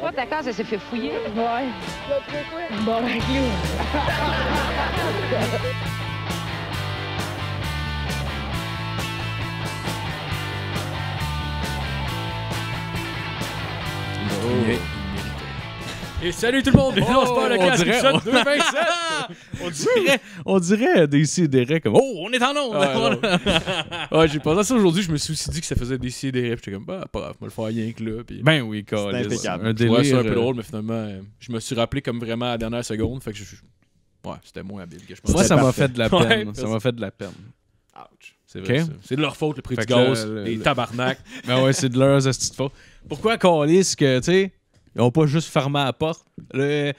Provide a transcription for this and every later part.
Oh ta case, elle s'est fait fouiller. Ouais. Bon, ben, et salut tout le monde, oh, se pas le casque on, dirait, on... dirait, on dirait des sidérés comme Oh, on est en onde! Ah, ouais, j'ai pensé ça aujourd'hui, je me suis aussi dit que ça faisait des sidérés, puis j'étais comme Bah, pas grave, me le faire rien que là. Puis, ben oui, c'est Un délire, ouais, c'est un peu drôle, mais finalement, je me suis rappelé comme vraiment à la dernière seconde, fait que je. Ouais, c'était moins habile que je pensais. Moi, ça m'a fait de la peine. ça m'a fait de la peine. Ouch. C'est vrai. C'est de leur faute, le prix de gaz, les le... tabarnak. ben ouais, c'est de leur astuces faute. Pourquoi qu'on que, tu sais ils n'ont pas juste fermé la porte. Le...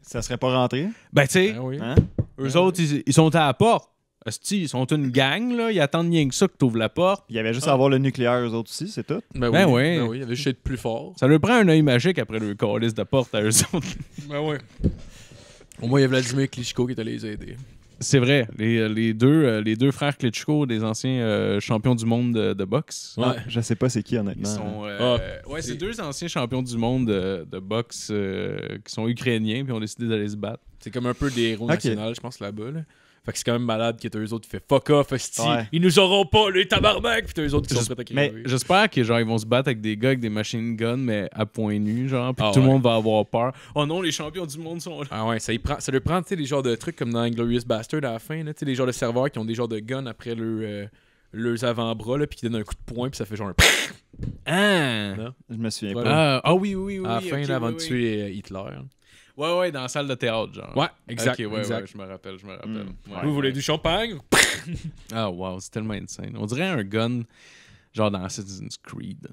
Ça serait pas rentré? Ben, tu sais, ben hein? eux ben autres, ils, sont à la porte. ils sont une gang, là. Ils attendent rien que ça que tu ouvres la porte. Il y avait juste à avoir le nucléaire, eux autres aussi, c'est tout. Ben, ben oui. Ben oui, il y avait juste à être plus fort. Ça leur prend un œil magique après le colis de porte à eux autres. ben oui. Au moins, il y a Vladimir Klitschko qui allait les aider. C'est vrai. Les, euh, les, deux, euh, les deux frères Klitschko, des anciens euh, champions du monde de, boxe. Ouais. Ah, je sais pas c'est qui, honnêtement. Ils sont, ah. ouais, c'est deux anciens champions du monde de, boxe qui sont ukrainiens puis ont décidé d'aller se battre. C'est comme un peu des héros nationaux, je pense, là-bas. Là. Fait que c'est quand même malade que t'as eux autres qui fait fuck off, ouais. ils nous auront pas, les tabarnak! Puis t'as eux autres qui sont prêts à crier. Mais j'espère que genre ils vont se battre avec des gars avec des machine guns, mais à point nu, genre, puis ah tout le monde va avoir peur. Oh non, les champions du monde sont là. Ah ouais, ça, prend, ça leur prend, tu sais, des genres de trucs comme dans Inglorious Bastard à la fin, tu sais, les genres de serveurs qui ont des genres de guns après le. Euh, leurs avant-bras là, puis qui donnent un coup de poing puis ça fait genre un ah je me souviens pas ah, ah, oui oui oui à la fin avant de tuer euh, Hitler Ouais, ouais, dans la salle de théâtre, genre. Ouais, exact. ouais, ouais, je me rappelle, je me hmm. rappelle. Vous voulez du champagne? ah, wow, c'est tellement insane. On dirait un gun, genre dans Assassin's Creed.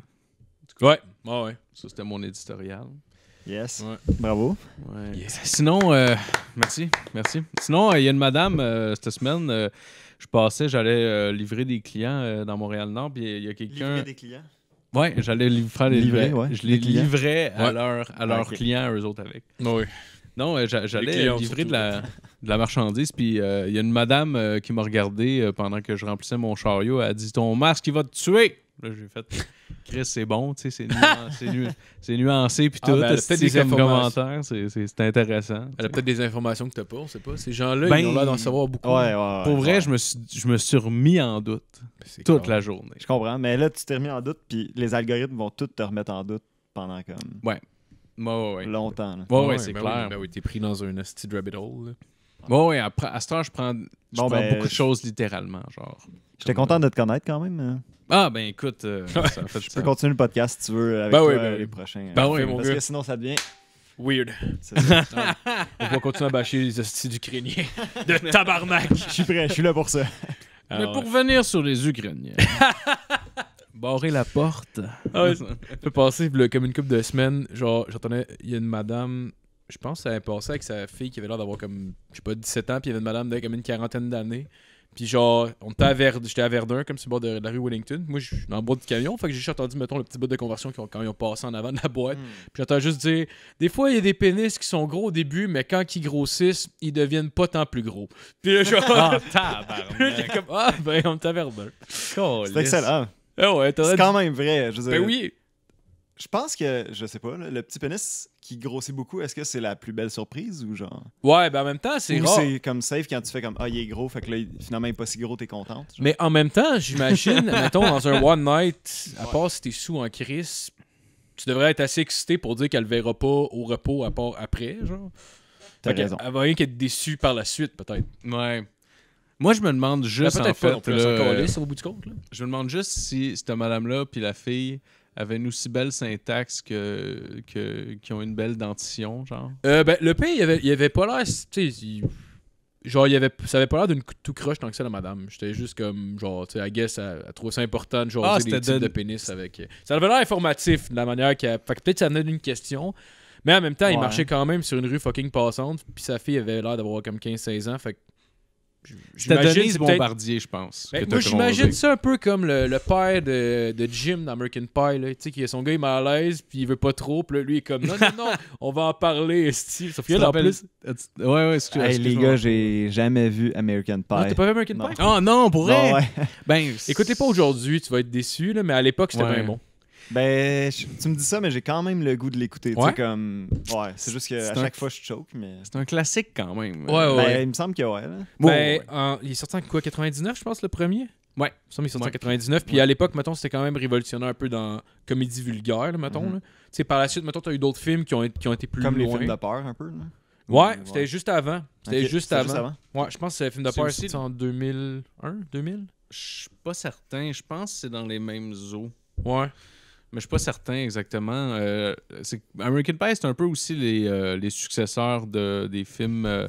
ouais, ouais, ouais. Ça, c'était mon éditorial. Yes. Bravo. Sinon, euh, merci, merci. Sinon, euh, il y a une madame euh, cette semaine. Euh, je passais, j'allais livrer des clients dans Montréal Nord, puis il y a quelqu'un. Livrer des clients. Oui, j'allais faire les livrets. je les, livrais à leurs leur, à ah, leur clients, eux autres avec. Oui. Non, euh, j'allais euh, livrer de la, marchandise, puis euh, il y a une madame qui m'a regardé pendant que je remplissais mon chariot. Elle a dit Ton masque, il va te tuer Là, j'ai fait Chris, c'est bon, tu sais, c'est, nuancé, c'est nuancé, puis ah, ben, tout. Ah, c'est des commentaires, c'est, intéressant. Elle a peut-être des informations que t'as pas, on sait pas. Ces gens-là, ben, ils ont l'air d'en savoir beaucoup. Pour vrai, je me, suis, je me suis remis en doute ben, toute la journée. Je comprends, mais là, tu t'es remis en doute, puis les algorithmes vont tous te remettre en doute pendant comme. Ouais longtemps. c'est clair. Oui, t'es pris dans un de rabbit hole. Bon, ouais, à ce temps je prends, je prends ben, beaucoup de choses littéralement, genre. J'étais content de te connaître quand même. Hein. Ah, ben écoute, euh, fait Je peux continuer le podcast si tu veux avec ben oui, ben les prochains. Euh, ben parce que sinon, ça devient... Weird. Ah, on va continuer à bâcher les hosties d'Ukrainiens. De tabarnak! Je suis prêt, je suis là pour ça. Ah, Mais pour revenir venir sur les Ukrainiens... barrer la porte. Ah ouais, passer comme une couple de semaines, genre j'entendais il y a une madame, je pense que ça avait passé avec sa fille qui avait l'air d'avoir comme je sais pas 17 ans, puis il y avait une madame de comme une quarantaine d'années. Puis genre, on était à j'étais à Verdun, comme sur le bord de la rue Wellington. Moi, je suis dans le bord du camion, fait que j'ai juste entendu, mettons, le petit bout de conversion quand ils ont passé en avant de la boîte. Hmm. Puis j'entends juste dire, des fois, il y a des pénis qui sont gros au début, mais quand ils grossissent, ils deviennent pas tant plus gros. Puis là, je suis ah, comme, ah, ben, on était à Verdun. C'est excellent. Ah c'est quand même vrai. Je ben oui. Je pense que, je sais pas, le petit pénis qui grossit beaucoup, est-ce que c'est la plus belle surprise ou genre. Ouais, ben en même temps, c'est c'est comme safe quand tu fais comme Ah, il est gros, fait que finalement, il est pas si gros, t'es contente. Mais en même temps, j'imagine, mettons, dans un one night, à part si t'es sous en crise, tu devrais être assez excité pour dire qu'elle verra pas au repos à part après, genre. T'as raison. Elle va rien qu'être déçue par la suite, peut-être. Ouais. Moi, je me demande ben, juste. En fait, bout du compte. Je me demande juste si cette madame-là puis la fille avaient une aussi belle syntaxe que, que qui ont une belle dentition, genre. Euh, ben, le pays, il avait, il avait pas l'air. sais genre, il avait, ça avait pas l'air d'une tout croche tant que ça, la madame. J'étais juste comme, genre, tu sais, I guess, elle, elle ça important de ah, des types de... pénis avec. Euh, ça avait l'air informatif de la manière qu'elle. Fait que peut-être ça venait d'une question. Mais en même temps, il marchait quand même sur une rue fucking passante. Puis sa fille avait l'air d'avoir comme 15-16 ans. Fait J'imagine c'est Bombardier, je pense. Ben, moi, j'imagine ça un peu comme le, père de, de, Jim dans American Pie. Là, qui, son gars, il est mal à l'aise, puis il veut pas trop. Puis lui, il est comme non, non, non, on va en parler, Steve. Sauf en plus. Ouais, ouais, Les gars, j'ai jamais vu American ah, Pie. t'as pas vu American Pie? Oh non, pour vrai. ben, Écoutez pas aujourd'hui, tu vas être déçu, là, mais à l'époque, c'était pas bon. Ben, tu me dis ça, mais j'ai quand même le goût de l'écouter. sais, comme. Ouais, c'est juste qu'à chaque fois, je choke, mais. C'est un classique quand même. Ouais, ouais. Ben, il me semble que ouais. Là. Ben, il est sorti en quoi 99, je pense, le premier Ouais, il est sorti en 99. Puis à l'époque, mettons, c'était quand même révolutionnaire un peu dans comédie vulgaire, mettons. Mm Par la suite, mettons, t'as eu d'autres films qui ont, qui ont été plus. Comme les films de un peu. Ouais, c'était juste avant. C'était juste, avant. Ouais, je pense que le film de peur, c'est en 2001, 2000 Je suis pas certain. Je pense que c'est dans les mêmes eaux. Ouais mais je suis pas certain exactement. Euh, American Pie, c'est un peu aussi les, euh, successeurs des films euh,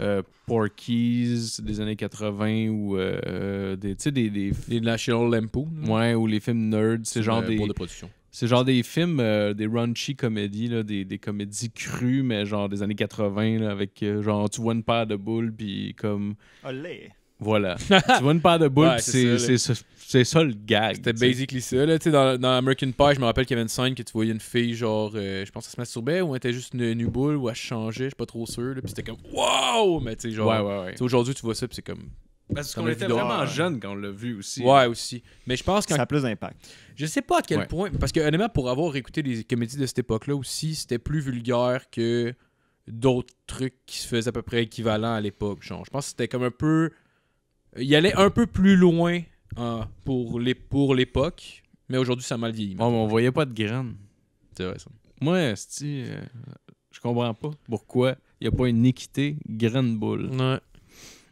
euh, Porky's des années 80 ou euh, des, des, des, des National Ouais, ou les films nerds. C'est genre des. de production. C'est genre des films, des raunchy comédies, des, comédies crues, mais genre des années 80, avec genre tu vois une paire de boules, puis comme. Olé. Voilà. tu vois une paire de boules, ouais, c'est ça, le gag. C'était basically ça. Là. Dans, dans American Pie, je me rappelle qu'il y avait une scène que tu voyais une fille, genre, euh, je pense qu'elle se masturbait ou elle était juste une, new boule ou elle changeait, je suis pas trop sûr. puis c'était comme, wow! Mais tu sais, genre, aujourd'hui, tu vois ça, puis c'est comme, parce qu'on était vraiment jeunes jeune quand on l'a vu aussi. Ouais, aussi. Mais je pense que. Ça a plus d'impact. Je sais pas à quel point. Parce que, pour avoir écouté les comédies de cette époque-là aussi, c'était plus vulgaire que d'autres trucs qui se faisaient à peu près équivalents à l'époque. Genre, je pense que c'était comme un peu il allait un peu plus loin euh, pour l'époque, mais aujourd'hui, ça mal vieilli. Ah, on ne on voyait pas de graines. C'est vrai, ça. Moi, si. Euh, je comprends pas pourquoi il n'y a pas une équité graine boule. Ouais.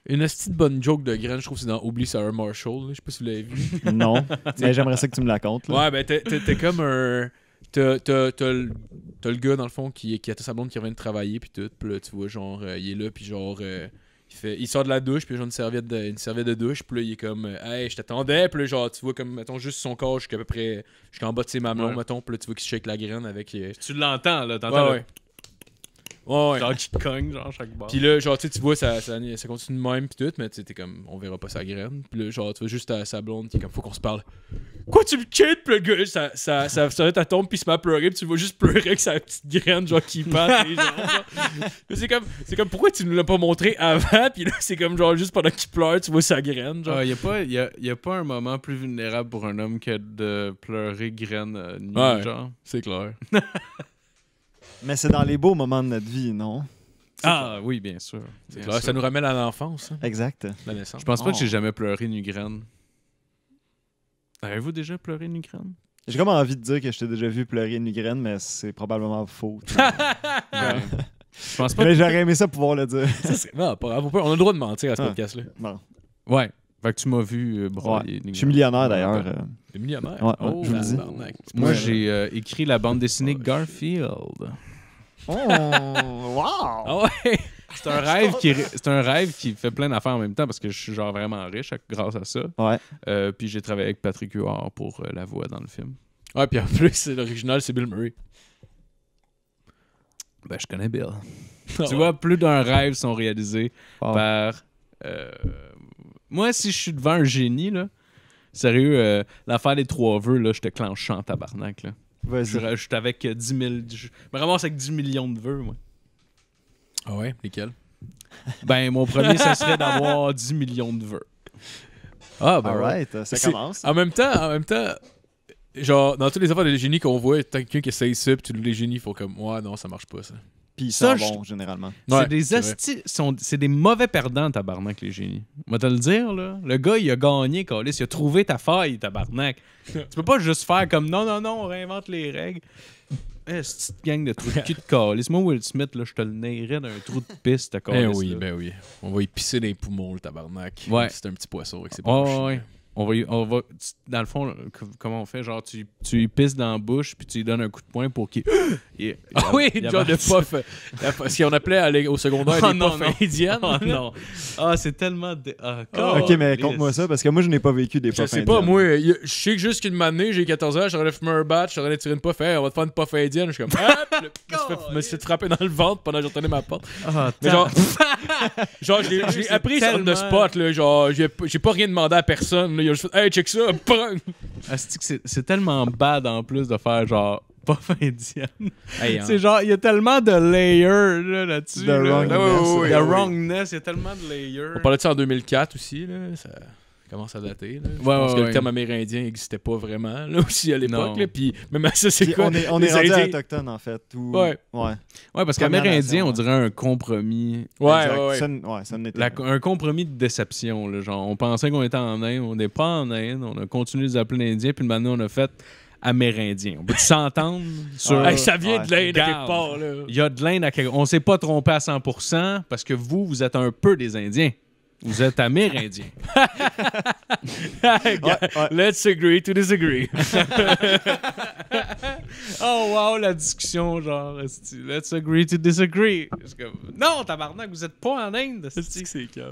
Une petite bonne joke de graines, je trouve, c'est dans Oublie Sarah Marshall. Je sais pas si vous l'avez vu. non, mais j'aimerais ça que tu me la comptes. Ouais, ben t'es comme un. T'as le gars, dans le fond, qui, qui a sa blonde qui revient de travailler, puis tout. tu vois, genre, euh, il est là, puis genre, il, sort de la douche, puis genre une serviette de, une serviette de douche, puis là, il est comme Hey, je t'attendais, puis là, genre, tu vois, comme, mettons, juste son corps jusqu'à peu près, jusqu'en bas de ses mamelons, mettons, puis là, tu vois qu'il se shake la graine avec. Euh, tu l'entends, là, t'entends. Ouais, ouais. Ouais, Genre qui genre, chaque Puis là, genre, tu vois, ça, ça continue même, pis tout, mais tu t'es comme, on verra pas sa graine. Puis là, genre, tu vois juste sa blonde qui est comme, faut qu'on se parle. Quoi, tu me quittes, pis le gars, ça, ça, ça, ta tombe, pis il se met à pleurer, pis tu vois juste pleurer avec sa petite graine, genre, qui passe. c'est comme, c'est comme, pourquoi tu nous l'as pas montré avant, pis là, c'est comme, genre, juste pendant qu'il pleure, tu vois sa graine, genre. Ah, y a pas, a, y a pas un moment plus vulnérable pour un homme que de pleurer graine euh, nu, genre. C'est clair. Mais c'est dans les beaux moments de notre vie, non? Ah oui, bien sûr. Ça nous ramène à l'enfance, hein. Exact. la naissance. Je pense pas que j'ai oh. jamais pleuré une migraine. Avez-vous déjà pleuré une migraine J'ai comme envie de dire que je t'ai déjà vu pleurer une migraine, mais c'est probablement faux. Je pense pas. mais j'aurais aimé ça pouvoir le dire. Non, on a le droit de mentir à ce ah, podcast-là. Bon. Ouais. Fait que tu m'as vu euh, Je suis millionnaire d'ailleurs. Euh. millionnaire. Ouais, je vous le oh, dis. Moi, j'ai euh, écrit la bande dessinée oh, Garfield. Oh, wow! Ah c'est un, ah, rêve qui, un rêve qui fait plein d'affaires en même temps parce que je suis genre vraiment riche grâce à ça. Ouais. Euh, puis j'ai travaillé avec Patrick Huard pour euh, la voix dans le film. Ouais. puis en plus, l'original, c'est Bill Murray. Ben, je connais Bill. tu vois, plus d'un rêve sont réalisés ah. par. Euh, moi, si je suis devant un génie, là, sérieux, l'affaire des trois vœux, là, je te clenche en tabarnak. Là. Je suis avec 10 euh, 000. me avec 10 millions de vœux, moi. Ah ouais, lesquels Ben, mon premier, ça serait d'avoir 10 millions de vœux. Ah, ben. ouais. ça commence. En même temps, en même temps. Genre, dans tous les affaires de génie qu'on voit, t'as quelqu'un qui essaye ça, les génies font comme, ouais, non, ça marche pas, ça ils sont généralement. c'est des c'est des mauvais perdants, tabarnak, les génies. On va te le dire, là. Le gars, il a gagné, Calis. Il a trouvé ta faille, tabarnak. tu peux pas juste faire comme non, non, non, on réinvente les règles. Eh, cette petite gang de trucs de cul de Moi, Will Smith, là, je te le nairais d'un trou de piste, d'accord? Eh ben oui, ben oui. On va y pisser les poumons, le tabarnak. Ouais. C'est un petit poisson avec ses oh, ouais on va, on va dans le fond, comment on fait Genre, tu, tu pisses dans la bouche, puis tu lui donnes un coup de poing pour qu'il. ah oui, genre de puff. ce qu'on appelait au secondaire oh, les non, non. indiennes. Oh non. Ah, c'est tellement. Ah, oh, ok, mais raconte moi ça, parce que moi, je n'ai pas vécu des puffs indiennes. Je sais pas, moi, je sais que juste qu'une mené j'ai 14 ans, j'aurais fumé un batch, j'aurais tiré une puff, on va te faire une puff indienne. Je suis comme, ah, je me suis fait frapper dans le ventre pendant que j'entendais ma porte. Ah, mais genre, genre j'ai appris sur le spot, là, genre, j'ai pas rien demandé à personne il Hey, check ça, ah, C'est tellement bad en plus de faire genre pas indienne. Hein. C'est genre, il y a tellement de layers là-dessus. Là, wrongness. The wrongness, il y a tellement de layers. On parlait de ça en 2004 aussi. Là, ça commence à dater. Là. que le terme amérindien n'existait pas vraiment là, aussi à l'époque. Puis même ça, c'est quoi On est, on est rendu autochtone en fait. Ou... Ouais. ouais. parce qu'amérindien, on dirait un compromis. Ouais, ça, ça un compromis de déception. genre, on pensait qu'on était en Inde, on n'est pas en Inde, on a continué de les appeler indiens, puis maintenant on a fait amérindien. On peut s'entendre sur. ça vient de l'Inde à quelque part. Il y a de l'Inde à quelque part. On s'est pas trompé à 100 parce que vous, vous êtes un peu des Indiens. Vous êtes amérindien. Let's agree to disagree. oh wow, la discussion, genre, let's agree to disagree. non, tabarnak, vous êtes pas en Inde. C'est c'est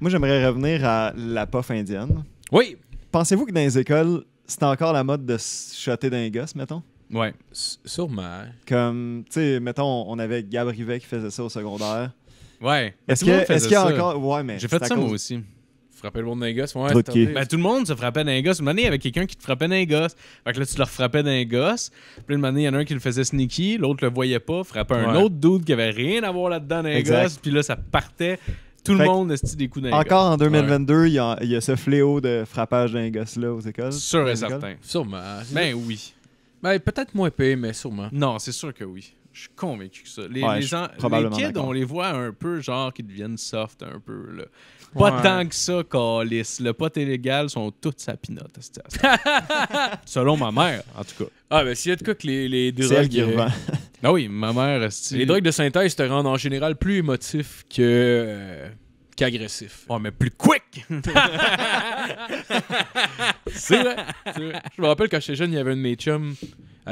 Moi, j'aimerais revenir à la pof indienne. Oui. Pensez-vous que dans les écoles, c'est encore la mode de shotter d'un gosse, mettons? Oui, sûrement. Comme, tu sais, mettons, on avait Gabrivet qui faisait ça au secondaire. Ouais. Est-ce qu'il est y a encore. Ouais, mais. J'ai fait ça, moi aussi. Frapper le monde d'un gosse. Ouais, okay. Ben, tout le monde se frappait d'un gosse. Une année, il y avait quelqu'un qui te frappait d'un gosse. Fait que là, tu le frappais d'un gosse. Puis une année, il y en a un qui le faisait sneaky, l'autre le voyait pas, frappait un autre dude qui avait rien à voir là-dedans d'un gosse. Puis là, ça partait. Tout le monde est des coups d'un gosse? Encore en 2022, il y, y, a ce fléau de frappage d'un gosse-là aux écoles. Sûr et certain. Sûrement. Ben oui. Ben, peut-être moins payé, mais sûrement. Non, c'est sûr que oui. Je suis convaincu que ça. Les, gens, les kids, on les voit un peu genre qu'ils deviennent soft un peu. Là. Pas tant que ça, Calis. Le pote illégal sont toutes sapinotes Selon ma mère, en tout cas. Ah, mais ben, s'il y a de quoi que les, les drogues. Qui ah oui, ma mère. Les drogues de synthèse te rendent en général plus émotif que. Euh, qu'agressif. Oh, mais plus quick! c'est vrai, Je me rappelle quand j'étais jeune, il y avait une de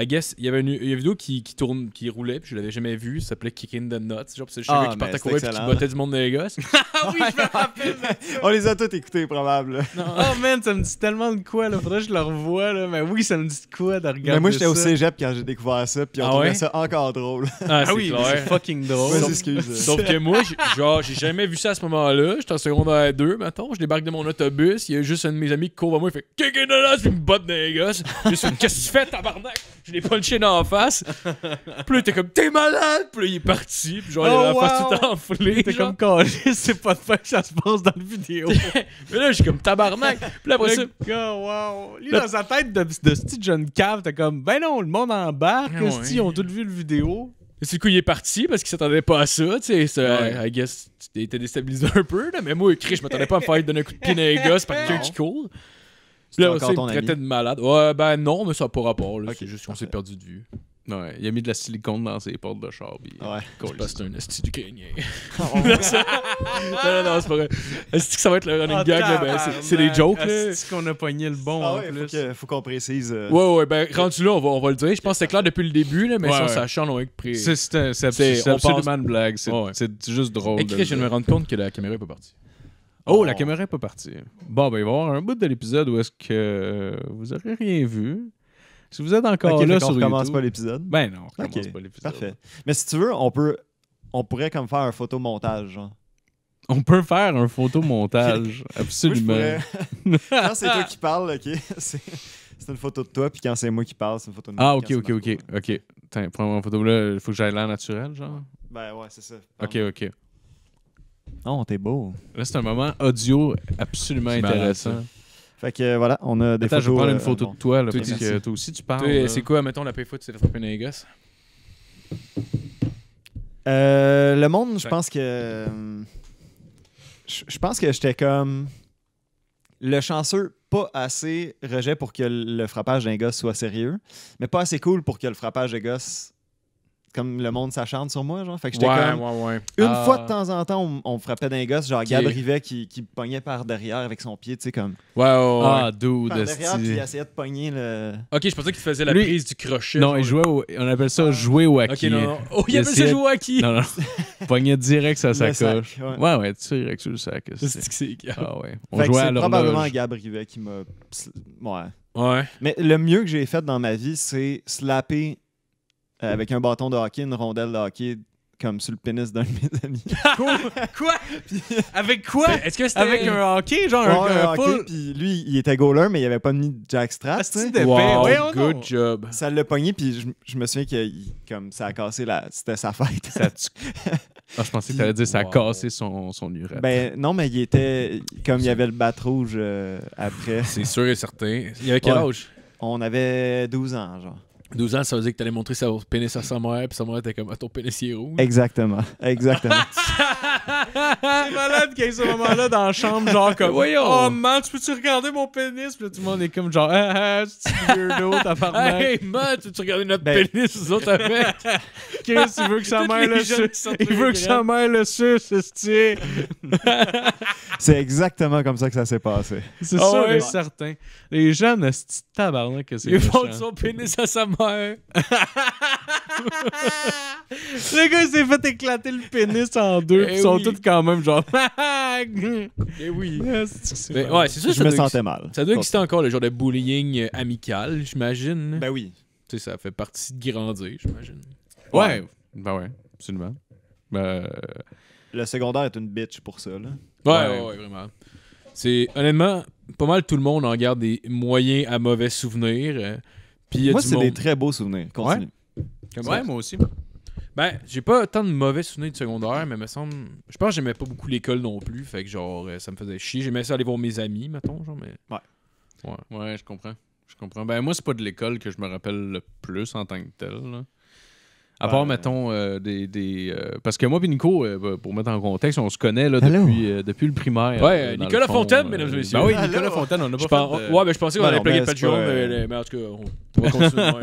I guess, il y avait une, vidéo qui, qui, tourne, qui roulait, puis je l'avais jamais vue, ça s'appelait Kicking the Nuts. Genre, c'est ah, qui partait courir et qui bottait du monde des gosses. ah oui, je me rappelle. On les a tous écoutés, probable. oh man, ça me dit tellement de quoi, là. Faudrait que je le vois là. Mais oui, ça me dit de quoi de regarder. Mais moi, j'étais au cégep quand j'ai découvert ça, puis on ah trouvait ça encore drôle. Ah, ah oui, c'est fucking drôle. excuse Sauf, que moi, genre, j'ai jamais vu ça à ce moment-là. J'étais en secondaire 2, mettons. Je débarque de mon autobus, il y a juste un de mes amis qui court à moi, il fait Kicking the Nuts, puis me botte des gosses. Je qu'est-ce que tu fais, tabarnak? Je pas le chien en face. puis là, il était comme, t'es malade. Puis là, il est parti. Puis genre, il est oh, wow. face tout enflée. T'es comme, calé, c'est pas de fait que ça se passe dans le vidéo. mais là, je suis comme, tabarnak. Puis là, après ça. wow. Lui, dans sa tête de, de Steve John Cave, t'es comme, ben non, le monde embarque. barre. Ah ouais. ils ont tous vu le vidéo. Et du coup, il est parti parce qu'il s'attendait pas à ça. Tu sais, ça. I guess, tu déstabilisé un peu. mais moi, écrit, je m'attendais pas à me faire donner un coup de pied dans les gosses par quelqu'un qui court. Puis là, on il traité de malade. Ouais, ben non, mais ça n'a pas rapport. c'est juste qu'on s'est perdu de vue. Ouais, il a mis de la silicone dans ses portes de char. Euh, ouais. c'est un esti du Kenya. non, non, non, c'est pas vrai. Est-ce que ça va être le running ah, gag? Là, ben, c'est des jokes. Est-ce qu'on a pogné le bon ah, en plus? Faut, qu'on précise. Euh, ouais, ouais, ben rendu là, on va, on va le dire. Je pense que c'est clair depuis le début, là, mais ça, ça change. On pris. C'est absolument une blague. C'est juste drôle. Et je me rendre compte que la caméra est pas partie. Oh, la caméra n'est pas partie. Bon, ben, il va y avoir un bout de l'épisode où est-ce que euh, vous n'aurez rien vu. Si vous êtes encore là sur on recommence YouTube, pas l'épisode? Ben non, on commence pas l'épisode. Parfait. Mais si tu veux, on peut on pourrait comme faire un photomontage genre. On peut faire un photomontage, absolument. quand c'est toi qui parles, OK, c'est une photo de toi puis quand c'est moi qui parle, c'est une photo de ah, moi. Ah OK OK OK. OK. Tiens, prends une photo là, il faut que j'aille l'air naturel genre. Ben ouais, c'est ça. OK OK. Non, t'es beau. Là, c'est un moment audio absolument intéressant. fait que euh, voilà, on a des Attends, photos. je vais prendre une euh, photo de toi, là, parce que toi aussi, tu parles. C'est quoi, mettons, la pay-foot, c'est de frapper un gosse? Euh, le monde, je pense que. Je pense que j'étais comme. Le chanceux, pas assez rejet pour que le frappage d'un gosse soit sérieux, mais pas assez cool pour que le frappage des gosse comme le monde s'acharne sur moi, genre. Fait que j'étais comme. Ouais, ouais. Une ah. fois de temps en temps, on, on frappait d'un gosse, genre Gabriel Rivet qui, qui pognait par derrière avec son pied, tu sais, comme. Ouais, ouais, ouais. Ah, dude. Par derrière, puis il essayait de pogner le. Ok, je pensais qu'il faisait la prise du crochet. Non, il jouait On appelle ça jouer au hockey. Ok, non, non. Oh, il, appelle ça jouer au acquis. Non, non. pognait direct sa sacoche. ouais. ouais, sais, direct sur le sac. C'est c'est Ah, ouais. On jouait à probablement Gabriel Rivet qui m'a. Ouais. Ouais. Mais le mieux que j'ai fait dans ma vie, c'est slapper euh, avec un bâton de hockey, une rondelle de hockey comme sur le pénis d'un de mes amis. quoi? quoi? Avec quoi? Est-ce que c'était avec un hockey, genre un, hockey, Puis lui, il était goaler, mais il avait pas mis de jackstrap. C'était wow, good job. Ça l'a pogné, puis je, me souviens que comme ça a cassé la, c'était sa fête. Ça ah, je pensais que t'allais dire ça a cassé son son urètre. Ben non, mais il était comme il y avait le bat rouge euh, après. C'est sûr et certain. Il y avait quel âge? On avait 12 ans, genre. 12 ans, ça veut dire que t'allais montrer sa pénis à sa mère, puis sa mère était comme, ah, ton pénis il est rouge. Exactement, exactement. c'est malade qu'il y ait ce moment-là dans la chambre, genre comme, Oh man, tu peux-tu regarder mon pénis? Puis tout le monde est comme, genre, ah ah, ah c'est weirdo, t'as Hey man, tu peux-tu regarder notre ben, pénis, nous autres avec? Qu'est-ce que tu veux que sa mère le suce? Il veut que sa mère le suce, c'est C'est exactement comme ça que ça s'est passé. C'est ah sûr et certain. Les jeunes, c'est tabarnak que c'est. Ils font son pénis à sa Ouais. le gars, il s'est fait éclater le pénis en deux. Eh ils sont tous quand même genre. Et eh oui. Ah, ouais, c'est ça. Je me sentais mal. Ça doit exister encore le genre de bullying euh, amical, j'imagine. Ben oui. Tu sais, ça fait partie de grandir, j'imagine. Ouais. Ben ouais, absolument. Ben, euh, le secondaire est une bitch pour ça, là. ouais, ouais, vraiment. C'est honnêtement, pas mal tout le monde en garde des moyens à mauvais souvenirs. Euh, moi, c'est des très beaux souvenirs. Ouais, moi aussi. Ben, j'ai pas tant de mauvais souvenirs de secondaire, mais me semble. Je pense que j'aimais pas beaucoup l'école non plus. Fait que genre, euh, ça me faisait chier. J'aimais ça aller voir mes amis, mettons, genre, Ouais. Ouais, ouais je comprends. Je comprends. Ben, moi, c'est pas de l'école que je me rappelle le plus en tant que tel. À part, mettons, euh, des. des euh, parce que moi Pinico, euh, bah, pour mettre en contexte, on se connaît là, depuis, depuis le primaire. Ouais, Nicolas Fontaine, mesdames et messieurs. Ben oui, Nicolas Fontaine, on a pas fait Ouais, mais je pensais qu'on allait plugger Patreon, mais, mais en tout cas, on, va continuer.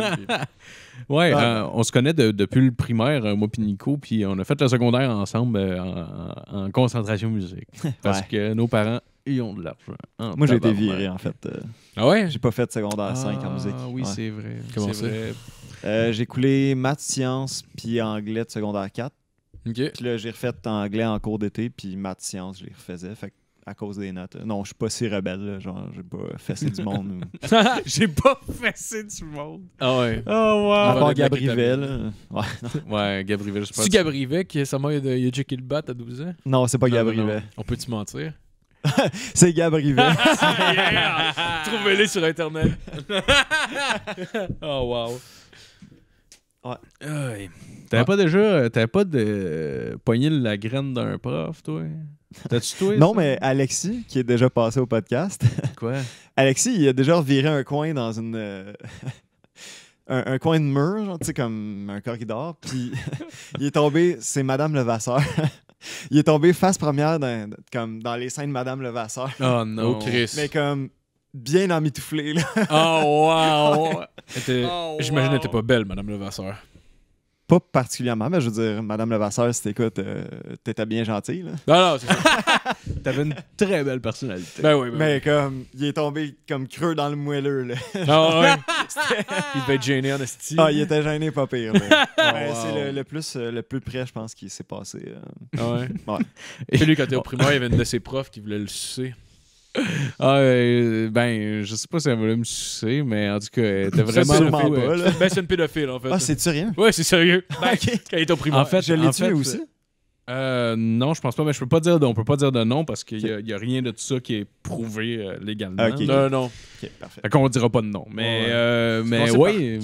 Ouais, ah. on se connaît depuis le primaire, moi Pinico, puis on a fait le secondaire ensemble en, concentration musique. parce que nos parents ils ont de l'argent. Moi, j'ai été viré, en fait. ah ouais? J'ai pas fait de secondaire 5 ah en musique. Ah oui, c'est vrai. Comment c'est vrai? Euh, j'ai coulé maths, sciences, puis anglais de secondaire 4. Puis là, j'ai refait anglais en cours d'été, puis maths, sciences, je les refaisais. Fait à cause des notes. Non, je suis pas si rebelle, genre j'ai pas fessé du monde. j'ai pas fessé du monde. Ah ouais. Oh wow. À Gabriel Ouais. ouais, je C'est Gabriel qui est seulement il a checké le bat à 12 ans Non, c'est pas Gabriel On peut tu mentir c'est Gabriel Trouvez-les sur internet. oh wow. Ouais. t'avais ah. pas déjà. T'avais pas de, la graine d'un prof, toi? T'as-tu toi? non, mais Alexis, qui est déjà passé au podcast. Quoi? Alexis, il a déjà viré un coin dans une. Euh, un, coin de mur, genre, tu sais, comme un corridor. Puis il est tombé, c'est Madame Levasseur. il est tombé face première dans, comme dans les scènes de Madame Levasseur. Oh non. Oh, Chris. Mais comme bien emmitouflé Là. Oh, wow! J'imagine qu'elle que pas belle, Madame Levasseur. Pas particulièrement, mais je veux dire, Madame Levasseur, si t'écoutes, euh, t'étais bien gentille. Là. Non, non, c'est ça. T'avais une très belle personnalité. Ben oui, ben Mais comme, il est tombé comme creux dans le moelleux, là. Ah, il devait être gêné en estime. Ah, il était gêné, pas pire. Oh, c'est le, plus, euh, le plus près, je pense, qui s'est passé. Euh. Ah, ouais. Et lui, quand t'es au primaire, il y avait une de ses profs qui voulait le sucer. Ah, euh, ben, je sais pas si elle voulait me sucer, mais en tout cas, elle était vraiment. Ben, c'est une pédophile, en fait. Ah, c'est sérieux? Ouais, c'est sérieux. Ben, est au primaire. En fait, je l'ai tué aussi. Euh, non, je pense pas, mais je peux pas dire de, on peut pas dire de non parce qu'il n'y a, rien de tout ça qui est prouvé euh, légalement. Ah, non, non. Okay, parfait. dira pas de non. Mais, euh, mais oui.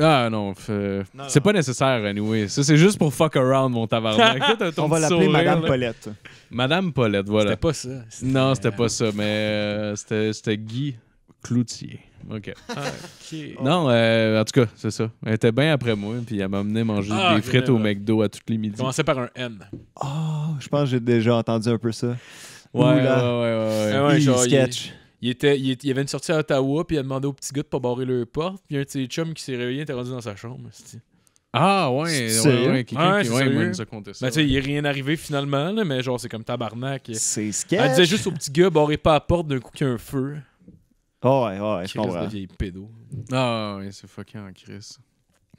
Ah non, euh, c'est pas nécessaire, anyway. Ça, c'est juste pour fuck around, mon tabarnak. on va l'appeler Madame Paulette. Madame Paulette, voilà. C'était pas ça. Non, c'était pas ça, mais euh, c'était Guy Cloutier. OK. non, euh, en tout cas, c'est ça. Elle était bien après moi, puis elle m'a amené manger ah, des frites au McDo à toutes les midis. Commençait par un N. Oh, je pense que j'ai déjà entendu un peu ça. Ouais, ouais, ouais, ah Il, y avait une sortie à Ottawa, puis elle a demandé aux petits gars de pas barrer leur porte, puis un petit chum qui s'est réveillé était rendu dans sa chambre. Ah ouais, ouais, ouais quelqu'un ah, qui ouais, nous a compté ça. Ben, ouais. il est rien arrivé finalement, mais genre c'est comme tabarnak. C'est sketch. Elle disait juste au petit gars, barrez pas la porte d'un coup qu'il y a un feu. Oh ouais, oh ouais, je comprends. de vieille pédo. Ah ouais, c'est fucking en Chris.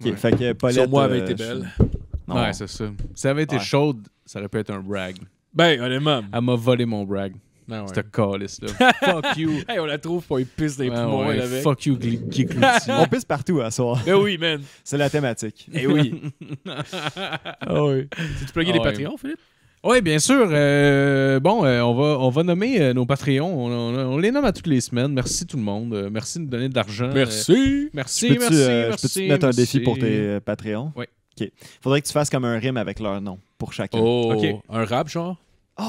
Ok, Fait que Paulette. Sur moi, avait été euh, belle. Non. Ouais, c'est ça. Si elle avait été chaude, ça aurait pu être un brag. Ben, honnêtement. Elle m'a volé mon brag. Ben ouais. Cette calice-là. Fuck you. Hey, on la trouve pour il pisse des poumons, ouais, Fuck you, Guy On pisse partout à soir. Ben oui, man. C'est la thématique. Eh oui. Ah oui. Tu plugais les ah Ouais. Patreons, Philippe? Oui, bien sûr. Euh, bon, euh, on, va, on va nommer euh, nos Patreons. On, les nomme à toutes les semaines. Merci tout le monde. merci de nous donner de l'argent. Merci. merci, merci, tu, mettre un défi pour tes Patreons? Oui. OK. Faudrait que tu fasses comme un rime avec leur nom pour chacun. Oh, un rap, genre? Oh!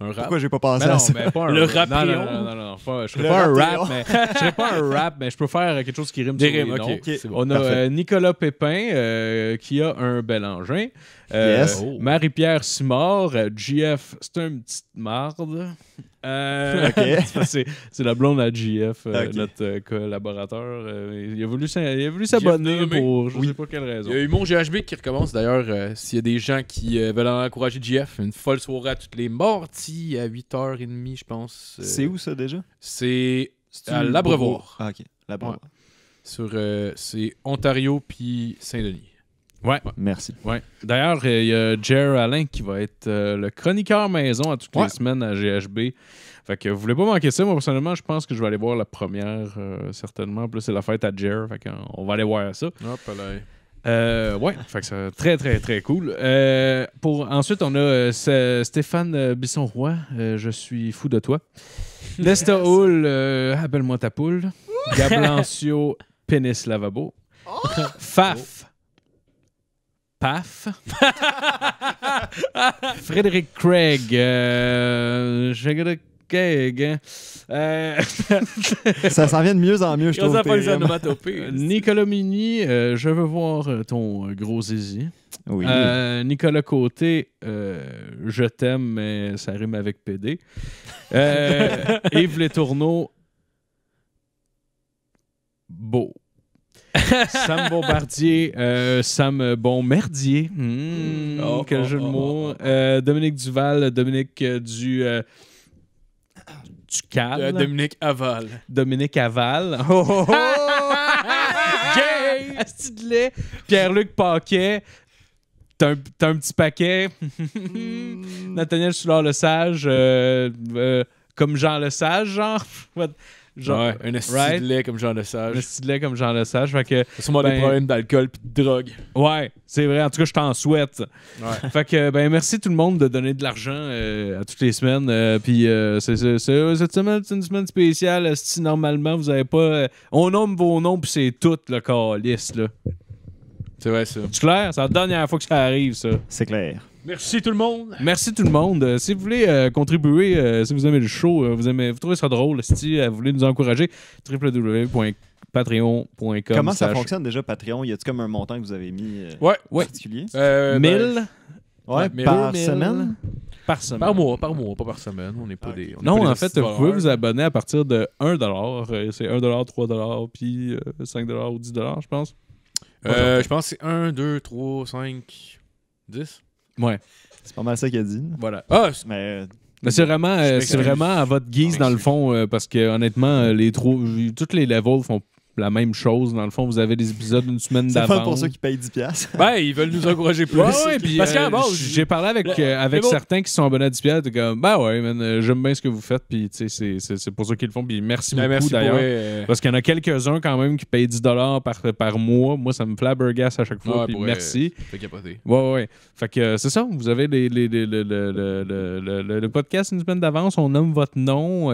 Un rap. Pourquoi j'ai pas pensé ben à ça? Mais ben pas un le rap. Non, non, non, non, je ne pas un rap, mais je serai pas un rap, mais je peux faire quelque chose qui rime Des sur rimes, On a Nicolas Pépin qui a un bel engin. Euh, oh. Marie-Pierre Simard, euh, GF, c'est une petite marde. Euh, c'est, la blonde à GF, notre collaborateur. il, a voulu, s'abonner pour je sais pas quelle raison. Il y a eu mon GHB qui recommence d'ailleurs. S'il y a des gens qui veulent encourager GF, une folle soirée à toutes les morties à 8h30, je pense. c'est où ça déjà C'est à l'Abreuvoir. Ah, ok, Sur, c'est Ontario puis Saint-Denis. Ouais. Merci. Ouais. D'ailleurs, euh, il y a Jer Alain qui va être euh, le chroniqueur maison à toutes les semaines à GHB. Fait que vous voulez pas manquer ça. Moi, personnellement, je pense que je vais aller voir la première, euh, certainement. Plus c'est la fête à Jer. Fait va aller voir ça. Hop ouais, fait que c'est très, très, très cool. pour, ensuite, on a Stéphane Bisson-Roy, Je suis fou de toi. Lester Hull, Appelle-moi ta poule. Gablancio, Pénis Lavabo. Oh! Faf, Paf. Frédéric Craig. Euh, hein. euh ça s'en vient de mieux en mieux, je trouve. Euh, Nicolas Mini, euh, je veux voir ton gros zizi. Oui. Nicolas Côté, je t'aime, mais ça rime avec PD. Yves Letourneau. beau. Sam Bombardier, euh, Sam Bombardier, hmm, oh, quel oh, jeu de oh, mots. Oh, euh, Dominique Duval, Dominique euh, du. Euh, du Cal. Dominique Aval. Dominique Aval. Oh, Pierre-Luc Paquet, T'as un, un, petit paquet. Hmm. Nathaniel Soulard le Sage, comme Jean le Sage, genre. Genre, ouais, un right? lait comme Jean Lesage. Un lait comme Jean Lesage. Fait que. moi des ben, problèmes d'alcool puis de drogue. Ouais, c'est vrai. En tout cas, je t'en souhaite. Ouais. fait que, ben, merci tout le monde de donner de l'argent euh, à toutes les semaines. Euh, puis, euh, c'est, oh, cette semaine, c'est une semaine spéciale. Si normalement, vous avez pas. on nomme vos noms puis c'est tout le calice, là. C'est vrai, ça. C'est clair? C'est la dernière fois que ça arrive, ça. C'est clair. Merci tout le monde. Merci tout le monde. Euh, si vous voulez euh, contribuer, euh, si vous aimez le show, vous aimez, vous trouvez ça drôle, si vous voulez nous encourager, www.patreon.com. Comment ça fonctionne déjà Patreon Y a-t-il comme un montant que vous avez mis ouais, ouais. particulier 1000 ben, Ouais, par semaine? Par semaine. Par mois, par mois, pas par semaine. On est pas des. non, en fait, vous pouvez vous abonner à partir de 1$. C'est 1$, 3$, puis 5$ ou 10$, je pense. Euh, je pense que c'est 1, 2, 3, 5, 10. Ouais. C'est pas mal ça qu'il a dit. Voilà. Ah, euh, Mais c'est vraiment, euh, vraiment à votre guise dans le fond, euh, parce que honnêtement, les tous les levels font la même chose. Dans le fond, vous avez des épisodes une semaine d'avance. C'est pas pour ceux qui payent 10$. ben, ils veulent nous encourager plus. parce euh, j'ai parlé avec, euh, avec certains qui sont abonnés à 10$. comme, ben ouais, euh, j'aime bien ce que vous faites. Puis, c'est pour ça qu'ils le font. merci ben, beaucoup d'ailleurs. Parce qu'il y en a quelques-uns quand même qui payent 10$ par, par mois. Moi, ça me flabbergasse à chaque fois. puis, merci. Fait capoter. Ouais, ouais. Fait que c'est ça. Vous avez les, le, podcast une semaine d'avance. On nomme votre nom.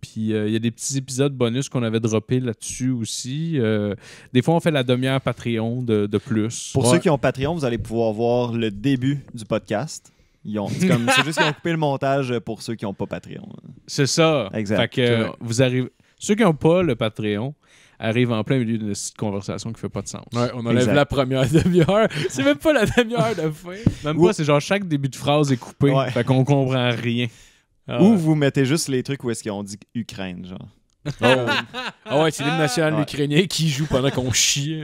puis, il y a des petits épisodes bonus qu'on avait droppés là-dessus aussi. Euh, des fois, on fait la demi-heure Patreon de, plus. Pour ceux qui ont Patreon, vous allez pouvoir voir le début du podcast. C'est juste qu'ils ont coupé le montage pour ceux qui n'ont pas Patreon. C'est ça. Exact. Fait vous arrivez... Ceux qui n'ont pas le Patreon, arrivent en plein milieu d'une conversation qui ne fait pas de sens. Ouais, on enlève la première demi-heure. C'est même pas la demi-heure de fin. Même pas, c'est genre chaque début de phrase est coupé. Fait qu'on comprend rien. Ou ah. vous mettez juste les trucs où est-ce qu'ils ont dit Ukraine, genre. Ah, ah ouais, c'est l'hymne national ah ukrainien qui joue pendant qu'on chie.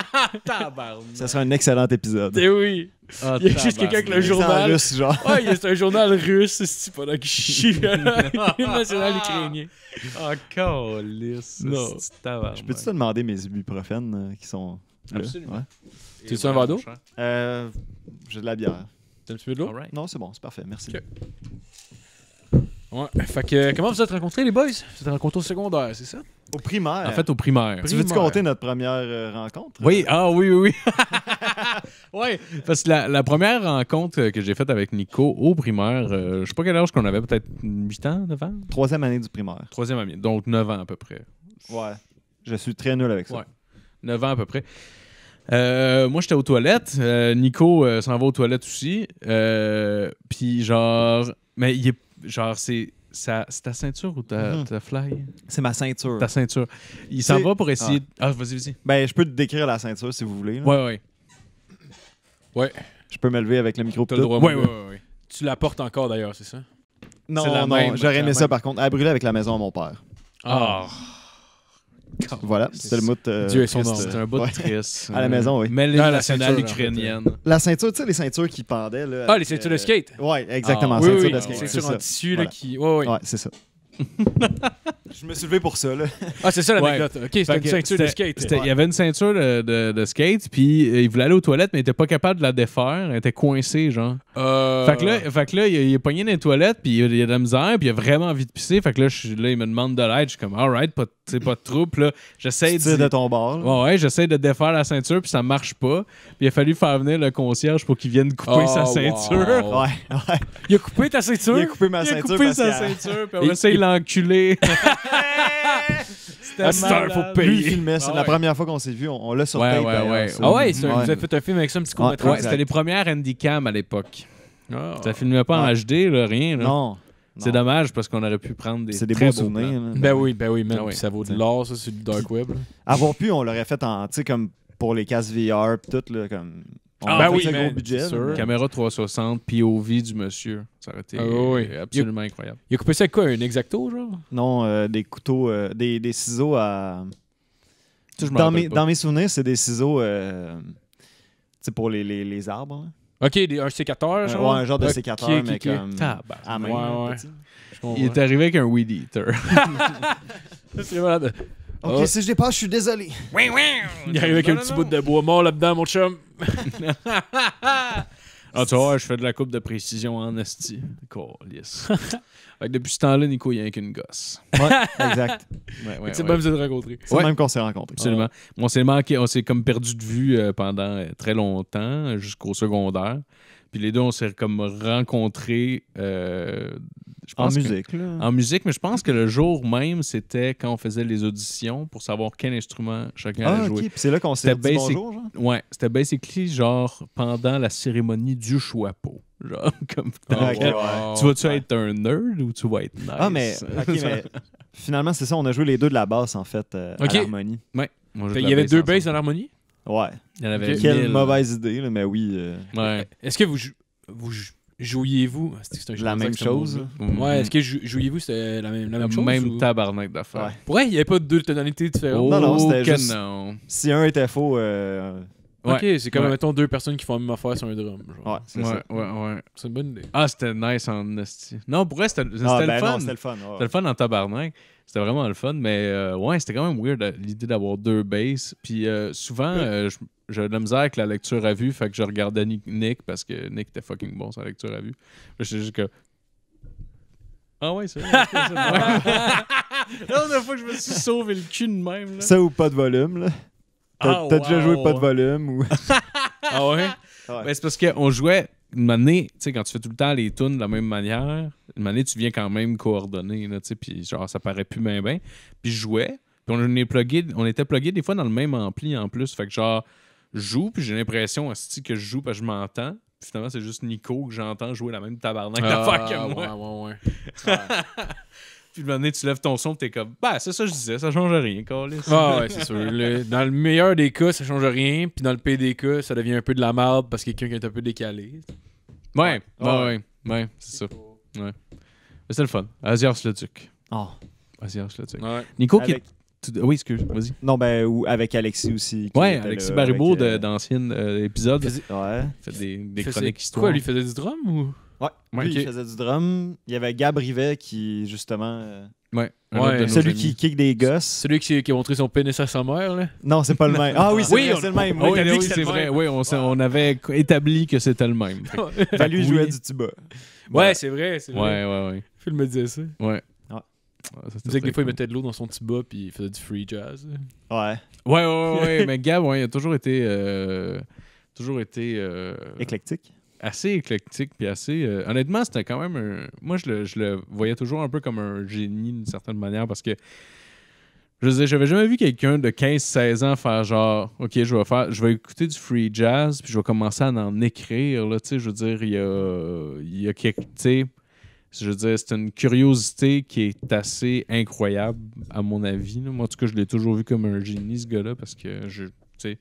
Ça sera un excellent épisode. Et eh oui. Ah, il y a juste quelqu'un avec le journal. russe, genre. Ouais, il y a- c'est un journal russe, c'est pendant qu'il chie. L'hymne national ukrainien. Oh cool. Non. Je peux-tu te demander mes ibuprofènes euh, qui sont. Absolument. Ouais. Tu un Vado? Euh, J'ai de la bière. T'as un petit peu de l'eau? Non, c'est bon, c'est parfait, merci. Ok. Ouais. Fait que, euh, comment vous êtes rencontrés, les boys Vous êtes rencontrés au secondaire, c'est ça Au primaire. En fait, au primaire. Tu veux-tu compter notre première euh, rencontre Oui, ah oui, oui, oui. ouais, parce que la, première rencontre euh, que j'ai faite avec Nico au primaire, je sais pas quel âge qu'on avait, peut-être 8 ans, 9 ans Troisième année du primaire. Troisième année, donc 9 ans à peu près. Ouais. Je suis très nul avec ça. Ouais. 9 ans à peu près. moi, j'étais aux toilettes. Nico s'en va aux toilettes aussi. Puis, genre, mais il est genre, c'est. C'est ta ceinture ou mhm. ta, fly? C'est ma ceinture. Ta ceinture. Il s'en va pour essayer. Ah. ah, vas-y, vas-y. Ben, je peux te décrire la ceinture si vous voulez. Oui, Ouais, ouais. Je peux me lever avec le micro. As le droit Tu la portes encore d'ailleurs, c'est ça? Non, non, j'aurais aimé ça par contre. Elle a brûlé avec la maison à mon père. Ah. Voilà, c'est le mot. Euh, Dieu est son nom. C'est un bout ouais. triste. à la maison, oui. Mais la nationale ukrainienne. Euh. La ceinture, tu sais, les ceintures qui pendaient. Là, ah, les ceintures de euh, skate. Ouais, exactement. Ah, oui, ceintures de skate. Ceintures en tissu là, qui. Oui, oui. Ouais, c'est ça. je me suis levé pour ça, là. Ah, c'est ça l'anecdote. OK, c'était une ceinture de skate. Il y avait une ceinture de, skate, puis euh, il voulait aller aux toilettes, mais il était pas capable de la défaire. Il était coincé, genre. Euh. Fait, que là, il, il est pogné dans les toilettes, puis il, y a de la misère, puis il a vraiment envie de pisser. Fait que là, il me demande de l'aide. Je suis comme, alright, C'est pas de trouble. J'essaie de. de ton bord. Ouais, ouais j'essaie de défaire la ceinture, puis ça marche pas. Puis il a fallu faire venir le concierge pour qu'il vienne couper oh, sa ceinture. Ouais, ouais. Il a coupé ta ceinture? Il a coupé ma ceinture. Il a coupé sa ceinture, puis enculé. C'était ah, un film, faut c'est ah, la première fois qu'on s'est vu, on, l'a sur tape, ouais, Ah ouais, vous avez fait un film avec ça, un petit coup de c'était les premières Handycam à l'époque. Ah. Ça filmé pas en HD, là, rien. Non. C'est dommage parce qu'on aurait pu prendre des. C'est des très beaux souvenirs. Ben oui, ben oui, même. Ça vaut de l'or, ça, sur le dark web. Avoir pu, on l'aurait fait en, tu sais, comme pour les cases VR, et tout, là, comme ah, ben oui, gros budget. Caméra 360, POV du monsieur. Ça aurait été ah absolument incroyable. Il a coupé ça avec quoi Un exacto, genre Non, euh, des couteaux, euh, des, des, ciseaux à. dans, mes, dans, mes, souvenirs, c'est des ciseaux euh, pour les, les, les arbres. Hein. Ok, un sécateur, euh, genre. ouais, un genre de sécateur, mais comme. ouais, Il est arrivé avec un weed eater. c'est Ok, ah. si je dépasse, je suis désolé. Il est arrivé avec un petit bout de bois mort là-dedans, mon chum ah, tu vois, je fais de la coupe de précision en esti. Cool, yes. depuis ce temps-là, Nico, il n'y a qu'une gosse. Ouais, exact. c'est ouais. même de rencontrer. C'est même qu'on s'est rencontrés. Absolument. On s'est manqué, on s'est comme perdu de vue euh, pendant euh, très longtemps, jusqu'au secondaire. Puis les deux, on s'est comme rencontrés. Euh, en musique, là. En musique, mais je pense que le jour même, c'était quand on faisait les auditions pour savoir quel instrument chacun allait ah, jouer. c'est là qu'on s'est dit bonjour, genre? Ouais, c'était basically genre pendant la cérémonie du choix Genre, comme. Ah, oh, tu vas-tu être un nerd ou tu vas être nice? Ah, mais, finalement, c'est ça, on a joué les deux de la basse, en fait, euh, à Il y avait deux basses à l'harmonie? Ouais. Quelle mauvaise idée, mais oui. Euh, est-ce que vous, vous jouiez-vous ah, la même chose? Ouais, mm-hmm. est-ce que jouiez-vous la même, la même le chose? Même tabarnak d'affaires. Ouais. il n'y avait pas deux tonalités différentes. non, non, c'était juste. Si un était faux, euh, Ok, c'est comme, mettons, deux personnes qui font la même sur un drum. Ouais, c'est ça. Ouais, C'est une bonne idée. Ah, c'était nice en Nasty. Non, pour vrai, c'était ah, le ben fun. C'était le fun. C'était le fun en tabarnak. C'était vraiment le fun, mais euh, ouais, c'était quand même weird euh, l'idée d'avoir deux basses. Puis euh, souvent, je j'avais de la misère avec la lecture à vue, fait que je regardais Nick parce que Nick était fucking bon sa lecture à vue. J'étais juste que. Ah ouais, c'est vrai. la dernière fois que je me suis sauvé le cul de même. Ça ou pas de volume, là? Ah, t'as déjà joué pas de volume ou. ah ouais? Ben, c'est parce qu'on jouait une année, tu sais, quand tu fais tout le temps les tunes de la même manière, une année, tu viens quand même coordonner, tu sais, puis genre, ça paraît plus bien, bien. Puis je jouais, puis on, plugué, on était plugués des fois dans le même ampli en plus, fait que genre, je joue, puis j'ai l'impression aussi que je joue parce que je m'entends. Puis finalement, c'est juste Nico que j'entends jouer la même tabarnak la ah, fois que moi. Ouais, ouais, ouais. Puis le moment tu lèves ton son, t'es comme, bah, c'est ça que je disais, ça change rien, Carlis. Ah ouais, c'est sûr. dans le meilleur des cas, ça change rien. Puis dans le pire des cas, ça devient un peu de la merde parce qu'il y a quelqu'un qui est un peu décalé. Ouais, ouais, ouais, ouais c'est ça. Ouais. Ouais. c'est le fun. Asias le Duc. Oh. Asias le Duc. Nico qui. Oui, excuse, vas-y. Non, ben, ou avec Alexis aussi. Ouais, Alexis Baribaud d'ancien épisode. euh, euh Ouais. Fait des, des chroniques histoires. Quoi, lui faisait du drum ou Ouais. Lui, il faisait du drum. Il y avait Gab Rivet qui, justement. Euh, ouais. celui qui kick des gosses. Celui qui, qui, a montré son pénis à sa mère, là. Non, c'est pas le même. Ah oui, c'est le même. oui, c'est vrai. Oui, on, avait établi que c'était le même. Fait bah, lui jouer du tuba. Ouais, c'est vrai, vrai. Ouais, ouais, ouais. Phil me disait ça. Ouais. Ouais, il disait que des fois, il mettait de l'eau dans son tuba puis il faisait du free jazz. Ouais. Ouais, ouais, ouais. mais Gab, ouais, il a toujours été. Euh, toujours été. Euh, Éclectique assez éclectique. Puis assez. Euh, honnêtement, c'était quand même un. Moi, je le, voyais toujours un peu comme un génie d'une certaine manière parce que. Je veux dire, j'avais jamais vu quelqu'un de 15-16 ans faire genre, OK, je vais faire, je vais écouter du free jazz, puis je vais commencer à en écrire, là, tu sais, je veux dire, il y a, il y a tu sais, je veux dire, c'est une curiosité qui est assez incroyable, à mon avis. Moi, en tout cas, je l'ai toujours vu comme un génie, ce gars-là, parce que je, tu sais,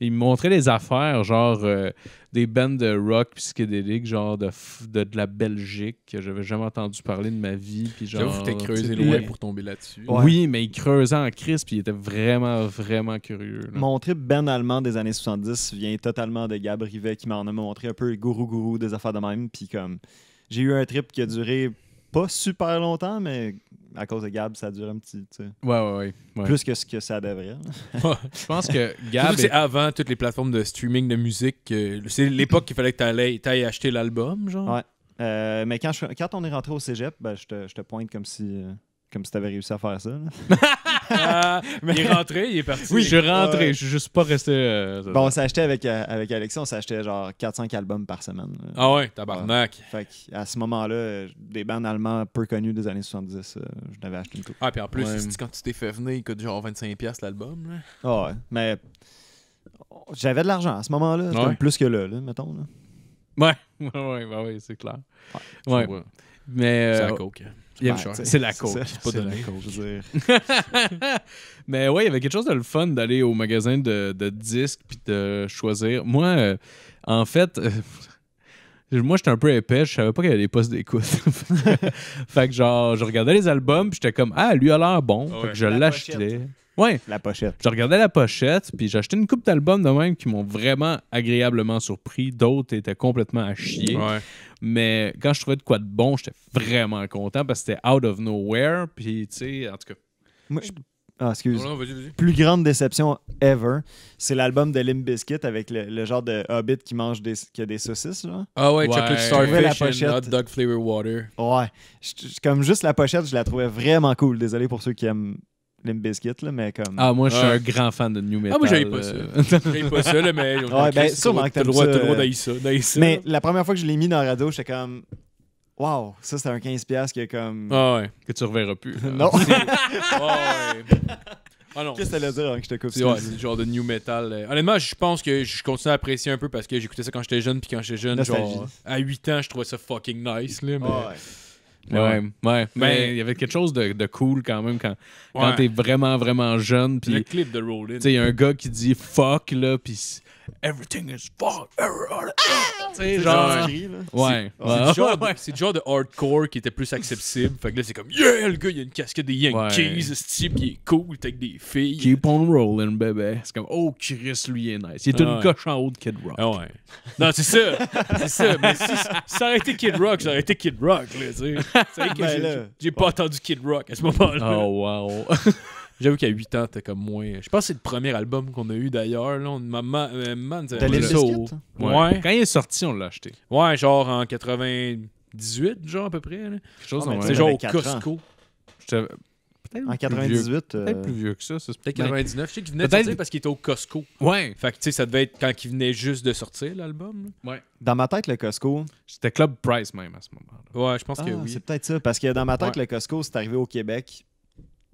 il me montrait des affaires, genre euh, des bands de rock psychédélique, genre de, de, de, la Belgique, que j'avais jamais entendu parler de ma vie. Puis genre, t'es creusé loin pour tomber là-dessus. Oui, mais il creusait en crise, puis il était vraiment, vraiment curieux. Mon trip ben allemand des années 70 vient totalement de Gab Rivet, qui m'en a montré un peu gourou-gourou des affaires de même, puis comme j'ai eu un trip qui a duré pas super longtemps, mais à cause de Gab, ça dure un petit. Tu sais. ouais, ouais, ouais, Plus que ce que ça devrait. je pense que Gab. C'est avant toutes les plateformes de streaming de musique. C'est l'époque qu'il fallait que tu ailles, acheter l'album, genre. Ouais. Euh, mais quand, quand on est rentré au cégep, ben, je, te, pointe comme si. Euh, comme si t'avais réussi à faire ça. Euh, mais... Il est rentré, il est parti. Oui, je suis rentré, je suis juste pas resté. Euh, bon, on s'achetait avec, euh, avec Alexis, on s'achetait genre 4-5 albums par semaine. Ah ouais, tabarnak. Fait que, à ce moment-là, des bandes allemands peu connues des années 70, je n'avais acheté une coupe. Ah, puis en plus, quand tu t'es fait venir, il coûte genre 25$ l'album. Ah ouais, mais j'avais de l'argent à ce moment-là, plus que là, mettons. Ouais, ouais, ouais, ouais, c'est clair. Ouais. Mais. C'est coke. C'est la cause c'est pas la Mais ouais, il y avait quelque chose de le fun d'aller au magasin de, disques puis de choisir. Moi, euh, en fait. Euh, moi, j'étais un peu épais, je savais pas qu'il y avait des postes d'écoute. fait que genre, je regardais les albums, puis j'étais comme, ah, lui a l'air bon. fait que je l'achetais. Ouais. La pochette. Je regardais la pochette, puis j'ai acheté une coupe d'albums de même qui m'ont vraiment agréablement surpris. D'autres étaient complètement à chier. Mais quand je trouvais de quoi de bon, j'étais vraiment content parce que c'était out of nowhere. Puis, tu sais, en tout cas. Moi, ah, Plus grande déception ever, c'est l'album de Limp Biscuit avec le, genre de Hobbit qui mange des, qui a des saucisses. Ah ouais, Chocolate Starfish Hot Dog Flavor Water. Ouais. comme juste la pochette, je la trouvais vraiment cool. Désolé pour ceux qui aiment Limp Bizkit, là, mais comme. Ah, moi, je suis un grand fan de New Metal. Ah, moi, j'avais pas euh. ça. j'avais pas ça, là, mais. Ouais, ben, sûrement que t'as le droit, droit ça, Mais la première fois que je l'ai mis dans le radio, j'étais comme. Waouh, ça c'était un 15$ qui est comme. Ah ouais, que tu reverras plus. non. Ah, ouais. Ah, non. Qu'est-ce que t'allais dire avant que je te coupe C'est ouais, genre de new metal. Euh, honnêtement, je pense que je continue à apprécier un peu parce que j'écoutais ça quand j'étais jeune, puis quand j'étais jeune, genre à 8 ans, je trouvais ça fucking nice. Là, mais... Ah, Ouais, ouais. Mais il y avait quelque chose de, cool quand même quand, quand t'es vraiment, vraiment jeune. puis le clip de Rollin. Tu il y a un gars qui dit fuck, là, puis Everything is fucked. Ah! C'est genre. Ouais. C'est genre de hardcore qui était plus accessible. Fait que là, c'est comme Yeah, le gars, il y a une casquette des Yankees. Ce type, il est cool. T'es avec des filles. Keep on rolling, bébé. C'est comme Oh, Chris, lui, est nice. Il est une coche en haut de Kid Rock. Ah ouais. Non, c'est ça. C'est ça. Mais si ça aurait été Kid Rock, ça aurait été Kid Rock. Là, tu sais. C'est que ben j'ai pas entendu Kid Rock à ce moment-là. Oh, wow. J'avoue qu'à 8 ans, t'es comme moins. Je pense que c'est le premier album qu'on a eu d'ailleurs. Là, on... Maman, euh, c'est ouais. Quand il est sorti, on l'a acheté. Ouais, genre en 98, genre à peu près. Quelque chose ah, C'est genre au Costco. En 98. Peut-être plus vieux euh, que ça. ça peut-être 99. Je sais qu'il venait de sortir parce qu'il était au Costco. Ouais. Fait que, tu sais, ça devait être quand il venait juste de sortir, l'album. Ouais. Dans ma tête, le Costco. C'était Club Price, même, à ce moment-là. Ouais, je pense que ah, oui. C'est peut-être ça. Parce que dans ma tête, le Costco, c'est arrivé au Québec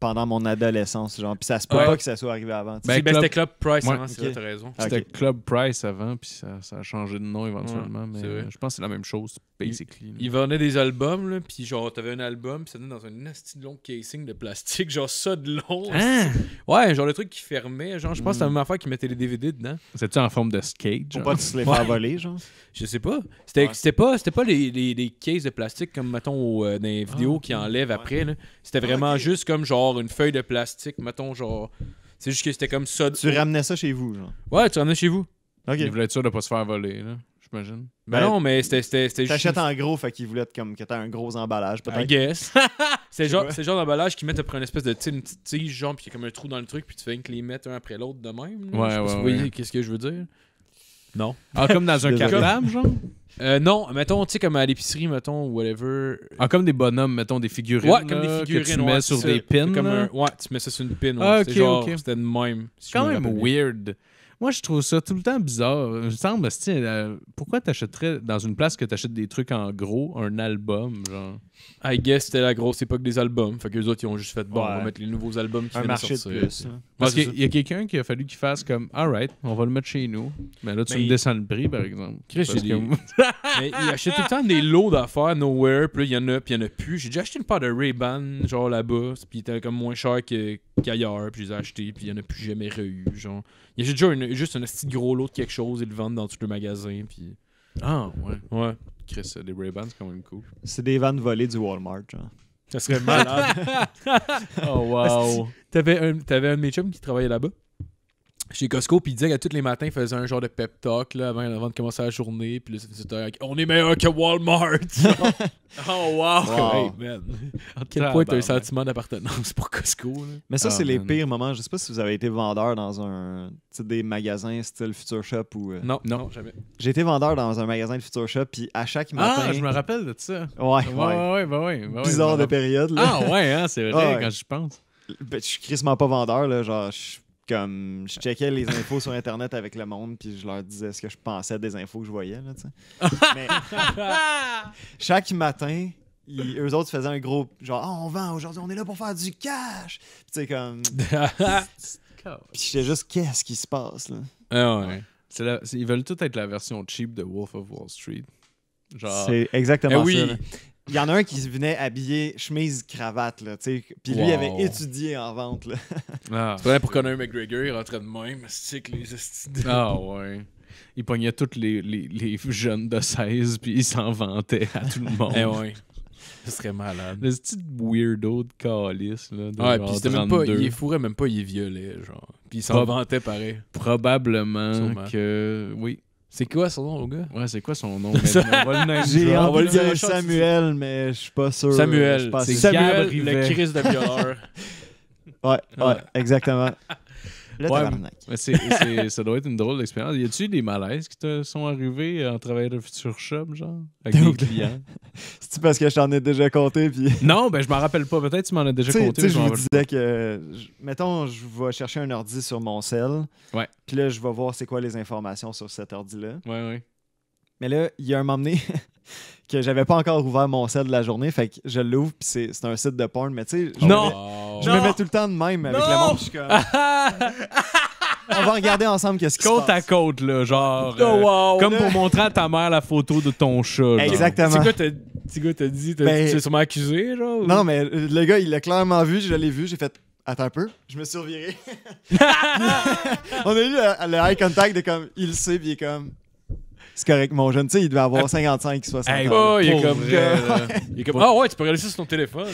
pendant mon adolescence. Genre. Puis ça se peut pas que ça soit arrivé avant. Ben, c'était Club Price avant, okay. raison. C'était Club Price avant, puis ça, a changé de nom éventuellement. mais euh, je pense que c'est la même chose, basically. Il, venaient vendait des albums, là, puis genre, t'avais un album, puis ça venait dans un nasty long casing de plastique, genre ça de long. Hein? Ouais, genre le truc qui fermait. Genre, je pense que c'était la mm. même affaire qu'ils mettaient les DVD dedans. cétait en forme de skate, Pour pas de se les faire voler, genre? Je sais pas. C'était pas, c'était pas les, les, cases de plastique comme, mettons, euh, dans les ah, vidéos qui enlèvent après. C'était ah, vraiment juste comme genre une feuille de plastique, mettons, genre. C'est juste que c'était comme ça. Tu ramenais ça chez vous, genre. Ouais, tu ramenais chez vous. Ok. il voulait être sûr de pas se faire voler, là. J'imagine. Ben, ben non, mais c'était juste. T'achètes en gros, fait qu'ils voulait être comme que t'as un gros emballage, peut-être. I guess. c'est genre, genre d'emballage qu'ils mettent après une espèce de petite tige, genre, puis il y a comme un trou dans le truc, puis tu fais une les mettre un après l'autre de même. Ouais, ouais, qu'est-ce que je veux dire? Non. Ah, comme dans un cadavre, genre? Euh, non, mettons, tu sais, comme à l'épicerie, mettons, whatever. Ah, comme des bonhommes, mettons, des figurines. Ouais, comme des figurines. Que tu mets sur des pins. Ouais, tu mets ça sur une pin. Ouais. Ah, ok, C'était une de même. C'est quand même weird. Moi, je trouve ça tout le temps bizarre. Je me semble, sais, euh, pourquoi t'achèterais dans une place que t'achètes des trucs en gros, un album, genre I guess c'était la grosse époque des albums. Fait que les autres, ils ont juste fait bon, on va mettre les nouveaux albums qui Un marché sortir. plus, hein. Parce qu'il y a quelqu'un qui a fallu qu'il fasse comme alright, on va le mettre chez nous. Mais là, tu me descends le prix, par exemple. j'ai dit. mais il achète tout le temps des lots d'affaires, nowhere, puis il y en a, puis il y en a plus. J'ai déjà acheté une paire de Ray-Ban, genre là-bas, puis il était comme moins cher qu'ailleurs, puis je les ai achetés, puis il y en a plus jamais eu. Genre, il y a juste un petit gros lot de quelque chose, ils le vendent dans tout le magasin, Ah, ouais. Ouais. Chris, des Ray-Bans, c'est quand même cool. C'est des vannes volées du Walmart, genre. Ça serait malade. oh, wow. T'avais un, un de mes chums qui travaillait là-bas chez Costco, puis il disait que tous les matins, il faisait un genre de pep talk là, avant, de commencer la journée. Puis là, c'était on est meilleur que Walmart. oh, wow! À quel point tu as un sentiment d'appartenance pour Costco. Là. Mais ça, ah, c'est les pires moments. Je sais pas si vous avez été vendeur dans un des magasins style Future Shop ou. Euh, non, non, jamais. J'ai été vendeur dans un magasin de Future Shop, puis à chaque ah, matin. Ah, je me rappelle de ça. Ouais, ouais. ouais, ouais, ouais, bah bah Bizarre bah de période. Là. Ah, ouais, hein, c'est vrai, quand je pense. Ben, je suis crissement pas vendeur, là, genre, comme je checkais les infos sur internet avec le monde puis je leur disais ce que je pensais des infos que je voyais mais chaque matin eux autres faisaient un gros genre ah, on vend aujourd'hui on est là pour faire du cash puis c'est comme puis j'étais juste qu'est-ce qui se passe là ah ils veulent tout être la version cheap de Wolf of Wall Street genre c'est exactement eh ça il y en a un qui venait habillé chemise cravate là, tu sais, puis lui, il avait étudié en vente là. Ah, c'est vrai pour Conor McGregor, il rentrait de même, c'est que les Ah ouais. Il pognait tous les, les, jeunes de 16 puis il s'en vantait à tout le monde. eh ouais. Ce serait malade. les petit weirdo de calice, là. De ouais, puis c'était même pas. Il est fourré, même pas, il est violé, genre. Puis il s'en vantait pareil. Probablement que. Oui, c'est quoi son nom, le gars? Ouais, c'est quoi son nom? on va le dire Samuel, mais je suis pas sûr. Samuel, Je sais pas c'est Samuel, le Chris de violeur. Ouais, ouais, exactement ça doit être une drôle d'expérience. Y a-tu des malaises qui te sont arrivés en travaillant futur shop, genre, avec clients? cest parce que je t'en ai déjà compté? Puis... Non, ben je m'en rappelle pas. Peut-être tu m'en as déjà compté. je, disais que, mettons, je vais chercher un ordi sur mon cell. Ouais. Puis là, je vais voir c'est quoi les informations sur cet ordi-là. Ouais, ouais. Mais là, il y a un moment donné... que j'avais pas encore ouvert mon set de la journée. Fait que je l'ouvre, puis c'est, c'est un site de porn. Mais tu sais, je, me, je me mets tout le temps de même avec la manche, comme, on va regarder ensemble qu'est-ce qui se Côte à côte, là, genre. Oh, euh, comme pour montrer à ta mère la photo de ton chat. Exactement. C'est quoi, quoi t'as dit? Ben, tu t'es sûrement accusé, genre? Non, mais le gars, il l'a clairement vu, je l'ai vu, j'ai fait Attends un peu, je me suis reviré. On a eu le, high contact de comme il sait, puis il est comme c'est correct, mon jeune. Tu sais, il devait avoir 55, 60 hey, ans. Euh, il, est comme, il est comme. Ah ouais, tu peux regarder ça sur ton téléphone.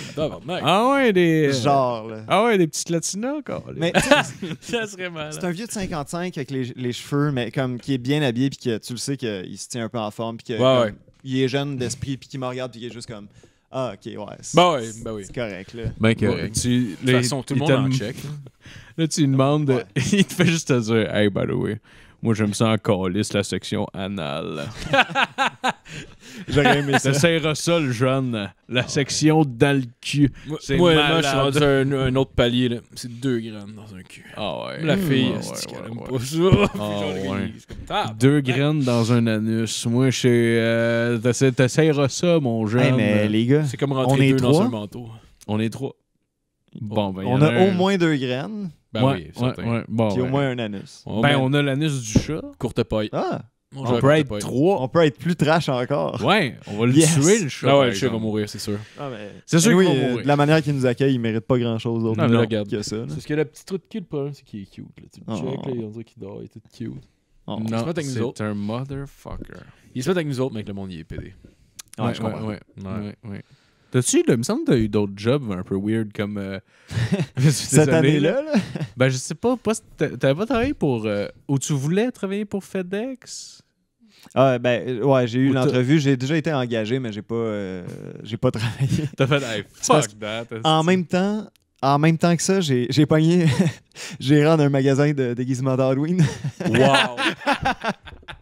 Ah ouais, des. Euh, genre, là. Ah ouais, des petites latinas, encore. Mais ça serait mal. C'est un vieux de 55 avec les, cheveux, mais comme qui est bien habillé, puis que tu le sais qu'il se tient un peu en forme, puis qu'il ouais, est jeune d'esprit, puis qu'il me regarde, puis qu'il est juste comme. Ah, ok, ouais. Ben oui, ben oui. C'est correct, là. Ben correct. Tu, de toute façon, tout le monde en check. Là, tu lui demandes. il te fait juste te dire, hey, by the way. Moi, j'aime ça en calice, la section anale. J'aurais aimé ça. ça, le jeune. La section dans le cul. C'est Moi, moi, je suis rendu un, autre palier. là. C'est deux graines dans un cul. Ah la hmm, fille, ah c'est qu'elle pas ça. Deux graines dans un anus. Moi, je euh, ça, mon jeune. mais les gars, C'est comme On rentrer est dans trois? un manteau. On est trois. Oh. Bon, ben, on a au moins deux graines. Ben oui, certain. Ouais, Bon, Puis au ben, moins un anus. ben, on a l'anus du chat. Courte paille. Ah! on peut être trois. On peut être plus trash encore. Ouais, on va le tuer, le chat. Ah ouais, le chat va mourir, c'est sûr. Ah, c'est sûr anyway, qu'il va euh, mourir. De la manière qu'il nous accueille, il mérite pas grand-chose d'autre que ça. C'est ce que le petit truc de le problème, c'est qu'il est cute. Tu le oh. check, il on dirait qu'il dort, il est tout cute. Oh. se Non, c'est un motherfucker. Il se met avec nous autres, mais que le monde, il est pédé. Ouais, comprends. ouais, ouais, ouais. T'as-tu, il me semble que t'as eu d'autres jobs un peu weird comme. Euh, Cette année-là, là? Ben, je sais pas. pas T'avais pas travaillé pour. où euh, ou tu voulais travailler pour FedEx? Ah, ben, euh, ouais, j'ai eu l'entrevue. J'ai déjà été engagé, mais j'ai pas, j'ai pas travaillé. T'as fait, hey, fuck that. En même temps, en même temps que ça, j'ai, j'ai pogné gérant d'un magasin de déguisement d'Halloween. wow!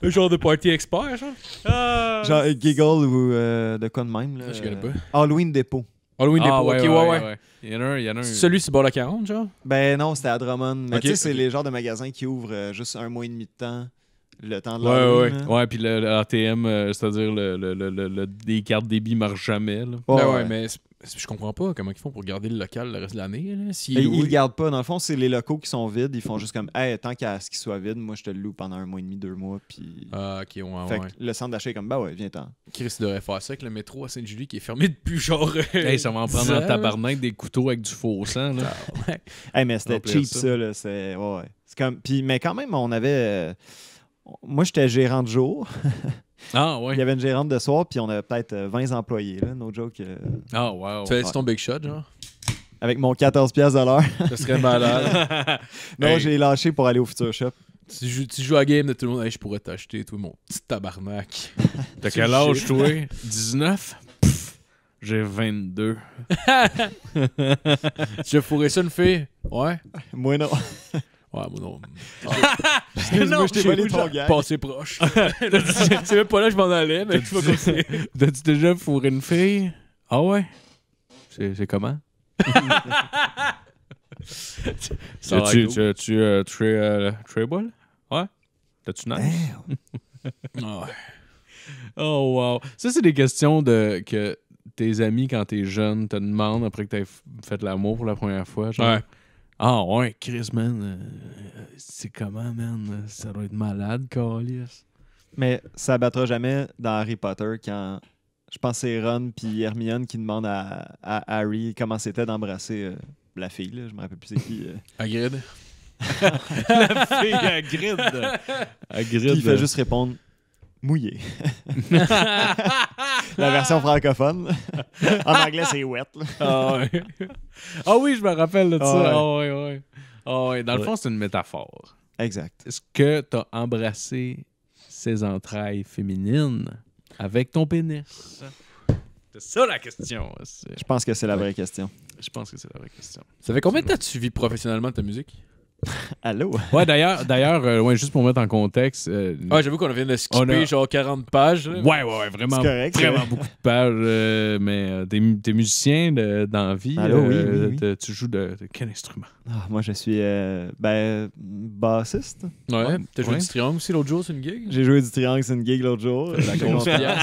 Le genre de party expert, genre. Euh, genre euh, Giggle ou euh, de quoi de même. Là, je connais pas. Halloween Dépôt. Halloween Depot, ah, Dépôt. ouais, ok, ouais, ouais, Il y en a un, il y en a un. Celui ci le genre. Ben non, c'était à Mais tu sais, c'est les genres de magasins qui ouvrent juste un mois et demi de temps, le temps de Ouais, ouais, ouais. Ouais, puis le, ATM, c'est-à-dire le, le, le, les cartes débit marchent jamais. là. Ouais, ben ouais, mais je comprends pas comment ils font pour garder le local le reste de l'année. ils le gardent pas. Dans le fond, c'est les locaux qui sont vides. Ils font juste comme, hey, tant qu'à ce qu'il soit vide, moi, je te le loue pendant un mois et demi, deux mois. Puis... Ah, ok, le centre d'achat est comme, bah ouais, viens-t'en. Chris devrait faire ça avec le métro à saint julie qui est fermé depuis genre. hey, ça va en prendre un tabarnak des couteaux avec du faux sang. Là. Ah, mais c'était cheap, ça. là. C'est ouais, comme... Puis, mais quand même, on avait. Euh, moi, j'étais gérant de jour. Ah, ouais. Il y avait une gérante de soir, puis on a peut-être 20 euh, employés, là, no joke. Euh. Ah, wow. Tu ton big shot, genre? Avec mon 14 pièces à l'heure. Ce serait malade. non, j'ai lâché pour aller au Future Shop. Tu joues, à game de tout le monde, je pourrais t'acheter, tout mon petit tabarnak. T'as quel âge, toi? 19? J'ai 22. tu as fourré ça, une fille? Ouais? Moi, non. Ouais, mon nom Ah. je t'ai volé ton gars. Passé proche. tu même pas là, je m'en allais, mais tu vais continuer. T'as-tu déjà fourré une fille? Ah ouais? C'est comment? tu, tu, tu, euh, tray, euh, Ouais? T'as-tu nage? Ah oh. wow. Ça, c'est des questions de que tes amis, quand t'es jeune, te demandent après que t'aies fait l'amour pour la première fois. Genre. Ouais. Ah ouais, Chris, man, euh, euh, c'est comment, man? Euh, ça doit être malade, Carlis. Mais ça battra jamais dans Harry Potter quand je pense que c'est Ron puis Hermione qui demandent à, Harry comment c'était d'embrasser la fille, là, je me rappelle plus c'est qui. Hagrid. la fille Hagrid. Hagrid. il fait juste répondre mouillé. la ah. version francophone. en anglais, c'est wet. Ah, ah oui, je me rappelle de ah ça. Dans le fond, c'est une métaphore. Exact. Est-ce que tu as embrassé ses entrailles féminines avec ton pénis? C'est ça la question. Je pense que c'est la vraie question. Je pense que c'est la vraie question. Ça fait combien de temps que tu vis professionnellement ta musique? Allô? Ouais, d'ailleurs, d'ailleurs euh, juste pour mettre en contexte. Euh, ah, j'avoue qu'on vient de skipper genre 40 pages. ouais, ouais, vraiment. Correct, vraiment beaucoup de pages. Euh, mais t'es, musicien de, Allô, oui, oui, oui. Tu joues de, quel instrument? Ah, moi, je suis ben, bassiste. Ouais, tu t'as joué du triangle aussi l'autre jour, c'est une gig? J'ai joué du triangle, c'est une gig l'autre jour. La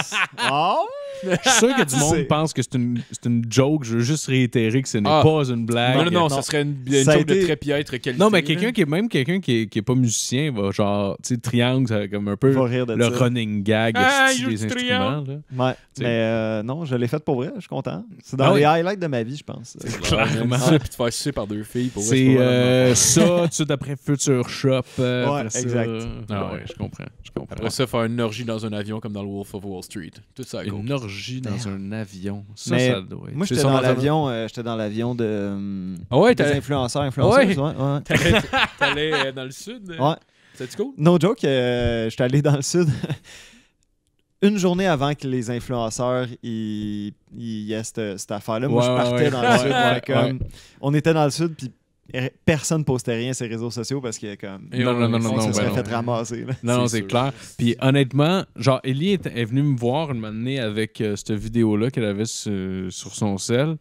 oh! Je suis sûr que du monde pense que c'est une, une joke. Je veux juste réitérer que ce n'est pas une blague. Non, non, non, ça serait une, joke de très Non, ben, quelqu'un qui est même quelqu'un qui est, qui est pas musicien va genre, tu sais, triangle, ça, comme un peu le running gag ah, des instruments. Là. Mais euh, non, je l'ai fait pour vrai, je suis content. C'est dans ah les highlights de ma vie, je pense. Clairement. Puis te faire par deux filles pour C'est euh, ça, tu d'après Future Shop. Euh, ouais, exact. Ah ouais, je comprends. Je Après ça, faire une orgie dans un avion comme dans le Wolf of Wall Street. Tout ça. Une orgie dans un avion. Ça, ça doit être. Moi, j'étais dans l'avion. Euh, j'étais dans l'avion de. Hum, ah ouais, Influenceurs, influenceurs. Ah T'allais euh, dans le sud? Euh, ouais. C'est cool? No joke, je euh, j'étais allé dans le sud une journée avant que les influenceurs y, aient cette, affaire-là. Moi, je partais dans le sud. on était dans le sud, puis er, personne ne postait rien sur les réseaux sociaux parce que comme oh, non, non, non, non, se ben serait fait ramasser. Non, c'est clair. Puis honnêtement, genre Ellie est, venue me voir une année avec cette vidéo là qu'elle avait sur, son sel.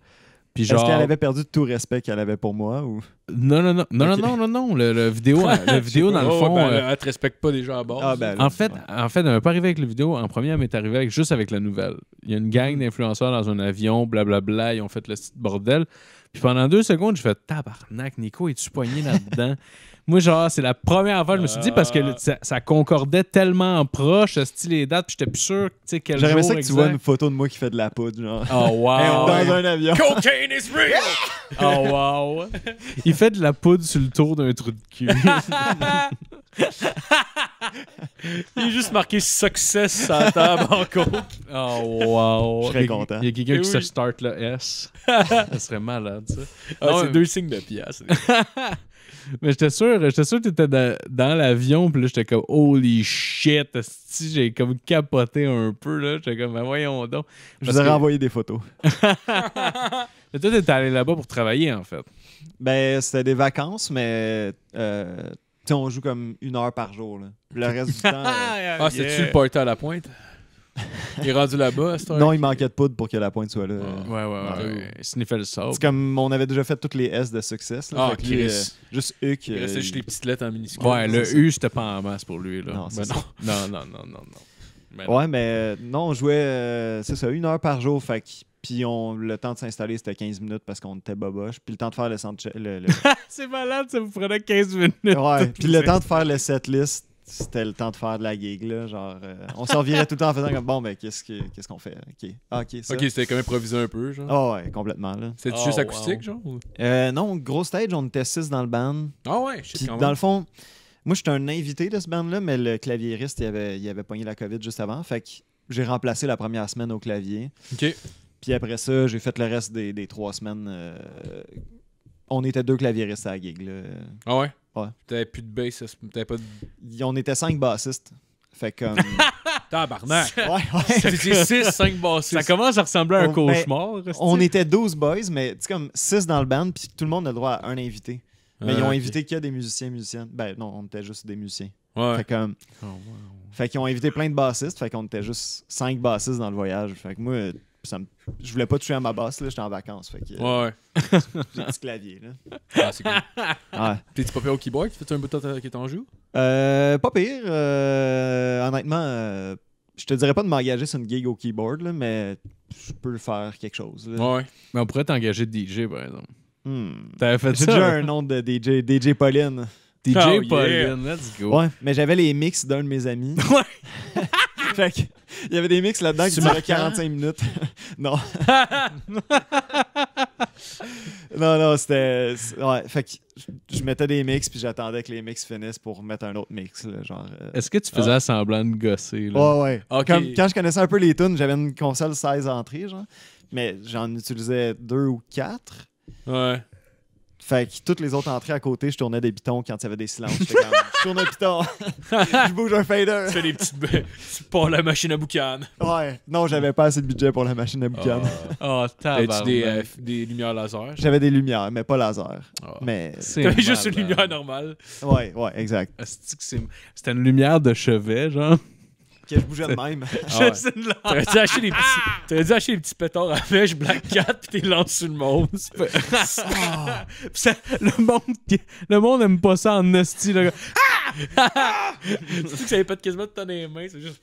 Puis genre... Est-ce qu'elle avait perdu tout respect qu'elle avait pour moi ou Non non non non non non non le, vidéo le vidéo euh, dans le fond oh, ben, euh, elle te respecte pas déjà à bord. Ah, ben, en fait en fait elle n'est pas arrivé avec le vidéo en premier elle m'est arrivée avec, juste avec la nouvelle. Il y a une gang mm. d'influenceurs dans un avion blablabla ils ont fait le petit bordel. Puis pendant deux secondes, je fais tabarnak, Nico, es-tu poigné là-dedans? Moi, genre, c'est la première fois que je me suis dit parce que euh. ça, concordait tellement proche, style et date dates, puis j'étais plus sûr, tu sais, quel J'aimerais ça que tu vois une photo de moi qui fait de la poudre, genre. Oh, wow! Dans un avion. Cocaine is real! Oh, wow! Il fait de la poudre sur le tour d'un trou de cul. Il est juste marqué success à la table en Oh, wow! Je serais content. Il y a quelqu'un eh qui se start le S. ça serait malade, ça. Ah, c'est deux signes de pièce. Mais j'étais sûr, j'étais sûr que tu étais dans l'avion, puis là, j'étais comme, holy shit, j'ai comme capoté un peu, là. J'étais comme, ben voyons donc. je vous ai renvoyé des photos. mais toi, t'étais allé là-bas pour travailler, en fait. Ben, c'était des vacances, mais. Euh, on joue comme une heure par jour. Là. Le reste du temps. Euh, ah, ah c'est-tu le porteur à la pointe? Il est rendu là-bas, c'est Non, il manquait de poudre pour que la pointe soit là. Ouais, ouais, ouais. ouais. le C'est comme on avait déjà fait toutes les S de succès. Ah, euh, juste U qui. Il restait juste les petites lettres en minuscule. Ouais, le U, c'était pas en masse pour lui. Là. Non, c'est non. non, non, non, non, ouais, mais euh, non, on jouait, euh, c'est ça, une heure par jour. Fait puis on, le temps de s'installer, c'était 15 minutes parce qu'on était boboche. Puis le temps de faire le centre. c'est malade, ça vous prenait 15 minutes. Ouais, puis le temps de faire le setlist c'était le temps de faire de la gigue genre, euh, on s'en virait tout le temps en faisant comme bon, ben qu'est-ce, qu'est-ce qu'on fait Ok, ah, ok, c'était comme improvisé un peu. Genre. Ah ouais, complètement. Là. C'était juste oh, acoustique, genre euh, Non, gros stage, on était six dans le band. Ah ouais, je sais Dans le fond, moi j'étais un invité de ce band-là, mais le claviériste, il avait, il avait pogné la COVID juste avant. Fait que j'ai remplacé la première semaine au clavier. Ok. Puis après ça, j'ai fait le reste des, des trois semaines. Euh, on était deux claviéristes à la gig. Ah ouais? Ouais. T'avais plus de bass, t'avais pas de... On était cinq bassistes. Fait comme. Tabarnak! Ouais, ouais. six, cinq bassistes. Ça commence à ressembler à un cauchemar. on était 12 boys, mais tu sais comme six dans le band, puis tout le monde a le droit à un invité. Mais ils ah, ont qu'il invité que des musiciens et musiciennes. Ben non, on était juste des musiciens. Ouais. Fait comme. Oh, fait qu'ils ont invité plein de bassistes, fait qu'on était juste cinq bassistes dans le voyage. Fait que moi, je voulais pas tuer à ma basse, là, j'étais en vacances. Fait que, ouais, euh, J'ai petit clavier, là. Ah, c'est cool. ouais. T'es-tu pas pire au keyboard? Fais-tu un bout de temps qui ton joue? Euh, pas pire. Euh, honnêtement, euh, je te dirais pas de m'engager sur une gig au keyboard, là, mais je peux faire quelque chose. Là. Ouais, mais on pourrait t'engager de DJ, par exemple. Hmm. T'avais fait ça? J'ai déjà hein? un nom de DJ, DJ Pauline. DJ oh, Pauline, let's go. Ouais, mais j'avais les mix d'un de mes amis. Ouais! fait il y avait des mix là-dedans qui duraient 45 minutes. non. non, non, c'était. Ouais, fait que je mettais des mix puis j'attendais que les mix finissent pour mettre un autre mix. genre, euh, Est-ce que tu faisais ah. semblant de gosser? Là? Ouais, ouais. quand je connaissais un peu les tunes, j'avais une console 16 entrées, genre. Mais j'en utilisais deux ou quatre. Ouais. Fait que toutes les autres entrées à côté, je tournais des bitons quand il y avait des silences. Euh, je tournais un bitons, je bouge un fader. Tu fais des petites. pour la machine à boucan. Ouais, non, j'avais pas assez de budget pour la machine à ah. boucan. Oh, ah, T'avais-tu euh, des, lumières laser J'avais des lumières, mais pas laser. Ah. Mais. T'avais juste une lumière hein. normale. Ouais, ouais, exact. C'était une lumière de chevet, genre que je bougeais de même. Ah tu T'aurais dû acheter des petits, t'aurais dû acheter des petits pétards à flèche Black Cat pis t'es lancé sur le monde. Ah! le monde, le monde aime pas ça en hostie, le tu que ça avait pas de quasiment de temps dans les mains, c'est juste.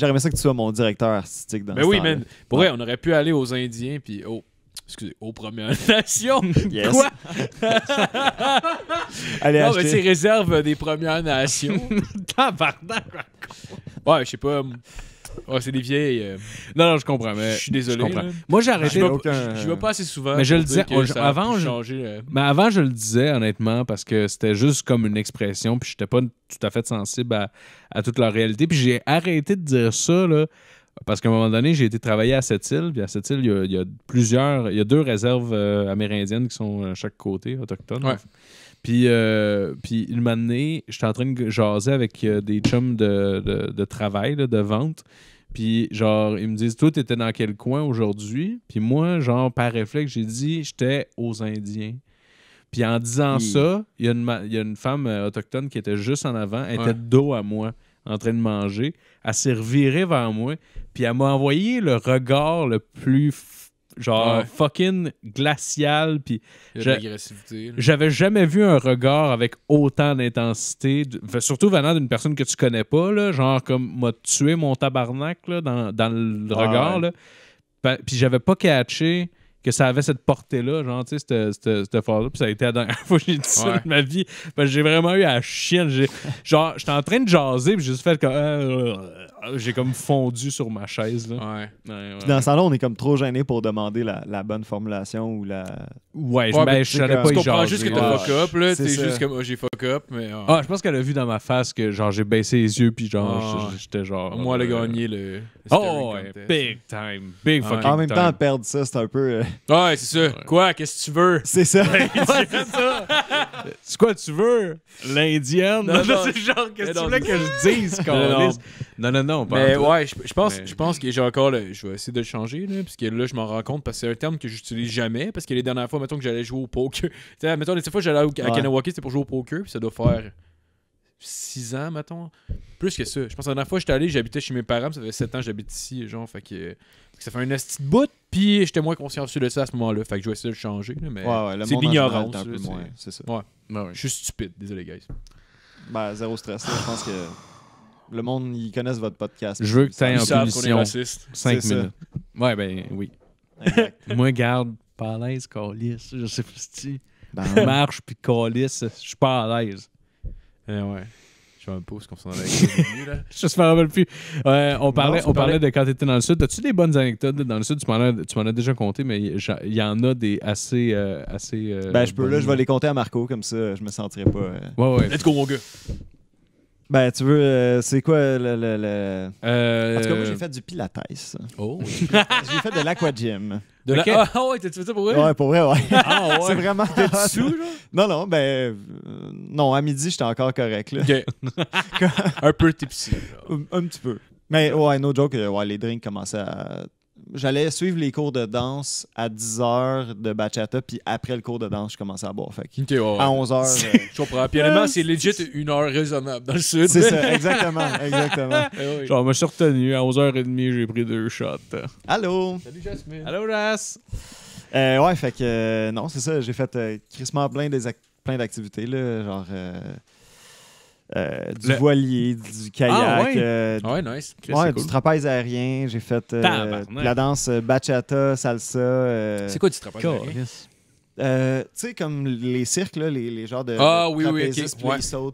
aimé ça que tu sois mon directeur artistique dans Mais ben ce oui, mais Pour vrai, on aurait pu aller aux Indiens puis oh excusez, aux Premières Nations. Quoi? Allez, non, mais c'est réserve des Premières Nations. Tabarnak, Ouais, je sais pas. c'est des vieilles. Euh, non, non, je comprends, mais. Je suis désolé. Moi, j'ai arrêté. Je vais pas assez souvent. Mais je le disais. avant, je... Changer, euh, Mais avant, je le disais, honnêtement, parce que c'était juste comme une expression, puis j'étais pas tout à fait sensible à, toute la réalité. Puis j'ai arrêté de dire ça, là parce qu'à un moment donné, j'ai été travailler à cette île, puis à cette île, il y a, plusieurs, il y a deux réserves euh, amérindiennes qui sont à chaque côté, autochtones. Puis, euh, puis une année, j'étais en train de jaser avec euh, des chums de, travail, de vente. Puis, genre, ils me disent, toi, t'étais dans quel coin aujourd'hui? Puis moi, genre, par réflexe, j'ai dit, j'étais aux Indiens. Puis en disant ça, il y, a une, y, a une femme euh, autochtone qui était juste en avant, elle était dos à moi en train de manger. à s'est revirée vers moi, puis elle m'a envoyé le regard le plus genre fucking glacial puis j'avais jamais vu un regard avec autant d'intensité surtout venant d'une personne que tu connais pas là, genre comme m'a tué mon tabarnak dans, le regard puis j'avais pas catché que ça avait cette portée-là, genre, tu sais, cette, cette, là Puis ça a été la dernière fois que j'ai dit ça de ma vie. j'ai vraiment eu à chienne. Genre, j'étais en train de jaser, puis j'ai juste fait comme. Euh, euh, j'ai comme fondu sur ma chaise, là. Ouais. dans ce là on est comme trop gêné pour demander la, bonne formulation ou la. Ouais, ben, je, ben, je savais pas juste que t'as fuck up, là. T'es juste comme, oh, j'ai fuck up, mais. Ah. ah, je pense qu'elle a vu dans ma face que, genre, j'ai baissé les yeux, puis genre, ah. j'étais genre. Moi, le a euh, gagné le. oh, big time. Big fucking time. En même temps, perdre ça, c'est un peu. Ouais, c'est ça. Quoi, qu'est-ce que tu veux? C'est ça. c'est quoi tu veux? L'Indienne? Non, non, non genre, qu'est-ce que tu voulais que je dise, Non, non, non. mais ouais, je, pense, je pense que j'ai encore. je vais essayer de le changer, là, parce que là, je m'en rends compte, parce que c'est un terme que j'utilise jamais, parce que les dernières fois, mettons que j'allais jouer au poker. sais, mettons, les fois j'allais à, ouais. Kanawaki, c'était pour jouer au poker, puis ça doit faire. 6 ans, mettons. Plus que ça. Je pense que la dernière fois que j'étais allé, j'habitais chez mes parents, ça fait 7 ans que j'habite ici, genre, fait que. Ça fait un petit bout, puis j'étais moins conscient de ça à ce moment-là. Fait que je vais essayer de le changer. mais Ouais, c'est l'ignorance. c'est ça. Ouais. Je suis stupide, désolé, guys. Ben, zéro stress. Je pense que le monde, ils connaissent votre podcast. Je veux que tu aies 5 minutes. Ouais, ben oui. Moi, garde, pas à l'aise, calisse. Je sais pas si. Ben, Marche puis calisse, je suis pas à l'aise. Eh ouais. Je fais un pouce comme qu'on dans la là. Je me rappelle plus. Ouais, on parlait, on parlait de quand tu étais dans le Sud. As-tu des bonnes anecdotes dans le Sud? Tu m'en as, déjà compté, mais il y en a des assez. Euh, assez euh, ben, je peux, là, je vais les compter à Marco, comme ça, je me sentirais pas. Euh, ouais, ouais. Let's go, mon gars. Ben, tu veux, euh, c'est quoi le. le, Euh... En tout cas, moi, j'ai fait du Pilates. Oh! j'ai fait de l'aquagym. De Ah, oh, ouais, tu ça pour vrai? Ouais, pour vrai, ouais. Ah, ouais. c'est vraiment. T'es dessous, là? Non, non, ben. Euh, non, à midi, j'étais encore correct, là. un peu tipsy. Un, petit peu. Mais ouais, no joke, euh, ouais, les drinks commençaient à j'allais suivre les cours de danse à 10 h de bachata, puis après le cours de danse, je commençais à boire. Fait à 11 h. Euh, je comprends. Puis c'est legit une heure raisonnable dans le sud. C'est ça, exactement. exactement. Eh genre, je me suis retenu. À 11h30, j'ai pris deux shots. Allô. Salut, Jasmine. Allô, Jas. Euh, ouais, fait que euh, non, c'est ça. J'ai fait crissement plein plein d'activités, là. Genre. Euh, du voilier, du kayak, ah, euh, ouais. nice. ouais, du trapèze aérien. J'ai fait euh, la danse bachata, salsa. C'est quoi du trapèze aérien? tu sais, comme les cirques, là, les, les, genres de. Ah oui, oui, Tu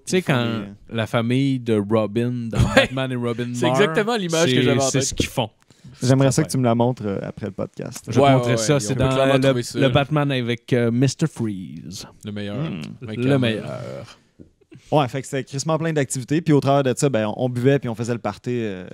sais, quand la famille de Robin dans Batman et Robin C'est exactement l'image que j'avais en C'est ce qu'ils font. J'aimerais ça que tu me la montres après le podcast. Je vais montrer ça. C'est dans le, Batman avec Mr. Freeze. Le meilleur. Hmm. le meilleur. Ouais, fait que c'était crissement plein d'activités. Puis au travers de ça, ben, on, buvait, puis on faisait le party. Euh,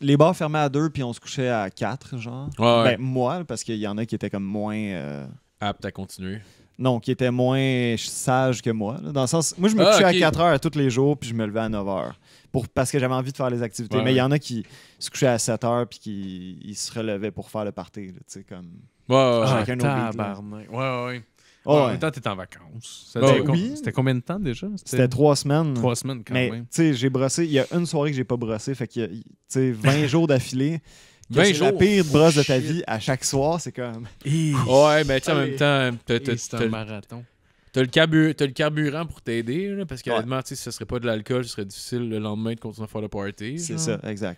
les bars fermaient à deux puis on se couchait à 4, genre. Ouais, Ben, moi, parce qu'il y en a qui étaient comme moins. Euh, Aptes Apte à continuer. Non, qui étaient moins sages que moi. Dans le sens. Moi, je me ah, couchais à 4 heures tous les jours, puis je me levais à 9 heures. Pour, parce que j'avais envie de faire les activités. Mais il y en a qui se couchaient à 7 heures, puis qui se relevaient pour faire le party. Tu sais, comme. ouais, ouais. Oh, en même temps, t'es en vacances. Ça ben C'était combien de temps déjà? C'était trois semaines. Trois semaines quand Mais, même. Tu sais, j'ai brossé. Il y a une soirée que j'ai pas brossé, fait que, tu sais, 20 jours d'affilée. la pire brosse de ta vie à chaque soir, c'est comme. ouais, mais tu en même temps, c'est un marathon. T'as le, tu as le carburant pour t'aider, parce qu'honnêtement, ouais. si ce serait pas de l'alcool, ce serait difficile le lendemain de continuer à faire le party. C'est ça, exact.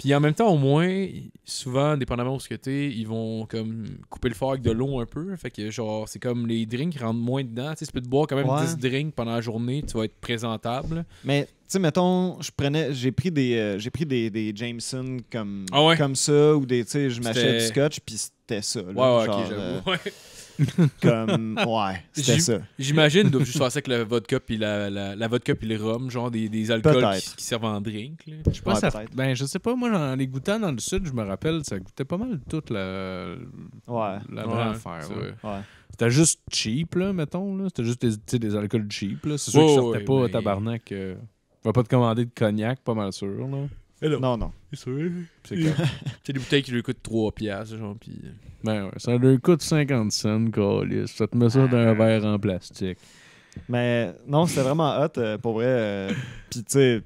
Puis en même temps, au moins, souvent, dépendamment où ce que t'es, ils vont comme couper le fort avec de l'eau un peu. Fait que genre, c'est comme les drinks qui rentrent moins dedans. Tu sais, tu peux te boire quand même 10 drinks pendant la journée, tu vas être présentable. Mais tu sais, mettons, je prenais, j'ai pris des, euh, j'ai pris des, Jameson comme, ah comme ça ou des, tu sais, je m'achète du scotch puis c'était ça. ouais, euh, Comme, ouais, c'était ça. J'imagine, donc je juste faire ça avec la vodka puis la, la, la vodka puis les rhum, genre des, des alcools qui, servent en drink. Je pense ben, je sais pas, moi, en les goûtant dans le sud, je me rappelle, ça goûtait pas mal toute la, ouais. la vraie ouais, affaire. C'était juste cheap, là, mettons. Là. C'était juste des, des alcools cheap. Là. C'est sûr que qu'ils sortaient pas tabarnak. Euh, on va pas te commander de cognac, pas mal sûr. Là. Non, non. C'est sûr. C'est des bouteilles qui lui coûtent 3 piastres, genre, pis... Euh. Ben ouais, ça lui coûte 50 cents, colis. Ça te met ça dans un ah. verre en plastique. Mais non, c'était vraiment hot, euh, pour vrai. Euh, pis tu sais,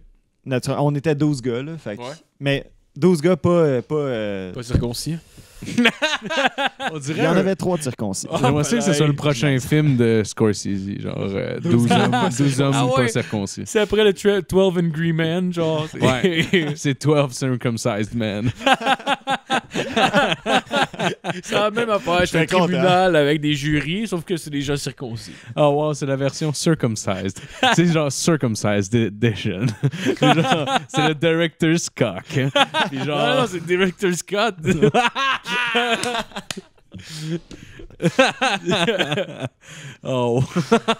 on était 12 gars, là, Mais 12 gars pas... pas circoncis. On dirait. Il y en avait trois de circoncis. Oh, J'aimerais que c'est sur le prochain film de Scorsese, genre 12 euh, hommes, 12 ah pas circoncis. C'est après le 12 Angry Men, genre. c'est 12 Circumcised men. c'est la même affaire. C'est un tribunal avec des jurys, sauf que c'est des gens circoncis. Oh ah, wow, c'est la version circumcised. c'est genre circumcised edition. c'est le director's cock. Genre... Non, c'est director's cut. oh.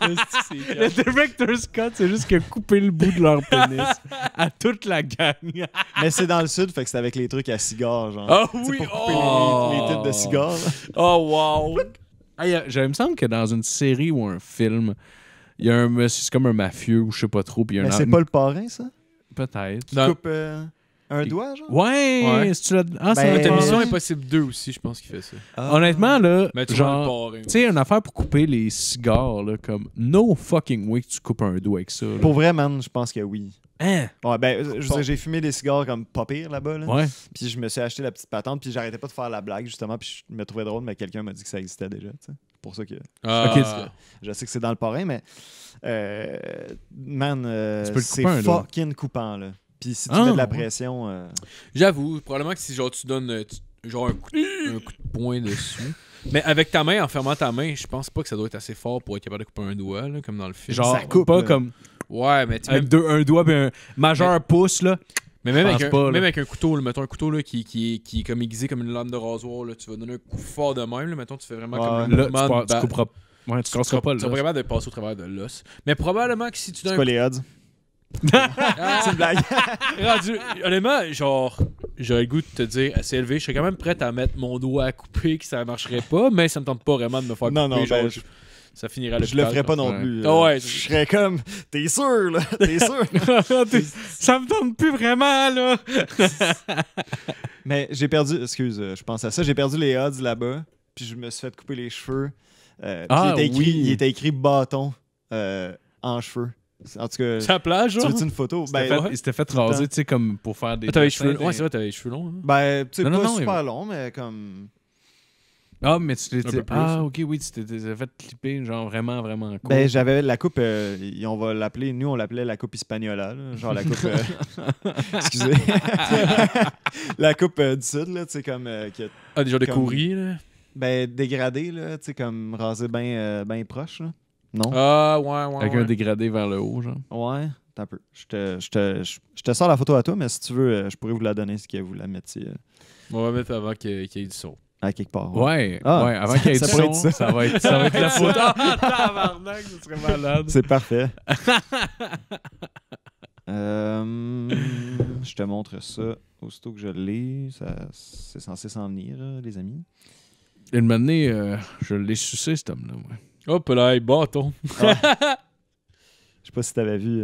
le director's cut, c'est juste que couper le bout de leur pénis à toute la gang. Mais c'est dans le sud, fait que c'est avec les trucs à cigares, genre. oh, oui! Pour couper oh. les, les, têtes de cigares. Oh wow! Euh, il me semble que dans une série ou un film, il y a un c'est comme un mafieux ou je sais pas trop. Puis Mais c'est pas le parrain, ça? Peut-être. Coupe, euh, un doigt, genre? Ouais! tu Ah, ben, c'est T'as Mission Impossible 2 aussi, je pense qu'il fait ça. Ah. Honnêtement, là, Mais tu genre, tu sais, une affaire pour couper les cigares, là, comme no fucking way que tu coupes un doigt avec ça. Pour vrai, man, je pense que oui. Hein? Ouais, ben, euh, j'ai fumé des cigares comme pas pire là-bas. Là. Ouais. Puis je me suis acheté la petite patente, puis j'arrêtais pas de faire la blague, justement, puis je me trouvais drôle, mais quelqu'un m'a dit que ça existait déjà. tu sais. pour ça que Ah. je sais que c'est dans le parrain, mais euh, man, euh, c'est fucking coupant. Là si tu ah, mets de la pression. Euh, J'avoue, probablement que si genre tu donnes euh, genre un coup, de poing dessus. Mais avec ta main, en fermant ta main, je pense pas que ça doit être assez fort pour être capable de couper un doigt, là, comme dans le film. Genre, ça coupe, pas comme. Ouais, mais tu même... un doigt et un majeur pouce, là. Mais même avec, un, même avec, un, couteau, mettons un couteau là, qui, qui, qui, est comme aiguisé comme une lame de rasoir, là, tu vas donner un coup fort de même, là, mettons tu fais vraiment comme un mouvement tu, couperas Ouais, tu, tu, pas, de passer au travers de l'os. Mais probablement que si tu donnes. coup... Ah. c'est une blague. honnêtement, genre, j'aurais le goût de te dire, assez élevé, je serais quand même prêt à mettre mon doigt à couper, que ça ne marcherait pas, mais ça me tente pas vraiment de me faire couper. Non, genre, ben, Ça finira le Je le ferais pas non plus. ouais, je... serais comme, t'es sûr, là, t'es sûr. ça me tente plus vraiment, là. mais j'ai perdu, excuse, euh, je pense à ça, j'ai perdu les odds là-bas, puis je me suis fait couper les cheveux. Euh, ah, il, était écrit, il était écrit bâton euh, en cheveux. En tout cas, Sa plage, tu une photo? Ben, il s'était fait raser, tu sais, comme pour faire des. Ah, t'avais les cheveux longs. Ouais, c'est vrai, t'avais cheveux longs. Hein. Ben, tu sais, pas Non, super long, mais comme. Ah, mais tu t'es Ah, ok, oui, tu t'es fait clipper, genre vraiment, vraiment cool. Ben, j'avais la coupe, euh, on va l'appeler, nous on l'appelait la coupe Hispaniola, genre la coupe. Euh, excusez. la coupe euh, du Sud, là, tu sais, comme. Ah, déjà des comme- là. ben, dégradé, là, tu sais, comme rasé, bien ben proche, là. Non? Ah, ouais, ouais. Avec un dégradé vers le haut, genre. Ouais, t'as peu. Je te, je, te, je, te sors la photo à toi, mais si tu veux, euh, je pourrais vous la donner si vous la mettiez. On va mettre avant qu'il y, qu ait du saut. À quelque part. Ouais, ouais, ah, avant qu'il y ait du ça ça. ça. va être, ça va être la photo. Ah, tabarnak, ça serait malade. C'est parfait. euh, je te montre ça aussitôt que je l'ai. C'est censé s'en venir, euh, les amis. Une le euh, je l'ai sucé, cet homme-là, ouais. Hop là, bâton. ton. Je sais pas si t'avais vu.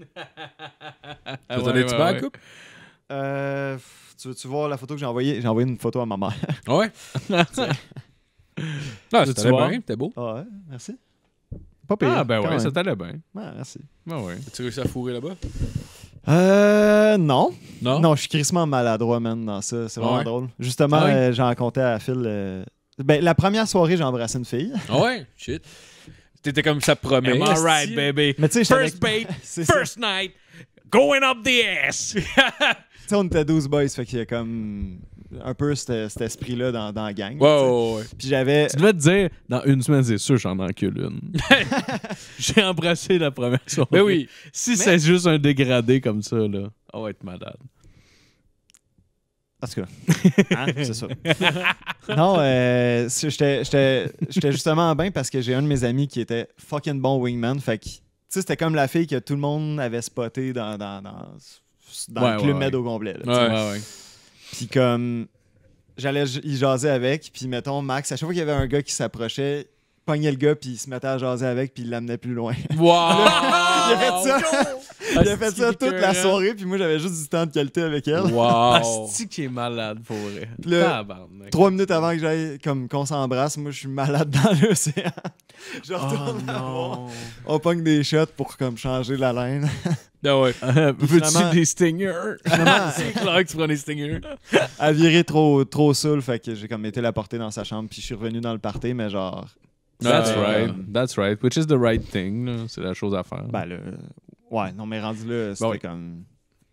Tu as donné du tu veux-tu voir la photo que j'ai envoyée? J'ai envoyé une photo à ma mère. Ah ouais? non, ah, c'était bien, t'es beau. Ah ouais, merci. Pas pire. Ah ben ouais, ça t'allait bien. merci. Ben ouais. As-tu réussi à fourrer là-bas? Euh, non. Non? Non, je suis crissement maladroit, man, dans ça. C'est vraiment ah drôle. Justement, j'en comptais à Phil euh, ben, la première soirée, j'ai embrassé une fille. Ah ouais? Shit. T'étais comme ça promet. All right baby. Mais first avec... bait, first night, going up the ass. tu sais, on était 12 boys, fait qu'il y a comme un peu cet, esprit-là dans, la gang. Wow, ouais. Puis j'avais. Tu devais te dire, dans une semaine, c'est sûr, j'en encule une. J'ai embrassé la première soirée. Mais ben oui. Si c'est juste un dégradé comme ça, là, on va être malade. En tout cas, hein? c'est ça. non, euh, j'étais justement en bain parce que j'ai un de mes amis qui était fucking bon wingman. Fait que, tu sais, c'était comme la fille que tout le monde avait spotée dans, dans, dans, le club ouais, med ouais. au complet. Puis comme, j'allais y jaser avec. Puis mettons, Max, à chaque fois qu'il y avait un gars qui s'approchait, pognait le gars, puis il se mettait à jaser avec, puis il l'amenait plus loin. Wow! il a fait ça, toute la soirée, puis moi j'avais juste du temps de qualité avec elle. Wow! Asti qui est malade pour vrai. trois minutes avant que j'aille, comme qu'on s'embrasse, moi je suis malade dans l'océan. je oh retourne On pogne des shots pour comme changer la laine. ben ouais. Veux-tu des stingers? c'est clair que tu prends des stingers. Elle virait trop, trop saoul, fait que j'ai comme été la portée dans sa chambre, puis je suis revenu dans le party, mais genre, That's euh, right. That's right. Which is the right thing. C'est la chose à faire. Ben, le... Ouais, non, mais rendu là, c'était ben comme.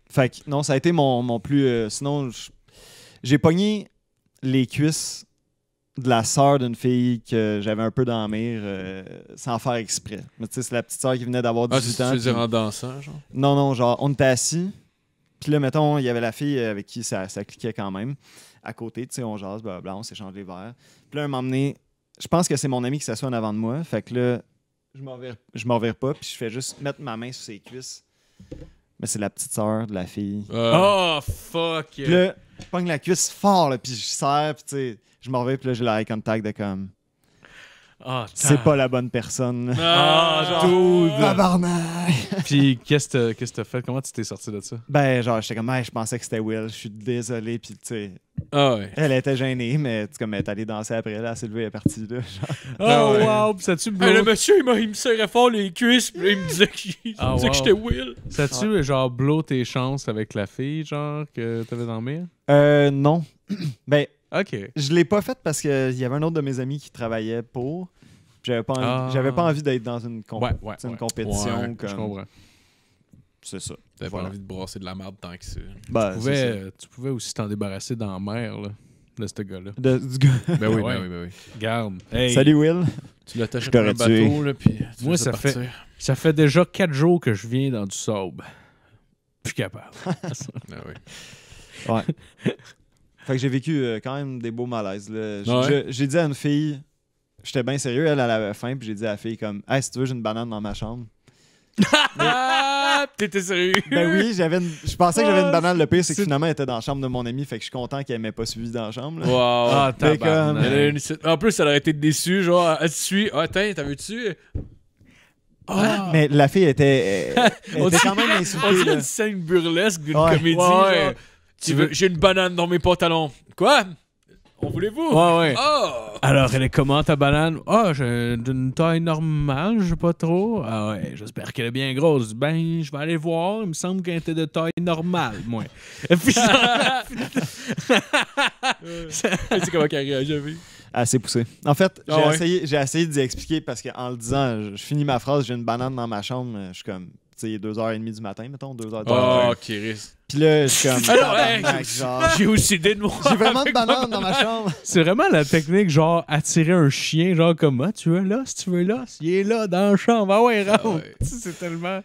Fait que, non, ça a été mon, mon plus. Euh, sinon, j'ai pogné les cuisses de la sœur d'une fille que j'avais un peu dans euh, sans faire exprès. Mais tu sais, c'est la petite sœur qui venait d'avoir 18 ah, ans. Tu faisais en dansant, genre Non, non, genre, on était assis. Puis là, mettons, il y avait la fille avec qui ça, ça cliquait quand même. À côté, tu sais, on jase, blablabla, on s'échange les verres. Puis là, elle m'a donné, je pense que c'est mon ami qui s'assoit en avant de moi. Fait que là, je m'en vais pas, puis je fais juste mettre ma main sur ses cuisses. Mais c'est la petite sœur de la fille. Ah. Oh, fuck! Puis là, je pogne la cuisse fort, là, puis je serre, puis tu sais, je m'en vais, puis là, j'ai l'eye contact de comme. Ah, c'est pas la bonne personne. Ah, la ah, genre. Puis qu'est-ce que t'as fait? Comment tu t'es sorti de ça? Ben, genre, j'étais comme, je pensais que c'était Will, je suis désolé. Puis, tu sais. Ah, ouais. Elle était gênée, mais comme elle est allée danser après, là, Sylvie est partie, là. Genre. Oh, ah, wow! Puis, ça tu Le monsieur, il, il me serrait fort les cuisses, puis il me disait que, j'étais Will. Ça tu genre, blow tes chances avec la fille, genre, que t'avais dans le Euh, non. ben, OK. Je l'ai pas fait parce qu'il euh, y avait un autre de mes amis qui travaillait pour. J'avais pas, ah. j'avais pas envie d'être dans une, ouais, compétition. Je comprends. C'est ça. T'avais n'avais pas envie de brasser de la merde tant que bah, c'est. Euh, tu, pouvais, aussi t'en débarrasser dans la mer, là, de ce gars-là. De gars. Ben oui, ben oui, ben oui. Garde. Salut Will. Tu l'attaches à un bateau, là, puis Moi, ça fait, ça fait déjà quatre jours que je viens dans du sable. Plus capable. ah oui. Ouais. Fait que j'ai vécu euh, quand même des beaux malaises. Ah j'ai dit à une fille, j'étais bien sérieux, elle, avait faim, puis j'ai dit à la fille comme Hey, si tu veux, j'ai une banane dans ma chambre. Ah, T'étais sérieux? Ben oui, j'avais je pensais que j'avais une ah, banane. Le pire, c'est que finalement, elle était dans la chambre de mon ami, fait que je suis content qu'elle m'ait pas suivi dans la chambre. Waouh, Wow. Ah, comme- En plus, elle aurait été déçue. Genre, elle suit. Ah, tiens, t'as vu-tu? Mais la fille était, elle- était quand même On dirait une scène burlesque d'une comédie. Tu veux... J'ai une banane dans mes pantalons. Quoi On voulez-vous Ouais, ouais. Oh! Alors, elle est comment ta banane Oh, j'ai d'une taille normale, je sais pas trop. Ah ouais, j'espère qu'elle est bien grosse. Ben, je vais aller voir. Il me semble qu'elle était de taille normale, moi. Et puis, C'est comment réagit, assez poussé. En fait, ah j'ai essayé, essayé d'y expliquer parce qu'en le disant, je, finis ma phrase, j'ai une banane dans ma chambre, euh, je suis comme, tu sais, 2h30 du matin, mettons, 2h30. Oh, Kiris. Pis là, je suis comme. Ah j'ai aussi des noix. J'ai vraiment de bananes dans ma chambre. C'est vraiment la technique, genre, attirer un chien, genre, comme, ah, tu veux là, si tu veux là, il est là, dans la chambre. Ah ouais, rentre. Ah c'est tellement.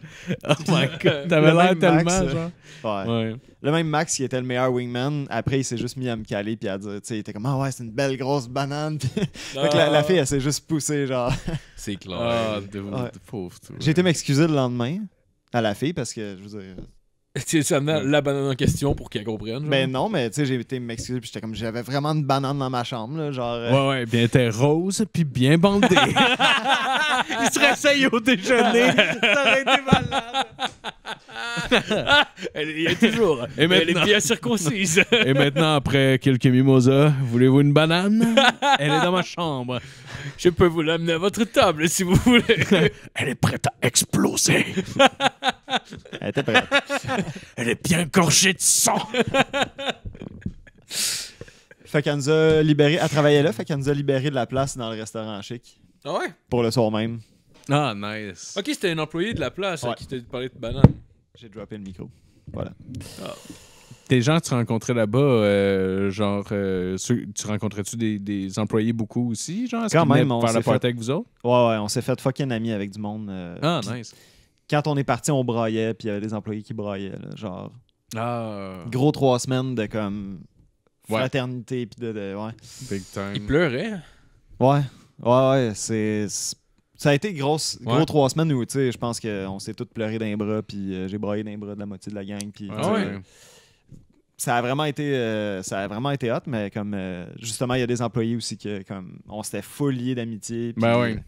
Oh my god. T'avais l'air tellement, euh, genre. Ouais. Le même Max, qui était le meilleur wingman. Après, il s'est juste mis à me caler, puis à dire, tu sais, il était comme, ah ouais, c'est une belle grosse banane. Fait Donc, ah. la, fille, elle s'est juste poussée, genre. C'est clair. Ah, de, pauvre, J'ai été m'excuser le lendemain à la fille parce que, je veux dire c'est la banane en question pour qu'elle comprenne. Mais ben non, mais tu sais, j'ai été m'excuser, puis j'étais comme, j'avais vraiment une banane dans ma chambre, là, genre. Euh. Ouais, ouais, bien, t'es rose, puis bien bandée. Il serait ça au déjeuner, ça aurait été malade. elle est toujours. Et maintenant... Elle est bien circoncise. Et maintenant, après quelques mimosas, voulez-vous une banane? Elle est dans ma chambre. Je peux vous l'amener à votre table si vous voulez. Elle est prête à exploser. Elle était prête. Elle est bien gorgée de sang. Fakanza a libéré. Elle travaillait là, Fakanza nous a libéré de la place dans le restaurant chic. Ah ouais? Pour le soir même. Ah, nice. Ok, c'était un employé de la place qui qui t'a parlé de banane. J'ai droppé le micro. Voilà. Ah tes gens que tu rencontrais là-bas, euh, genre, euh, tu rencontrais-tu des, employés beaucoup aussi, genre? Quand même, on s'est fait... avec vous autres? Ouais, ouais, on s'est fait fucking amis avec du monde. Euh, ah, nice. Quand on est parti, on braillait, puis il y avait des employés qui braillaient, genre. Ah. Gros trois semaines de comme fraternité, puis de, ouais. Big time. Ils pleuraient. Hein? Ouais, ouais, ouais, c'est ça a été grosse, gros trois semaines où, tu sais, je pense qu'on s'est tous pleuré d'un bras, puis j'ai braillé d'un bras de la moitié de la gang, puis... Ah ça a vraiment été euh, ça a vraiment été hot mais comme euh, justement il y a des employés aussi que comme on s'était folier d'amitié ben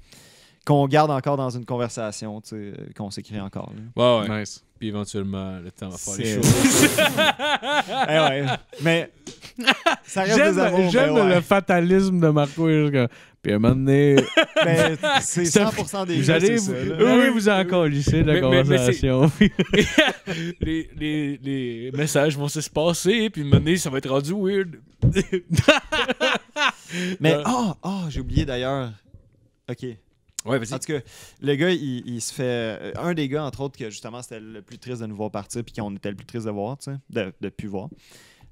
qu'on garde encore dans une conversation euh, qu'on s'écrit encore là. Ouais, ouais éventuellement, le temps va faire les choses. eh ouais. Mais ça reste des J'aime le fatalisme de Marco. Puis à un moment donné, c'est 100% des vous gens, allez c'est vous, ça, encore oui, vous en de la conversation. les, messages vont se passer, puis un moment donné, ça va être rendu weird. Mais, oh, oh, j'ai oublié d'ailleurs. OK. Ouais, le gars, il, se fait. Euh, un des gars, entre autres, que justement, c'était le plus triste de nous voir partir, puis qu'on était le plus triste de voir, tu sais, de de plus voir.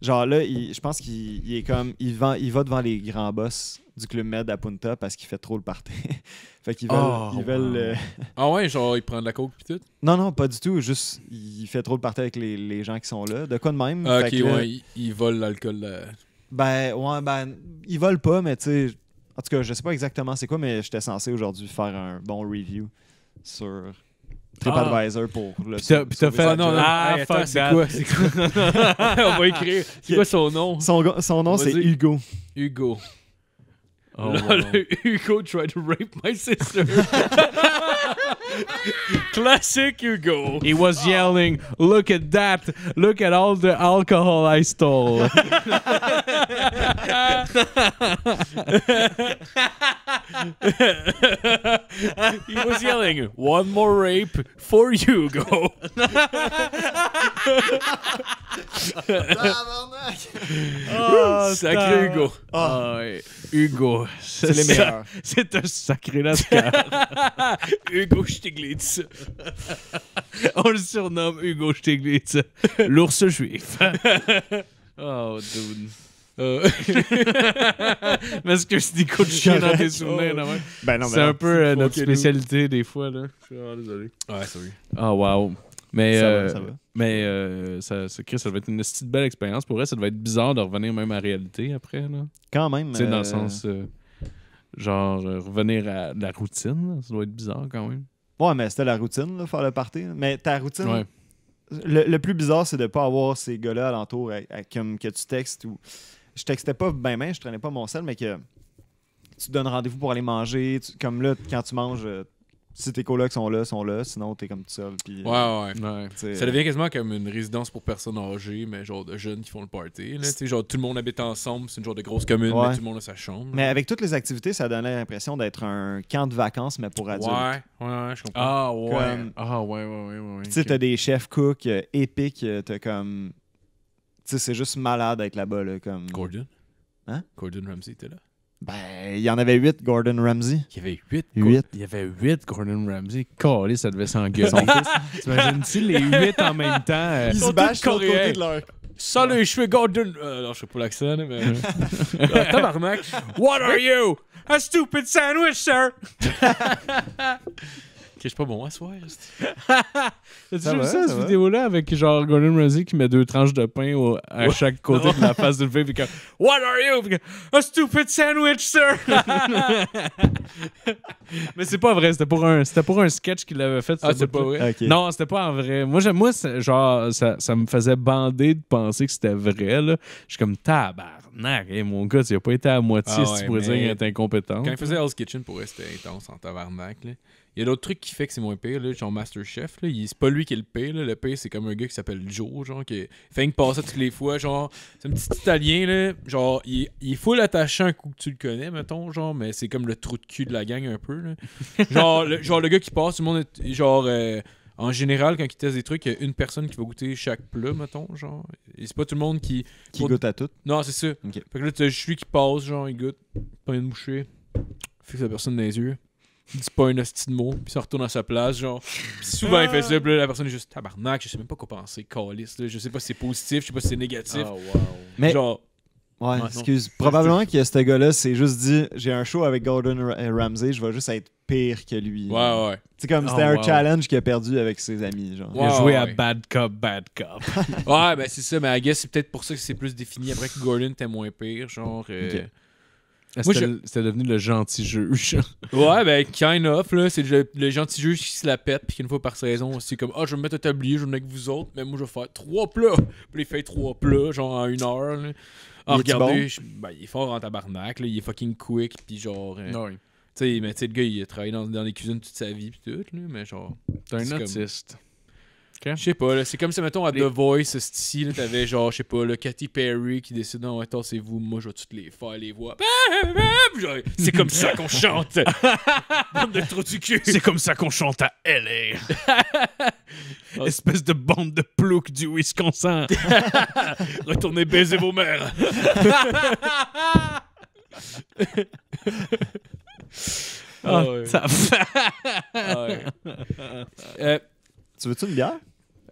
Genre là, je pense qu'il est comme. Il, il va devant les grands boss du club Med à Punta parce qu'il fait trop le party. fait qu'ils veulent. Oh, euh, ah ouais, genre, il prend de la coke pis tout Non, non, pas du tout. Juste, il fait trop le party avec les, gens qui sont là. De quoi de même. Ah, ok, ouais, il, vole l'alcool. Euh, ben, ouais, ben, ils vole pas, mais tu sais, en tout cas, je sais pas exactement c'est quoi, mais j'étais censé aujourd'hui faire un bon review sur TripAdvisor pour le. Puis t'as Ah, non, ah, fuck, c'est quoi, On va écrire. C'est quoi son nom Son, nom, c'est Hugo. Hugo. Oh, là, Hugo tried to rape my sister. Classic Hugo. He was yelling, "Look at that! Look at all the alcohol I stole." he was yelling, "One more rape for Hugo." oh, sacré Hugo. Oh. Ah, Hugo, c'est le meilleur. C'est un sacré nascar. Hugo, je On le surnomme Hugo Stiglitz, l'ours juif. oh, dude. Euh... ce que c'est des coups de chien dans tes souvenirs, oh, non, ben c'est un peu euh, notre spécialité des fois, là. Je suis désolé. Ouais, c'est vrai. Ah, wow. Mais, ça euh, va, ça va. mais euh, ça, ça, ça va être une petite belle expérience. Pour elle ça va être bizarre de revenir même à la réalité après, là. Quand même. Tu sais, dans le euh, sens, genre, revenir à la routine, ça doit être bizarre quand même. Ouais, mais c'était la routine, là, faire le party. Mais ta routine. Le, plus bizarre, c'est de ne pas avoir ces gars-là alentour à, comme que tu textes ou. Je textais pas ben ben, je traînais pas mon sel, mais que tu donnes rendez-vous pour aller manger. comme là, quand tu manges, euh, si tes colocs sont là, sont là, sinon t'es comme tout seul. Euh, ouais, ouais. ouais. Ça devient euh, quasiment comme une résidence pour personnes âgées, mais genre de jeunes qui font le party. Là, genre tout le monde habite ensemble, c'est une genre de grosse commune, mais tout le monde a sa chambre. Mais avec toutes les activités, ça donnait l'impression d'être un camp de vacances, mais pour adultes. Ouais, ouais, je comprends. Ah ouais. Ah ouais, ouais, ouais. ouais, Tu sais, t'as des chefs cook euh, épiques, t'as comme. Tu sais, c'est juste malade d'être là-bas. Là, comme... Gordon Hein Gordon Ramsay t'es là. Ben, il y en avait 8 Gordon Ramsay. Il y avait 8. 8. Il y avait 8 Gordon Ramsay. Calé, ça devait s'engueuler. T'imagines-tu les 8 en même temps? Euh, Ils se bâchent sur le côté de leur. Salut, je suis Gordon. Euh, non, je sais pas l'accent, mais. ah, tabarnak. What are you? A stupid sandwich, sir! je suis pas bon à soir. T'as-tu vu ça, cette vidéo-là, avec genre Gordon Ramsay qui met deux tranches de pain à chaque côté de la face d'une fille, puis comme What are you? A stupid sandwich, sir! Mais c'est pas vrai, c'était pour, un, pour un sketch qu'il avait fait. Ah, c'est pas vrai? Non, c'était pas en vrai. Moi, moi genre, ça, ça, me faisait bander de penser que c'était vrai. Là. Je suis comme tabarnak, mon gars, tu n'as pas été à moitié ah si tu pourrais dire qu'il incompétent. Quand il faisait Hell's Kitchen, pour rester intense en tabarnak, là. Il y a d'autres trucs qui fait que c'est moins pire, là, genre Masterchef. c'est pas lui qui est le pire. Le pire, c'est comme un gars qui s'appelle Joe, genre, qui fait que passer toutes les fois. Genre, c'est un petit Italien, là. Genre, il, il l'attacher un coup que tu le connais, mettons, genre, mais c'est comme le trou de cul de la gang un peu, genre, le, genre, le gars qui passe, tout le monde est, genre. Euh, en général, quand il teste des trucs, il y a une personne qui va goûter chaque plat, mettons, genre. Et c'est pas tout le monde qui. Qui goûte à tout Non, c'est ça. Okay. Fait que là, juste lui qui passe, genre, il goûte, pas une bouchée, fixe la personne dans les yeux dit pas un hostie de mot, puis ça retourne à sa place, genre. souvent, il fait ça, ah. la personne est juste tabarnak, je sais même pas quoi penser, calice, je sais pas si c'est positif, je sais pas si c'est négatif. Ah, mais... Genre. Ouais, excuse. Probablement que ce gars-là s'est juste dit j'ai un show avec Gordon euh, Ramsay, je vais juste être pire que lui. Ouais, ouais. C'est comme c'était ah, un challenge qu'il a perdu avec ses amis. Genre. Il a joué à Bad Cop, Bad Cop. ouais, ben c'est ça, mais I guess c'est peut-être pour ça que c'est plus défini après que Gordon était moins pire. Genre. Euh, c'est devenu le gentil juge. ouais, ben, kind of. Là, c'est le, gentil juge qui se la pète, puis qu'une fois par saison, c'est comme Ah, oh, je vais me mettre au tablier, je vais me mettre avec vous autres, mais moi, je vais faire trois plats. Puis il fait trois plats, genre en une heure. Là. Ah, regardez, ben, il est fort en tabarnak, il est fucking quick, puis genre. Euh, tu sais, mais tu le gars, il a travaillé dans, les cuisines toute sa vie, puis tout, là, mais genre. T'es un autiste. Je sais pas, c'est comme si, mettons, à The Voice, ici, t'avais genre, je sais pas, le Katy Perry qui décide, non, attends, c'est vous, moi, je vais toutes les faire, les voix. C'est comme ça qu'on chante. bande de trous du cul. C'est comme ça qu'on chante à L.A. Espèce de bande de ploucs du Wisconsin. Retournez baiser vos mères. Ah, ah, ça... Ah, euh, tu veux-tu une bière?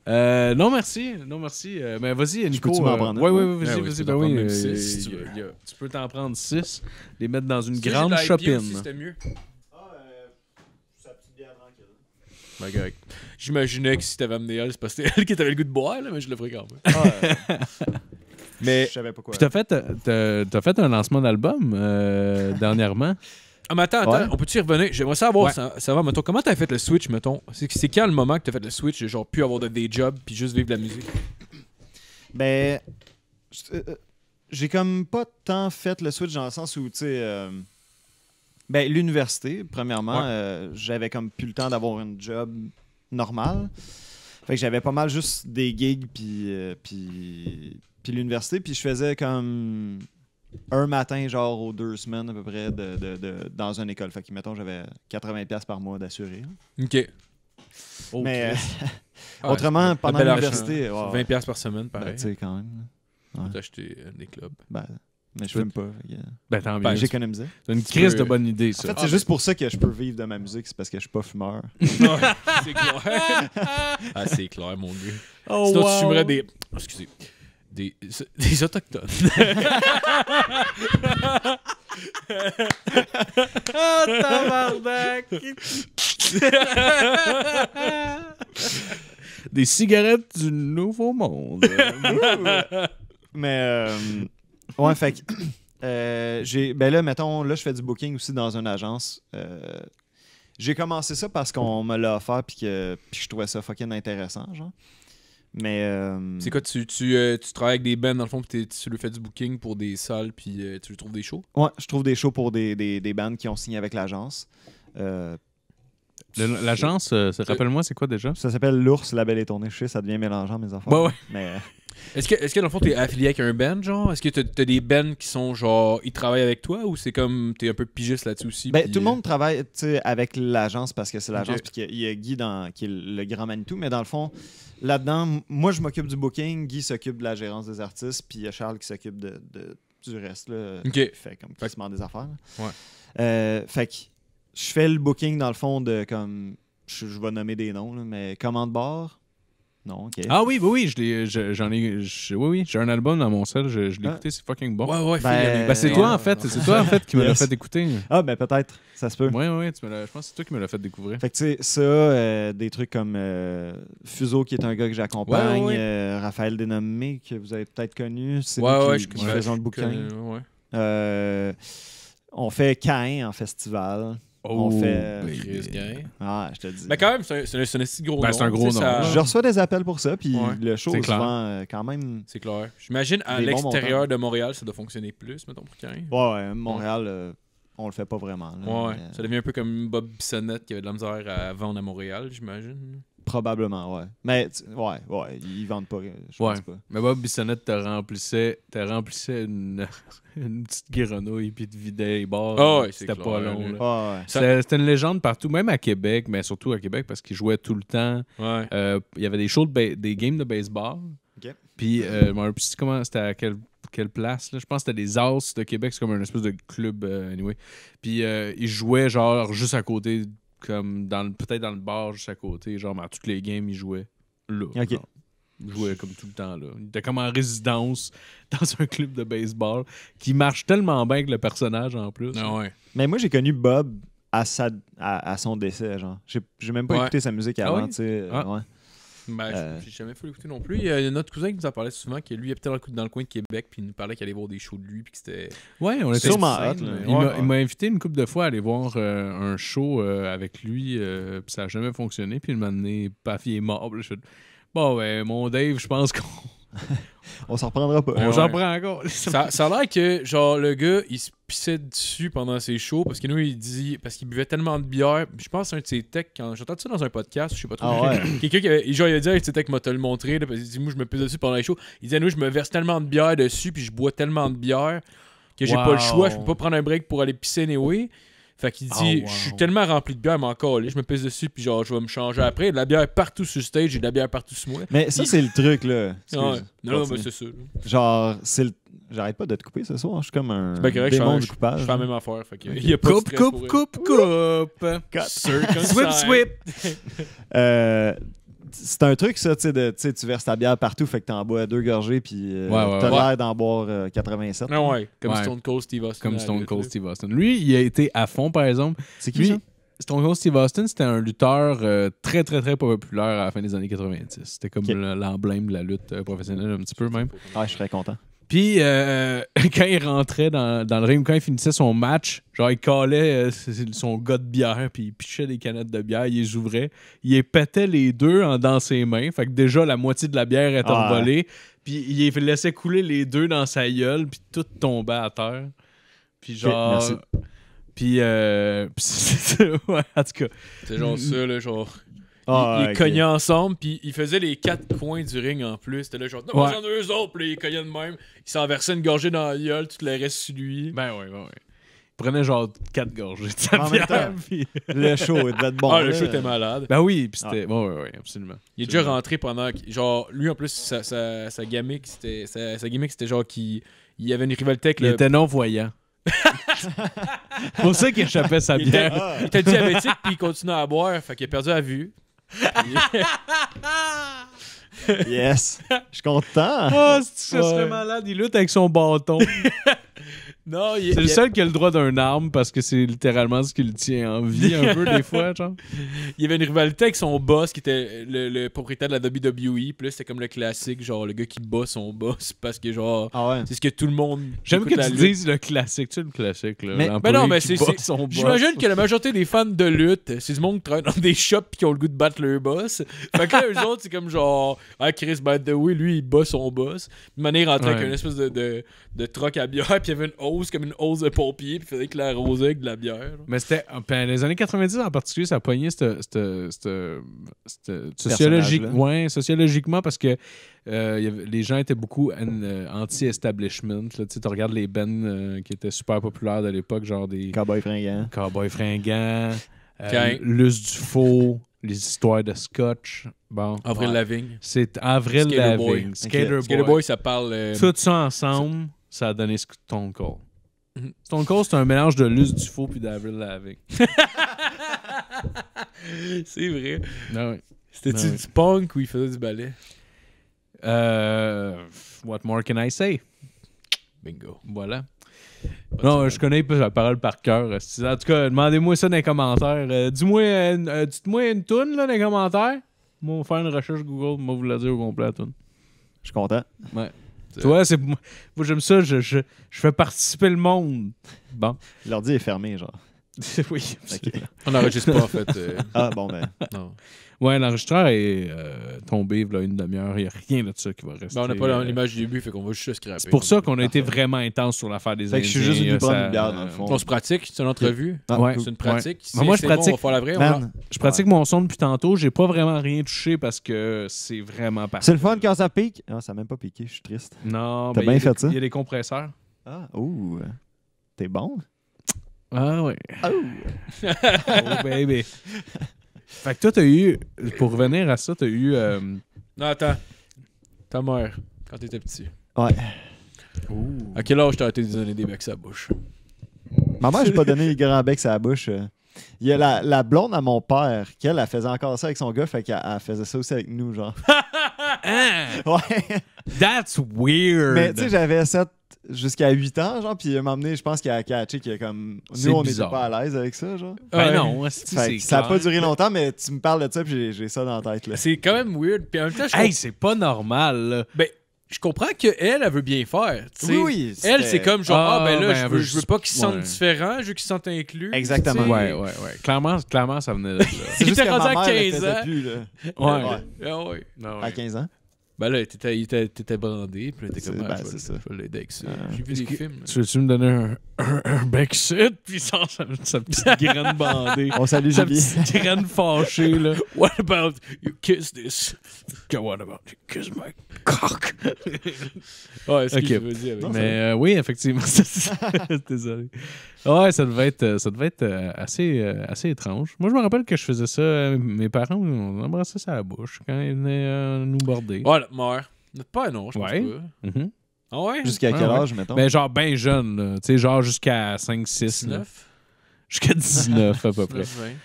Euh, non, merci. Non, merci. mais euh, ben, vas-y, Nico. Peux-tu oui, oui, vas-y, vas-y. Ben oui, tu, peux t'en prendre 6, les mettre dans une grande shopping. c'était mieux. Ah, euh, ben, J'imaginais que si t'avais amené elle, c'est parce que c'était elle qui avait le goût de boire, là, mais je le ferais quand même. Ah, mais je savais t'as fait, euh, t'as, fait un lancement d'album dernièrement. Ah, mais attends, on peut-tu y revenir? J'aimerais savoir, ça, va, comment t'as fait le switch, mettons? C'est quand le moment que t'as fait le switch, genre, pu avoir des jobs, puis juste vivre de la musique? Ben, euh, j'ai comme pas tant fait le switch dans le sens où, tu sais, euh, ben, l'université, premièrement, euh, j'avais comme plus le temps d'avoir un job normal. Fait que j'avais pas mal juste des gigs, puis, puis l'université, puis je faisais comme un matin, genre aux deux semaines à peu près, de, de, dans une école. Fait que, mettons, j'avais 80$ par mois d'assuré. Hein. OK. Oh, mais autrement, pendant l'université. 20$ par semaine, ben, pareil. tu sais, quand même. T'as acheté euh, des clubs. Ben, mais je fume pas. Ben, tant ben, J'économisais. C'est une crise de bonne idée, ça. c'est juste pour ça que je peux vivre de ma musique, c'est parce que je suis pas fumeur. c'est clair. ah, c'est clair, mon Dieu. Oh, tu fumerais des. Excusez. Des, Autochtones. Oh, des cigarettes du Nouveau Monde. Mais, euh, ouais, fait euh, ben là, mettons, là, je fais du booking aussi dans une agence. Euh, j'ai commencé ça parce qu'on me l'a offert puis que, je trouvais ça fucking intéressant, genre. Mais. Euh, c'est quoi, euh, tu, travailles avec des bands dans le fond, puis tu lui fais du booking pour des salles, puis euh, tu lui trouves des shows Ouais, je trouve des shows pour des, des, bands qui ont signé avec l'agence. L'agence, rappelle-moi, c'est quoi déjà Ça s'appelle L'Ours, la belle et Je sais, ça devient mélangeant, mes enfants. Mais est-ce que, est dans le fond, tu es affilié avec un band, genre Est-ce que tu as des bands qui sont genre, ils travaillent avec toi ou c'est comme, tu es un peu pigiste là-dessus aussi ben, Tout le euh, monde travaille avec l'agence parce que c'est l'agence, okay. puis qu'il y, a Guy qui est le grand Manitou, mais dans le fond, là-dedans, moi je m'occupe du booking, Guy s'occupe de la gérance des artistes, puis il y a Charles qui s'occupe de, du reste, là. Fait comme des affaires. Euh, fait je fais le booking dans le fond de comme, je, je vais nommer des noms, mais commande bar ah oui, oui, oui, j'en oui, oui, j'ai un album dans mon sel, je, l'ai ah. écouté, c'est fucking bon. Ouais, ouais, ben, ben, c'est toi euh, en fait, euh, c'est toi en fait qui me l'a fait écouter. Ah ben peut-être, ça se peut. Oui, oui, je pense que c'est toi qui me l'a fait découvrir. Fait que tu sais, ça, euh, des trucs comme Fuseau qui est un gars que j'accompagne, Raphaël Dénommé que vous avez peut-être connu, c'est ouais, ouais, qui, le bouquin. on fait Caen en festival on oh, fait. Chris Gain. Ah, je te dis. Mais quand même, c'est un, un, gros ben, nom. C'est un gros nom. Je reçois des appels pour ça, puis le show souvent, euh, quand même. C'est clair. J'imagine à l'extérieur de Montréal, ça doit fonctionner plus, mettons, pour Gain. Ouais, ouais, Montréal. Euh, on le fait pas vraiment. ouais, ça devient un peu comme Bob Bissonnette qui avait de la misère à vendre à Montréal, j'imagine. Probablement, ouais. Mais ouais, ouais, ils vendent pas, je ouais. pas. Mais Bob Bissonnette te remplissait, te une, une petite et puis te vidait les bars. Ah c'était pas long. C'était ah, une légende partout, même à Québec, mais surtout à Québec parce qu'il jouait tout le temps. Euh, il y avait des shows, des games de baseball. Okay. Puis, euh, comment c'était à quel quelle place. Là. Je pense que c'était des As de Québec. C'est comme une espèce de club, euh, anyway. Puis ils jouaient genre juste à côté comme dans peut-être dans le bar juste à côté, genre à toutes les games, il jouait là. Il jouait comme tout le temps là. Il était comme en résidence dans un club de baseball qui marche tellement bien que le personnage en plus. Ah mais moi j'ai connu Bob à, à, son décès, genre. J'ai même pas écouté sa musique ah avant, tu sais. Ah. Bah, j'ai jamais fait l'écouter non plus. Il y a notre cousin qui nous en parlait souvent, qui lui habitait dans le coin de Québec, puis il nous parlait qu'il allait voir des shows de lui, puis que c'était. Ouais, on l'a sûrement hâte. Il m'a invité une couple de fois à aller voir euh, un show euh, avec lui, puis ça n'a jamais fonctionné, puis il m'a amené, paf, il mort. Bon, ouais, ben, mon Dave, je pense qu'on. on s'en reprendra pas. On s'en prend encore. ça, a l'air que, genre, le gars, il se pissait dessus pendant ses shows parce que nous, il dit. Parce qu'il buvait tellement de bière. Je pense un de ses techs, quand j'entends ça dans un podcast, je sais pas trop. Ah Quelqu'un qui Genre, il a dit à un de ses techs m'a te le montré, parce qu'il dit, moi, je me pisse dessus pendant les shows. Il disait, nous, je me verse tellement de bière dessus, puis je bois tellement de bière que j'ai pas le choix, je peux pas prendre un break pour aller pisser, anyway. Fait qu'il ah, dit Je suis tellement rempli de bière, mais encore, je me pèse dessus, puis genre, je vais me changer après. Il y a de la bière partout sur le stage, j'ai de la bière partout sur moi. Mais ça, c'est le truc, là. Non, mais c'est sûr. Genre, c'est le J'arrête pas de te couper ce soir, je suis comme un correct, démon je, du coupage. Je fais la hein. même affaire, fait il y a pas coupe, coupe, coupe, coupe, coupe, coupe, Swip, swip. euh, c'est un truc, ça, tu sais, de, tu verses ta bière partout, fait que t'en bois deux gorgées, puis euh, t'as l'air d'en boire 87. Euh, ah comme Stone Cold Steve Austin. Comme Stone Cold Steve Austin. Lui, il a été à fond, par exemple. C'est qui, Lui, ça? Stone Cold Steve Austin, c'était un lutteur euh, très, très, très populaire à la fin des années 90. C'était comme l'emblème de la lutte professionnelle, un petit peu même. Ah, je serais content. Puis, euh, euh, quand il rentrait dans, le ring, quand il finissait son match, genre, il calait euh, son gars de bière, puis il pichait des canettes de bière, il les ouvrait, il les pétait les deux dans ses mains. Fait que déjà, la moitié de la bière était ah. envolée. Puis, il les laissait couler les deux dans sa gueule, puis tout tombait à terre. Puis, genre. Puis, en tout cas. C'est genre ça, là, genre il ah, ils, cognaient ensemble, puis il faisait les quatre coins du ring en plus. C'était là, genre, non, ouais. j'en ai deux autres, puis ils cognaient de même. Ils s'en une gorgée dans la gueule, tout le reste sur lui. Ben ouais, ben ouais. Ils prenaient genre quatre gorgées Le show, il bon. Ah, le show était malade. Ben oui, puis c'était. Bon, ouais, ouais, absolument. Il est déjà rentré pendant. Genre, lui en plus, sa, sa, sa gimmick, c'était genre qu'il il avait une rivalité avec il le. Il était non-voyant. pour ça qu'il échappait sa bière. Il était, diabétique, puis il continuait à boire, fait qu'il a perdu la vue yes. Je suis content. Oh, ah, c'est ça serait malade. Il lutte avec son bâton. c'est le seul qui a le droit d'un arme parce que c'est littéralement ce qui le tient en vie un peu des fois, Il y avait une rivalité avec son boss qui était le, propriétaire de la WWE, plus c'était comme le classique genre le gars qui bat son boss parce que genre ah c'est ce que tout le monde J'aime que tu dises le classique, tu sais le classique là. Mais, ben non, mais c'est J'imagine que la majorité des fans de lutte, c'est du monde qui travaille dans des shops qui ont le goût de battre leur boss. Fait que là eux autres, c'est comme genre ah Chris bat lui il bat son boss. De manière en avec une espèce de, de, troc à bière, puis il y avait une c'est comme une hausse de pompier, puis faisait que la rosée avec de la bière. Mais c'était. les années 90 en particulier, ça pognait cette. Sociologique, ouais, sociologiquement, parce que euh, les gens étaient beaucoup euh, anti-establishment. Tu regardes les Ben qui étaient super populaires de l'époque, genre des. Cowboy fringants. Cowboy fringants. du faux les histoires de scotch. Bon. Avril Lavigne. C'est Avril Lavigne. Skater, Boy. Skater Boy, ça parle. Tout ça ensemble, ça a donné ton corps Mhm. Ton corps c'est un mélange de Luce du faux puis d'Avril Lavigne. c'est vrai. Non, ben C'était-tu ben du punk ou il faisait du ballet? Euh, what more can I say? Bingo. Voilà. non, je connais pas la parole par cœur. En tout cas, demandez-moi ça dans les commentaires. Euh, dis-moi, euh, dites-moi une toune là, dans les commentaires. Moi, on va faire une recherche Google, moi vous la dire au complet la toune. Je suis content. Ouais. Tu c'est moi, j'aime ça, je, je, fais participer le monde. Bon. L'ordi est fermé, genre. oui. On n'enregistre pas, en fait. Euh. Ah, bon, ben. Non. Ouais, l'enregistreur est euh, tombé là, une demi-heure. Il n'y a rien de ça qui va rester. Ben, on n'a pas euh, l'image du début, fait qu'on va juste scraper. C'est pour ça qu'on a été vraiment intense sur l'affaire des fait je suis juste une bonne bière, dans le fond. On se pratique, c'est une entrevue. Ah, ouais. C'est une pratique. moi, je pratique. je pratique mon son depuis tantôt. J'ai pas vraiment rien touché parce que c'est vraiment pas. C'est le fun quand ça pique. Non, ah, ça n'a même pas piqué. Je suis triste. Non, T'as ben, bien fait ça. Il y a des compresseurs. Ah, ouh. T'es bon. Ah oui. Oh. oh! baby. Fait que toi, t'as eu. Pour revenir à ça, t'as eu. Euh, non, attends. Ta mère, quand t'étais petit. Ouais. À quel âge t'as été donné des becs à la bouche? Maman, mère, j'ai pas donné les grands becs à la bouche. Euh. Il y a la, la blonde à mon père, qu'elle, elle faisait encore ça avec son gars, fait qu'elle faisait ça aussi avec nous, genre. ouais. That's weird. Mais tu sais, j'avais cette jusqu'à 8 ans, genre, puis m'a amené, je pense qu'il a catché qu'il a comme. Nous, on n'était pas à l'aise avec ça, genre. Ben non, c'est Ça n'a pas duré longtemps, mais tu me parles de ça, puis j'ai ça dans la tête, là. C'est quand même weird, puis en même temps, je. Hey, c'est pas normal, Ben, je comprends que elle, elle veut bien faire. Oui, oui. Elle, c'est comme genre, ah, ben ah, là, ben, je, veux, pas qu'ils se sentent différents, je veux qu'ils se sentent inclus. Exactement. Ouais, ouais, ouais. Clairement, ça venait de là. Il rendu à 15 ans. Ouais. Ah ouais. Ah ouais. À 15 ans. Ben là, t'étais brandé, puis là, t'es comme, ah, ben, je, ça. ça. Euh, J'ai vu des films. Tu veux-tu me donner un, un, backseat, puis ça, ça, petite graine bandée. On salue Sa petite graine fâchée, là. What about you kiss this? What about you kiss my cock? ouais, c'est ce que je dire. Avec Mais euh, oui, effectivement. Désolé. Ouais, ça devait être, ça devait être euh, assez, assez étrange. Moi, je me rappelle que je faisais ça. Mes parents, on embrassait ça à la bouche quand ils venaient nous border. Voilà. Mort. Pas non, je pense. Pas. Mhm. Ah Jusqu'à ah quel âge, mettons? Ben, genre, ben jeune, Tu sais, genre jusqu'à 5, 6, 9. Jusqu'à 19, à peu près.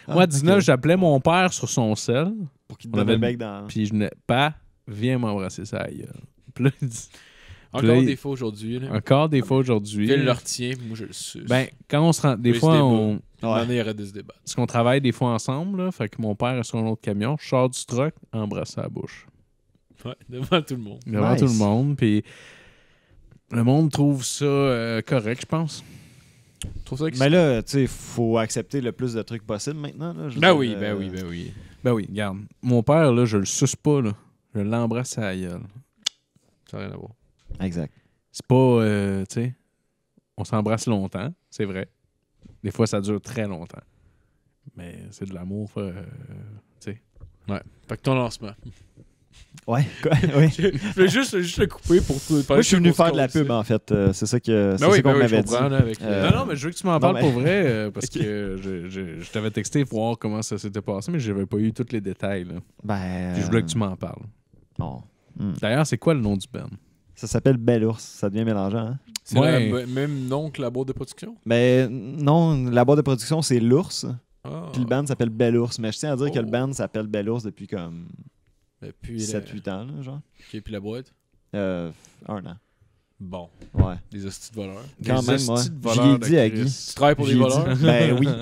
Ah, moi, à 19, j'appelais mon père sur son sel. Pour qu'il te donne le mec dans... Puis je n'ai pas, viens m'embrasser, ça ailleurs. » Encore des fois aujourd'hui. Encore des fois aujourd'hui. Il le retient, moi je le suce. Ben, quand on se rend. Des fois, on. Ouais. il y de se débattre. Parce qu'on travaille des fois ensemble, là, fait que mon père est sur un autre camion, je sors du truck, embrasse à bouche. devant tout le monde. Devant tout le monde. Puis le monde trouve ça euh, correct, je pense. Mais là, tu sais, faut accepter le plus de trucs possible maintenant. ben, oui, euh, ben oui, ben oui, ben oui. regarde. Mon père, là, je le suce pas, là. Je l'embrasse à la Ça n'a rien à voir. Exact. C'est pas, euh, tu sais, on s'embrasse longtemps, c'est vrai. Des fois, ça dure très longtemps. Mais c'est de l'amour, tu sais. Ouais. Fait que ton lancement. Ouais. je, voulais juste, juste le couper pour. tout Moi, je suis venu faire de la pub, en fait. Euh, c'est ça que ben ben qu'on m'avait dit. Euh, euh, non, non, mais je veux que tu m'en parles pour vrai, parce que je, t'avais texté pour voir comment ça s'était passé, mais j'avais pas eu tous les détails. Ben. Puis je voulais que tu m'en parles. Bon. Hmm. D'ailleurs, c'est quoi le nom du band? Ça s'appelle Belle Ours. Ça devient mélangeant. Hein? C'est le même nom que la boîte de production? Mais ben, non, la boîte de production, c'est l'ours. Ah. Puis le band s'appelle Belle Ours. Mais je tiens à dire que le oh. band s'appelle Belle Ours depuis comme depuis euh, 7-8 ans, là, genre. OK, puis la boîte? Euh, un an. Bon. Ouais. Des hosties de voleurs. Quand des même, moi. J'y ai dit à Guy. Tu travailles pour des voleurs? ben oui.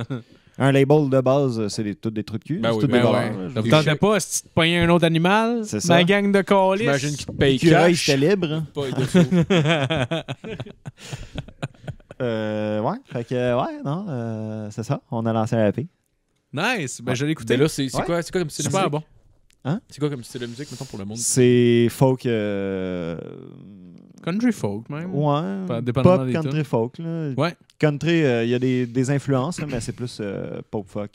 Un label de base, euh, c'est des, tout des trucs de cul. Ben oui, tout ben des ouais. voleurs. pas à tu te payer un autre animal? C'est ça. Ma gang de colis. J'imagine qu'ils te payent cash. c'était libre. Pas euh, ouais. Fait que, euh, ouais, non, c'est ça. On a lancé un AP. E nice. Ben, j'ai je l'ai écouté. Mais ben là, c'est quoi, quoi comme c'est super bon? Hein? C'est quoi comme style de musique, maintenant pour le monde? C'est folk. Euh, country folk, même. Ouais. Enfin, pop, country folk. Là. Ouais. Country, euh, il y a des, des influences, mais c'est plus euh, pop folk.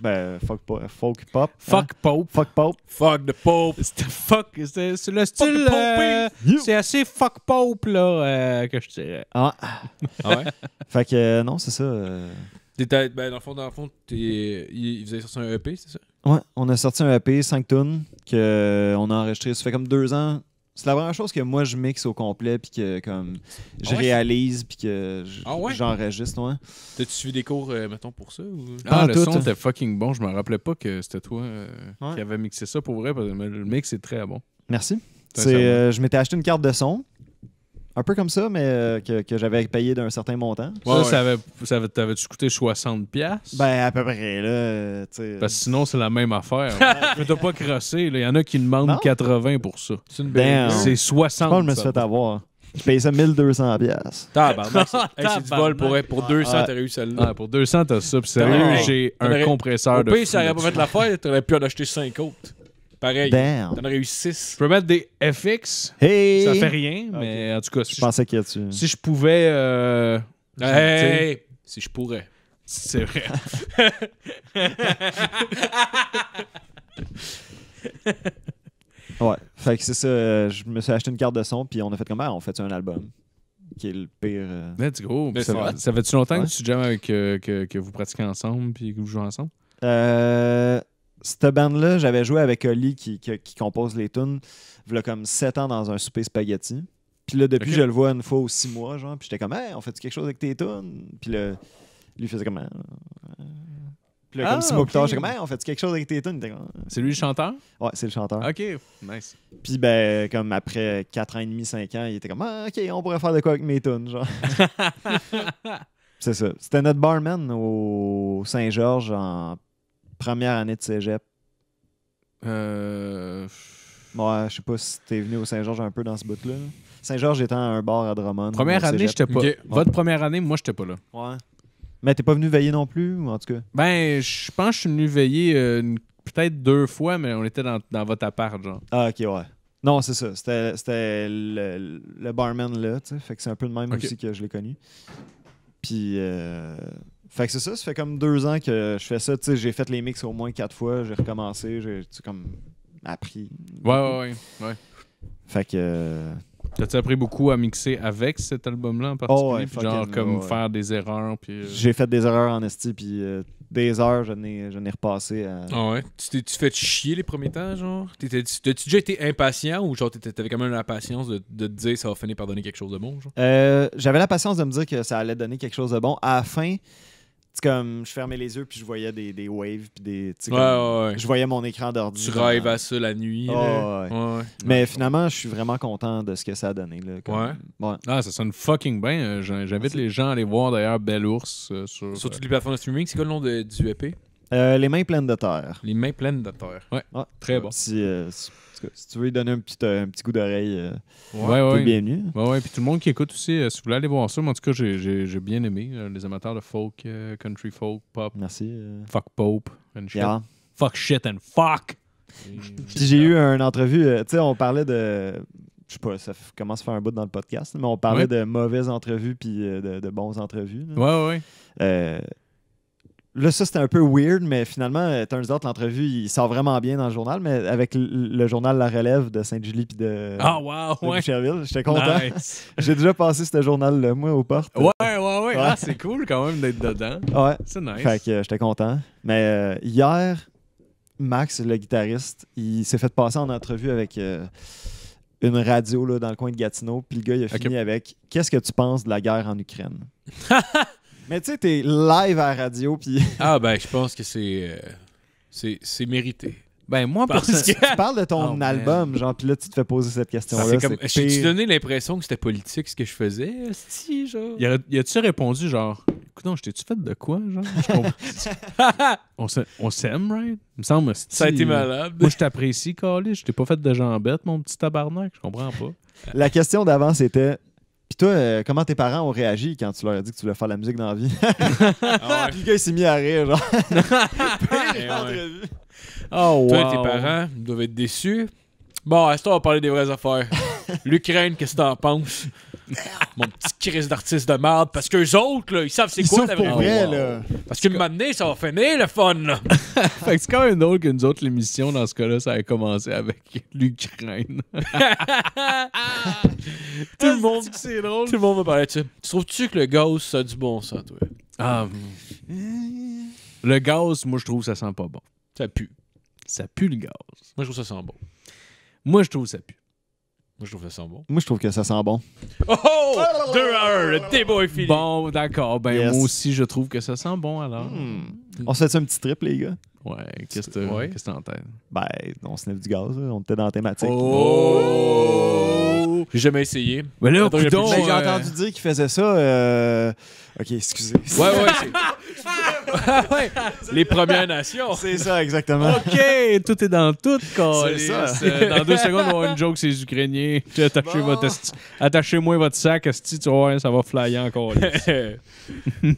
Ben, folk, folk pop. Hein? Fuck pop. Fuck pop. Fuck the pop C'était fuck. C'est le style. c'est assez fuck pop, là, que je dirais. Ah. ah ouais? fait que non, c'est ça. T'es, ben, dans le fond, dans le fond, ils faisaient sortir un EP, c'est ça? Ouais, on a sorti un EP, 5 tunes, qu'on a enregistré. Ça fait comme deux ans. C'est la première chose que moi je mixe au complet, puis que comme je ah réalise, puis que ah j'enregistre. tu suivi des cours, euh, mettons, pour ça? Ou... Ah, le son hein. était fucking bon. Je me rappelais pas que c'était toi euh, qui avais mixé ça pour vrai. Parce que le mix est très bon. Merci. Euh, je m'étais acheté une carte de son. Un peu comme ça, mais euh, que, j'avais payé d'un certain montant. ça, ça avait, t'avais-tu coûté 60$? piastres? Ben, à peu près, là. Parce que sinon, c'est la même affaire. Mais t'as pas crossé. là. Il y en a qui demandent 80$ pour ça. C'est une belle. C'est 60$. pense que je me suis fait avoir. Je payais ça 1200$. piastres. Tabarnak. c'est- hey, c'est du vol pour, pour 200, Ouais. t'aurais eu celle-là. pour 200, t'as ça. Puis sérieux, j'ai un compresseur de. ça aurait pas à fait l'affaire, t'aurais pu en acheter 5 autres. Pareil. T'en as réussi 6. Je peux mettre des FX. Ça fait rien, mais en tout cas. Si je, pensais qu'il y a Si je pouvais. Euh, si je pourrais. C'est vrai. ouais. Fait que c'est ça. Euh, je me suis acheté une carte de son, puis on a fait comment ah, On fait un album qui est le pire. Euh. Let's go. ça, ça fait-tu longtemps que tu jammes avec, que, que, vous pratiquez ensemble puis que vous jouez ensemble? Euh, cette bande-là, j'avais joué avec Oli qui, qui, compose les tunes, il comme 7 ans dans un souper spaghetti. Puis là, depuis, je le vois une fois ou six mois, genre. Puis j'étais comme, hey, on fait quelque chose avec tes tunes? Puis là, lui faisait comme, euh, puis là, comme six ah, mois plus tard, j'étais comme, hey, on fait quelque chose avec tes tunes? Euh. C'est lui le chanteur? Ouais, c'est le chanteur. OK, nice. Puis ben, comme après 4 ans et demi, 5 ans, il était comme, ah, OK, on pourrait faire de quoi avec mes tunes, genre. c'est ça. C'était notre barman au Saint-Georges en première année de cégep? Euh... Ouais, je sais pas si t'es venu au Saint-Georges un peu dans ce bout-là. Saint-Georges étant un bar à Drummond. Première année, j'étais pas. Votre première année, moi, j'étais pas là. Ouais. Mais t'es pas venu veiller non plus, en tout cas? Ben, je pense que je suis venu veiller euh, peut-être deux fois, mais on était dans, votre appart, genre. Ah, ok, ouais. Non, c'est ça. C'était le, le, barman là, tu sais. Fait que c'est un peu le même aussi que je l'ai connu. Puis. Euh, fait que c'est ça, ça fait comme deux ans que je fais ça. Tu sais, j'ai fait les mix au moins quatre fois, j'ai recommencé, j'ai comme appris. Ouais, ouais, ouais, Fait que. Euh, t'as-tu appris beaucoup à mixer avec cet album-là en particulier? Oh, ouais, genre, comme faire des erreurs. Puis, euh, J'ai fait des erreurs en esti, puis euh, des heures, je n'ai, je repassé à. Ah ouais? Tu t'es fait chier les premiers temps, genre? T'as-tu déjà été impatient ou genre t'avais quand même la patience de, te dire ça va finir par donner quelque chose de bon, genre? j'avais la patience de me dire que ça allait donner quelque chose de bon. afin la c'est comme je fermais les yeux puis je voyais des, des waves puis des je voyais mon écran d'ordi tu rêves à ça la nuit mais finalement je suis vraiment content de ce que ça a donné là, ouais ah, ça sonne fucking bien euh, j'invite les gens à aller voir d'ailleurs Belle Ours euh, sur, sur toutes euh, les plateformes de streaming c'est quoi le nom du EP les mains pleines de terre. Les mains pleines de terre. Ouais. très bon si tu veux lui donner un petit, euh, un petit coup d'oreille, euh, ouais, ouais, bienvenue. Ouais, ouais. Puis tout le monde qui écoute aussi, euh, si vous voulez aller voir ça, moi, en tout cas, j'ai bien aimé euh, les amateurs de folk, country folk, pop. Merci. Fuck Pope and shit. Fuck shit and fuck. j'ai eu une entrevue, tu sais, on parlait de. Je sais pas, ça commence à faire un bout dans le podcast, mais on parlait de mauvaises entrevues puis de, de, bonnes entrevues. Là. Ouais, ouais. Là, ça, c'était un peu weird, mais finalement, euh, turns out, l'entrevue, il sort vraiment bien dans le journal, mais avec le journal La Relève de Saint julie puis de, Ah J'étais content. J'ai déjà passé ce journal-là, moi, aux portes. Ouais, ouais, ah, ouais. c'est cool quand même d'être dedans. Ouais. C'est nice. Fait que euh, j'étais content. Mais euh, hier, Max, le guitariste, il s'est fait passer en entrevue avec... une radio dans le coin de Gatineau. Puis le gars, il a fini avec Qu'est-ce que tu penses de la guerre en Ukraine Mais tu sais, t'es live à la radio, puis... Ah ben, je pense que c'est... Euh, c'est mérité. Ben moi, parce que... Tu parles de ton oh, album, genre, puis là, tu te fais poser cette question-là. Comme... J'ai-tu donné l'impression que c'était politique, ce que je faisais? Si, genre... Y, a, tu répondu, genre, écoute, non, je t'ai-tu fait de quoi, genre? on s'aime, right? Il me semble... Ça a été malade. Moi, je t'apprécie, Carly. Je t'ai pas fait de gens jambette, mon petit tabarnak. Je comprends pas. La question d'avant, c'était puis toi, euh, comment tes parents ont réagi quand tu leur as dit que tu voulais faire la musique dans la vie? Ah Puis le gars, il s'est mis à rire, genre. et eh oh, Toi, tes parents doivent être déçus. Bon, est ce toi, on va parler des vraies affaires. L'Ukraine, qu'est-ce que t'en penses? Mon petit crise d'artiste de merde, parce qu'eux autres, ils savent c'est quoi la vraie Parce qu'une matinée, ça va finir le fun, fait que c'est quand même drôle que nous autres, l'émission, dans ce cas-là, ça a commencé avec l'Ukraine. tout le monde, c'est drôle. Tout le monde va parler de ça. Tu trouves-tu que le gaz, ça a du bon sens, toi? Ah, euh. le gaz, moi, je trouve ça sent pas bon. Ça pue. Ça pue le gaz. Moi, je trouve ça sent bon. Moi, je trouve ça pue. Moi, je trouve que ça sent bon. Moi, je trouve que ça sent bon. Oh! oh! Deux à un, le déboy Bon, d'accord. Ben, moi aussi, je trouve que ça sent bon, alors. Hmm. On se fait un petit trip, les gars? Ouais, qu'est-ce que tu qu en tête? Ben, on s'enlève du gaz, on était dans la thématique. Oh! J'ai jamais essayé. Mais là, euh, ben, j'ai entendu dire qu'il faisait ça. Euh, ok, excusez. Ouais, ouais, ouais. Les Premières Nations. C'est ça, exactement. ok, tout est dans tout, C'est ça. Euh, dans deux secondes, on va avoir une joke, c'est Ukrainiens. Attachez-moi votre, attachez votre sac, à tu vois, ça va flyer encore. ouais, ouais,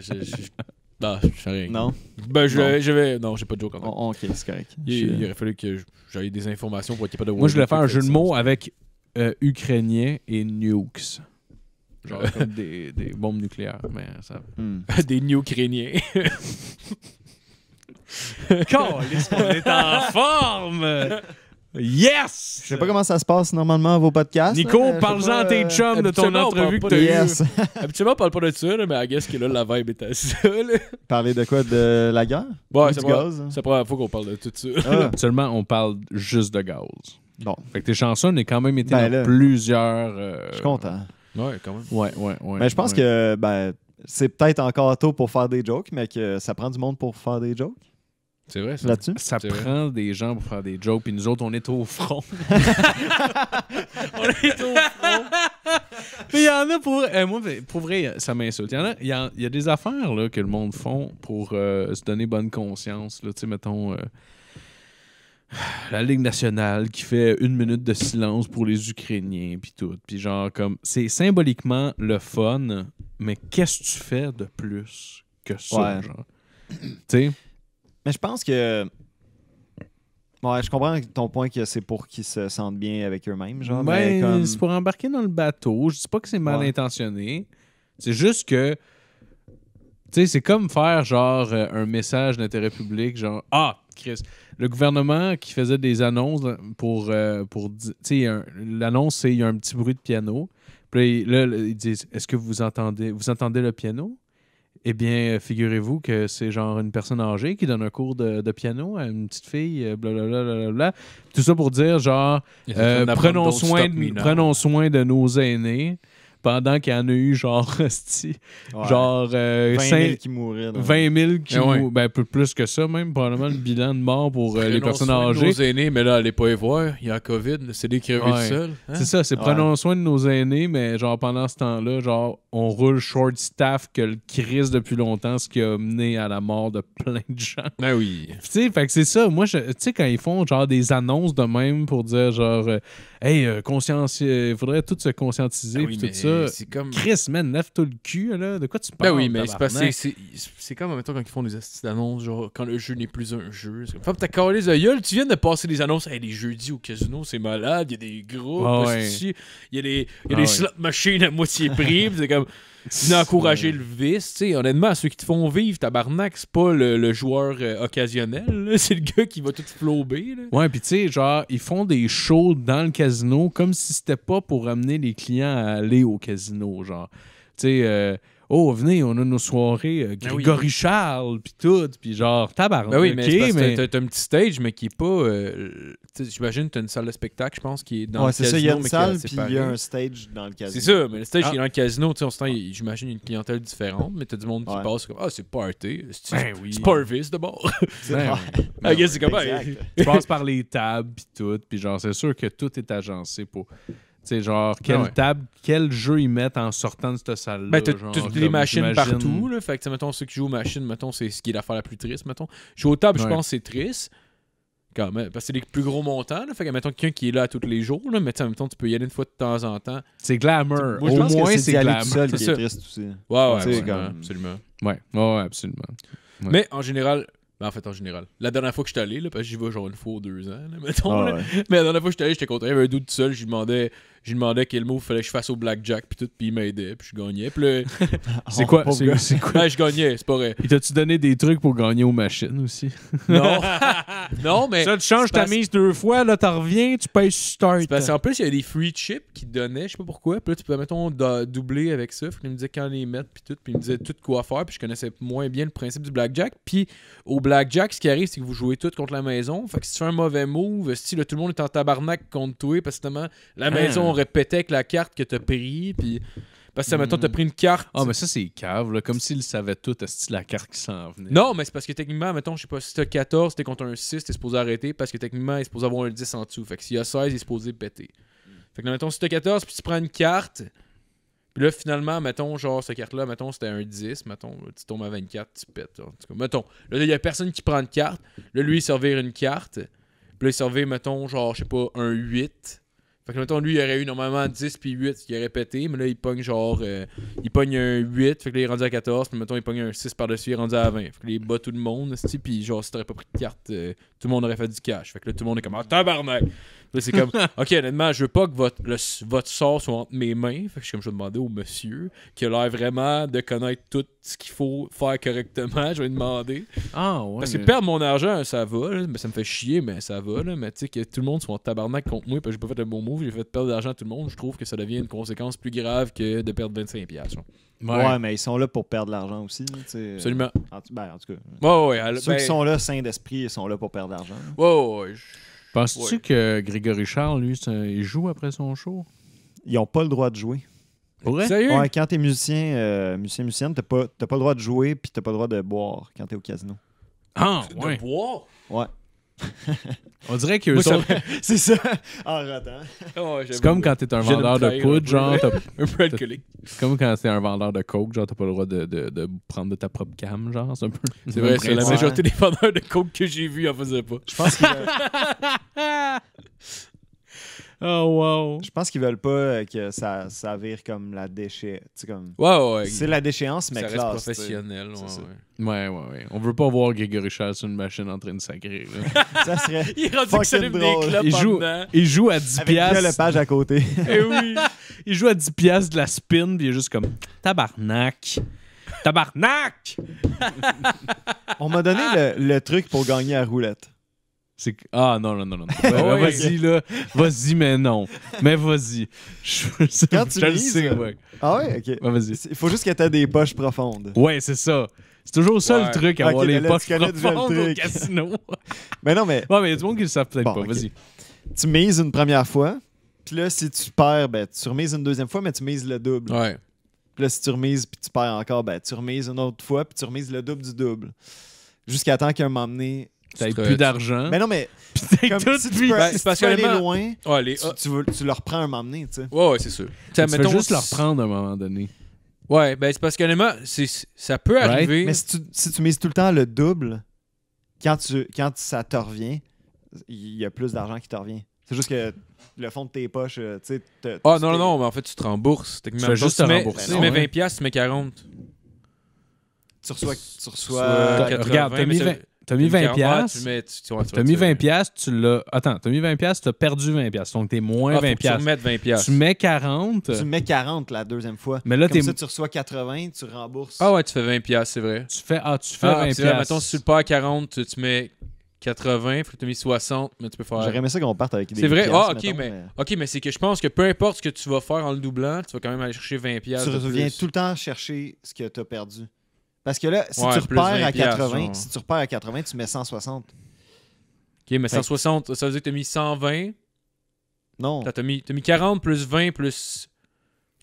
je non, bah, je fais rien. Non? Ben, je, je vais. Non, j'ai pas de joke en Oh, ok, c'est correct. Il, aurait fallu que j'aille des informations pour être capable de Moi, je voulais faire un jeu de mots avec euh, ukrainien et nukes. Genre des, des, bombes nucléaires, mais ça. Hmm. des ukrainiens. Quand on est en forme! Yes! Je sais pas comment ça se passe normalement à vos podcasts. Nico, parle-en à tes euh, chums de ton entrevue que t'as yes. Habituellement, on parle pas de ça, mais I guess que là, la vibe est assez Parler de quoi? De la guerre? Ouais, hein? c'est pas, C'est la première fois qu'on parle de tout ça. Ah. Habituellement, on parle juste de gaz. Bon. Fait que tes chansons, ont quand même été ben dans plusieurs... Euh, je suis content. Ouais, quand même. Ouais, ouais, ouais. Mais je pense que ben, c'est peut-être encore tôt pour faire des jokes, mais que ça prend du monde pour faire des jokes. C'est vrai, ça. prend des gens pour faire des jokes, puis nous autres, on est au front. on est au front. Puis il y en a pour. Euh, moi, pour vrai, ça m'insulte. Il y a, y des affaires là, que le monde font pour euh, se donner bonne conscience. Tu sais, mettons. Euh, la Ligue nationale qui fait une minute de silence pour les Ukrainiens, puis tout. Puis genre, comme, c'est symboliquement le fun, mais qu'est-ce que tu fais de plus que ça, genre? tu sais? je pense que. Ouais, je comprends ton point que c'est pour qu'ils se sentent bien avec eux-mêmes. Genre, ben, C'est pour embarquer dans le bateau. Je dis pas que c'est mal intentionné. C'est juste que. Tu sais, c'est comme faire genre euh, un message d'intérêt public, genre Ah, Chris, le gouvernement qui faisait des annonces pour. Euh, pour tu sais, l'annonce, c'est il y a un petit bruit de piano. Puis là, ils disent Est-ce que vous entendez, vous entendez le piano eh bien, euh, figurez-vous que c'est genre une personne âgée qui donne un cours de, piano à une petite fille, blablabla. Euh, bla, Tout ça pour dire, genre, euh, prenons, soin de, prenons soin de nos aînés pendant qu'il y en a eu genre, genre 20 euh, 000 qui mouraient. 20 000 qui eh ben, plus que ça, même probablement le bilan de mort pour euh, les personnes âgées. Nos aînés, mais là, allez pas y voir, il y a COVID, c'est des crevés ouais. Hein? C'est ça, c'est prenons soin de nos aînés, mais genre pendant ce temps-là, genre on roule short staff que le crise depuis longtemps, ce qui a mené à la mort de plein de gens. Ben oui. Tu sais, fait que c'est ça. Moi, tu sais, quand ils font genre des annonces de même pour dire genre, euh, hey, conscience, il faudrait tout se conscientiser, ben tout ça. C'est comme. Chris, man, neuf tout le cul, là. De quoi tu parles? Ben oui, mais c'est passé. c'est comme, mettons, quand ils font des astuces genre, quand le jeu n'est plus un jeu. Femme, t'as carré les aïeuls, tu viens de passer des annonces. Hey, les jeudis au casino, c'est malade, il y a des groupes, oh, il y a des, y a ah des slot machines à moitié prix, c'est comme a encourager le vice. sais, honnêtement, ceux qui te font vivre, tabarnak, c'est pas le, joueur euh, occasionnel. C'est le gars qui va tout flober. Ouais, puis tu sais, genre, ils font des shows dans le casino comme si c'était pas pour amener les clients à aller au casino. Genre, tu sais, euh, oh, venez, on a nos soirées euh, ben Grégory Charles, puis tout, puis genre, tabarnak. Ben oui, mais tu t'as un petit stage, mais qui est pas... Euh, j'imagine J'imagine t'as une salle de spectacle, je pense, qui est dans le casino. c'est ça, il y a une salle, puis il y a un stage dans le casino. C'est ça, mais le stage ah. il est dans le casino, tu sais, sent, j'imagine une clientèle différente, mais t'as du monde qui passe comme, ah, c'est party, ben c'est ben oui. Parvis de bord. c'est comme, tu passes par les tables, puis tout, puis genre, c'est sûr que tout est agencé pour... C'est genre, ah quelle table, quel jeu ils mettent en sortant de cette salle-là. Ben, t'as toutes les machines partout. Là, fait que, mettons, ceux qui jouent aux machines, mettons, c'est ce qui est l'affaire la plus triste, mettons. Jouer aux tables, je pense c'est triste. Quand même, parce que c'est les plus gros montants. Là, fait que, mettons, quelqu'un qui est là tous les jours, là, mais en même temps, tu peux y aller une fois de temps en temps. C'est glamour. Au moins, c'est glamour. Tout seul qui est triste aussi. Ouais, ouais, absolument. Ouais, ouais, absolument. Mais en général, ben en fait, en général. La dernière fois que je suis allé, là, parce que j'y vais genre une fois ou deux ans, mettons. Ah mais la dernière fois que je suis allé, j'étais content. Il y avait un doute tout seul. Je lui demandais lui demandais quel move fallait que je fasse au blackjack, puis tout, puis il m'aidait, puis je gagnais. Puis ah, c'est quoi C'est quoi Je gagnais, c'est pas vrai. Et t'as-tu donné des trucs pour gagner aux machines aussi Non, non, mais ça tu change ta mise deux fois, là t'en reviens, tu payes start. Parce en plus il y a des free chips qui donnaient, je sais pas pourquoi. Puis là tu peux mettons doubler avec ça. Puis il me disait quand les mettre, puis tout, puis il me disait tout quoi faire. Puis je connaissais moins bien le principe du blackjack. Puis au blackjack, ce qui arrive, c'est que vous jouez tout contre la maison. Fait que si tu fais un mauvais move, si tout le monde est en tabarnak contre toi, parce que la ah. maison péter avec la carte que t'as pris, puis. Parce que, mettons, t'as hmm. pris une carte. Ah, mais ça, c'est cave, là. Comme s'il savait tout, est-ce la carte qui s'en venait? Non, mais c'est parce que techniquement, mettons, je sais pas, si t'as 14, t'es contre un 6, t'es supposé arrêter parce que techniquement, il est supposé avoir un 10 en dessous. Fait que s'il y a 16, il est supposé péter. Hmm. Fait que, mettons, si t'as 14, puis tu prends une carte, puis là, finalement, mettons, genre, cette carte-là, mettons, c'était un 10, mettons, tu tombes à 24, tu pètes. En tout cas, mettons, là, il y a personne qui prend une carte. Là, lui, il servir une carte. Puis là, il servait, mettons, genre, je sais pas, un 8. Fait que, mettons, lui, il aurait eu normalement 10 puis 8, il aurait pété, mais là, il pogne genre. Euh, il pogne un 8, fait que là, il est rendu à 14, puis mettons, il pogne un 6 par-dessus, il est rendu à 20. Fait que là, il bat tout le monde, puis genre, si t'aurais pas pris de carte, euh, tout le monde aurait fait du cash. Fait que là, tout le monde est comme, ah, tabarnak! c'est comme, OK, honnêtement, je veux pas que votre, votre sort soit entre mes mains. Fait je suis vais demander au monsieur qui a l'air vraiment de connaître tout ce qu'il faut faire correctement. Je vais lui demander. Ah, ouais. Parce que perdre mon argent, ça va. mais ça me fait chier, mais ça va. mais tu sais, que tout le monde soit en tabarnak contre moi parce que j'ai pas fait un bon move. J'ai fait perdre de l'argent à tout le monde. Je trouve que ça devient une conséquence plus grave que de perdre 25$. Ouais. mais ils sont là pour perdre de l'argent aussi. Absolument. Ben, en, tout cas. Ouais, ouais, Ceux qui ben- sont là, sains d'esprit, ils sont là pour perdre l'argent. Ouais, ouais, Penses-tu que Grégory Charles, lui, il joue après son show? Ils n'ont pas le droit de jouer. Ouais. quand t'es musicien, euh, musicien, musicienne, t'as pas, pas le droit de jouer puis n'as pas le droit de boire quand tu es au casino. Ah, ah de boire? Ouais. On dirait que sont... C'est ça, ah, en ratant. Ah, c'est comme quand t'es un vendeur de poudre, genre. un peu alcoolique. C'est comme quand t'es un vendeur de coke, genre, t'as pas le droit de, de, de, prendre de ta propre cam, genre. C'est un peu. C'est vrai, c'est la majorité des vendeurs de coke que j'ai vu en faisait pas. Je pense que. Oh, wow. Je pense qu'ils veulent pas euh, que ça, ça vire comme la déchéance. Comme... ouais. C'est la déchéance, mais ça classe, reste professionnel. Ouais ouais. ouais, On veut pas voir Grégory Charles sur une machine en train de sacrer. ça serait. il rendu que ça des clubs il joue, il joue à 10 piastres. page à côté. Et eh oui. Il joue à 10 piastres de la spin, puis il est juste comme tabarnak. Tabarnak! On m'a donné le, le truc pour gagner à roulette. C'est Ah non, non, non, non. vas-y, là. Vas-y, mais non. Mais vas-y. Je, Quand tu je euh, Ah ouais, ok. vas-y. Il faut juste que t'aies des poches profondes. Ouais, c'est ça. C'est toujours ça le truc, avoir les poches profondes le au casino. mais non, mais. Ouais, mais il y a du monde qui le savent peut-être pas. Vas-y. Tu mises une première fois, puis là, si tu perds, ben, tu remises une deuxième fois, mais tu mises le double. Ouais. Puis là, si tu remises, puis tu perds encore, ben, tu remises une autre fois, puis tu remises le double du double. Jusqu'à temps qu'un moment donné, T'as plus d'argent. Mais non, mais. si tu veux parce loin, tu, tu, leur prends un moment donné, tu sais. Ouais, ouais, c'est sûr. Tu mettons, juste leur prendre à un moment donné. Ouais, ben c'est parce qu'honnêtement, ça peut arriver. Mais si tu, si tu mises tout le temps le double, quand, tu, quand ça te revient, il y a plus d'argent qui te revient. C'est juste que le fond de tes poches, euh, tu sais. Ah non, non, non, mais en fait, tu te rembourses. Tu fais juste te rembourser. Tu mets 20$, ben tu mets 40$. Tu reçois. Tu reçois. Regarde, T'as mis 20 T'as mis 20 piastres, tu l'as Attends, t'as mis 20 piastres. tu as perdu 20 pièces. Donc t'es moins 20 ah, piastres. Tu, mets 40. Tu mets 40 la deuxième fois. Mais là Comme ça, tu reçois 80, tu rembourses. Ah ouais, tu fais 20 piastres, c'est vrai. Tu fais ah, tu fais 20 ah, pièces. Mettons si tu le perds à 40, tu, mets 80, faut que tu mis 60, mais tu peux faire. J'aimerais aimé ça qu'on parte avec des C'est vrai, ah, ok, mais, mais c'est que je pense que peu importe ce que tu vas faire en le doublant, tu vas quand même aller chercher 20$. Tu reviens tout le temps chercher ce que tu as perdu. Parce que là, si tu repères à 80, si tu à 80, tu mets 160. OK, mais 160, ça veut dire que tu as mis 120. Non. Tu as, mis 40 plus 20 plus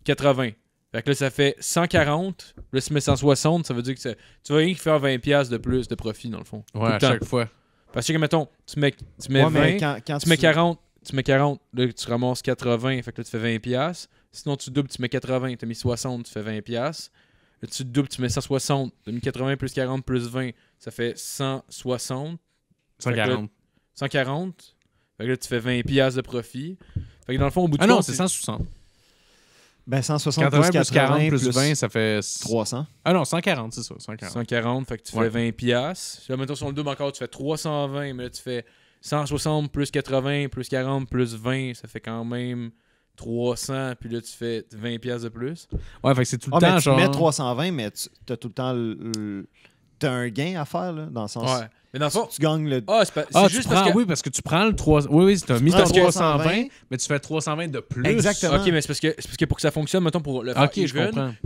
80. Fait que là, ça fait 140. Là, si tu mets 160, ça veut dire que tu vas rien faire 20$ de plus de profit, dans le fond. Ouais, à chaque fois. Parce que, mettons, tu mets, 20, tu, mets 40, tu mets 40, là, tu ramasses 80, fait que là, tu fais 20$. Sinon, tu doubles, tu mets 80, tu as mis 60, tu fais 20$. Là, tu te doubles, tu mets 160. 2080 plus 40 plus 20, ça fait 160. 140. 140. Fait que là, tu fais 20 piastres de profit. Fait que dans le fond, au bout de Ah non, c'est 160. Ben 160 plus 40 plus 20, ça fait 300. Ah non, 140, c'est ça. 140. 140, fait que tu fais 20 piastres. Là, maintenant, sur le double encore, tu fais 320, mais là, tu fais 160 plus 80 plus 40 plus 20, ça fait quand même 300, puis là, tu fais 20 pièces de plus. Ouais, fait que c'est tout le ah, temps mais tu mets 320, mais tu as tout le temps... Tu as un gain à faire, là, dans le sens... Ouais. Mais dans le sens... tu gagnes le. Ah, c'est ah, juste parce que. Oui, parce que tu prends le 300... Oui, oui, c'est as mis ton 320, 320, mais tu fais 320 de plus. Exactement. Ok, mais c'est parce, que... pour que ça fonctionne, mettons, pour le faire Ok, Il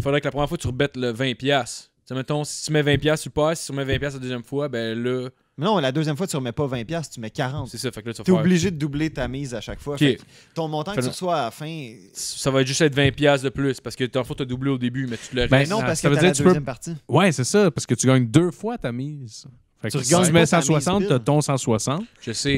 faudrait que la première fois, tu rebettes le 20$. Tu mettons, si tu mets 20$ tu passes, si tu mets 20$ la deuxième fois, ben là, mais non, la deuxième fois, tu remets pas 20$, tu mets 40$. C'est ça, tu es obligé de doubler ta mise à chaque fois. ton montant que tu reçois à la fin. Ça va juste être 20$ de plus parce que tu as doublé au début, mais tu le ben restes. non, parce que la deuxième partie. Ouais, c'est ça, parce que tu gagnes deux fois ta mise. Fait que tu, gagnes 160, t'as ton 160.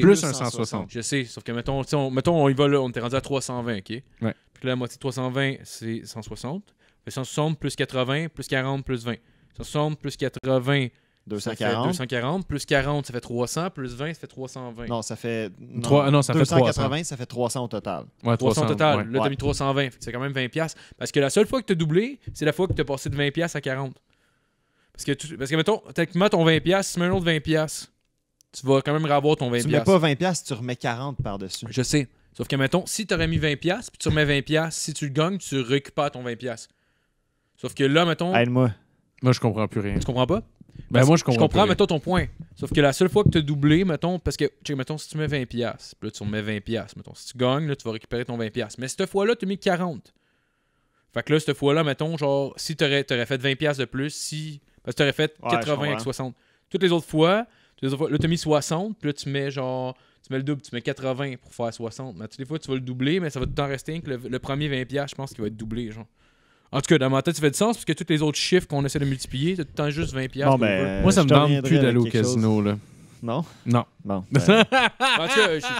Plus, un 160. Je sais, sauf que mettons, on, on y va là, on était rendu à 320, OK? Ouais. Puis là, la moitié de 320, c'est 160. Fait 160 plus 80, plus 40, plus 20. 160 plus 80, 240. 240 plus 40, ça fait 300, plus 20, ça fait 320. Non, ça fait. Non, ah ça fait 300. ça fait 300 au total. 300, total. Là, mis 320. C'est quand même 20$. Parce que la seule fois que tu t'as doublé, c'est la fois que t'as passé de 20$ à 40$. Parce que, tu, parce que mettons, techniquement, ton 20$, pièces tu mets un autre 20$, tu vas quand même avoir ton 20$. Tu mets pas 20$, tu remets 40$ par-dessus. Je sais. Sauf que, mettons, si tu t'aurais mis 20$, puis tu remets 20$, si tu le gagnes, tu récupères ton 20$. Sauf que là, mettons. Aide-moi. Moi, je comprends plus rien. Tu comprends pas? Ben moi, je comprends. mais toi mettons ton point. Sauf que la seule fois que tu as doublé, mettons, parce que, check, mettons, si tu mets 20$, puis là, tu remets 20$, mettons, si tu gagnes, là, tu vas récupérer ton 20$. Mais cette fois-là, tu as mis 40. Fait que là, cette fois-là, mettons, genre, si tu aurais, fait 20$ de plus, si. Parce que tu aurais fait 80 avec 60. Toutes les autres fois, les autres fois là, tu as mis 60, puis là, tu mets genre. Tu mets le double, tu mets 80 pour faire 60. Mais toutes les fois, tu vas le doubler, mais ça va tout le temps rester que le, le premier 20$, je pense qu'il va être doublé, genre. En tout cas, dans ma tête, ça fait du sens, parce que tous les autres chiffres qu'on essaie de multiplier, c'est tout le temps juste 20$. piastres. Ben, Moi, ça me demande plus d'aller au casino, là. Non? Non. Bon. Ben, ben,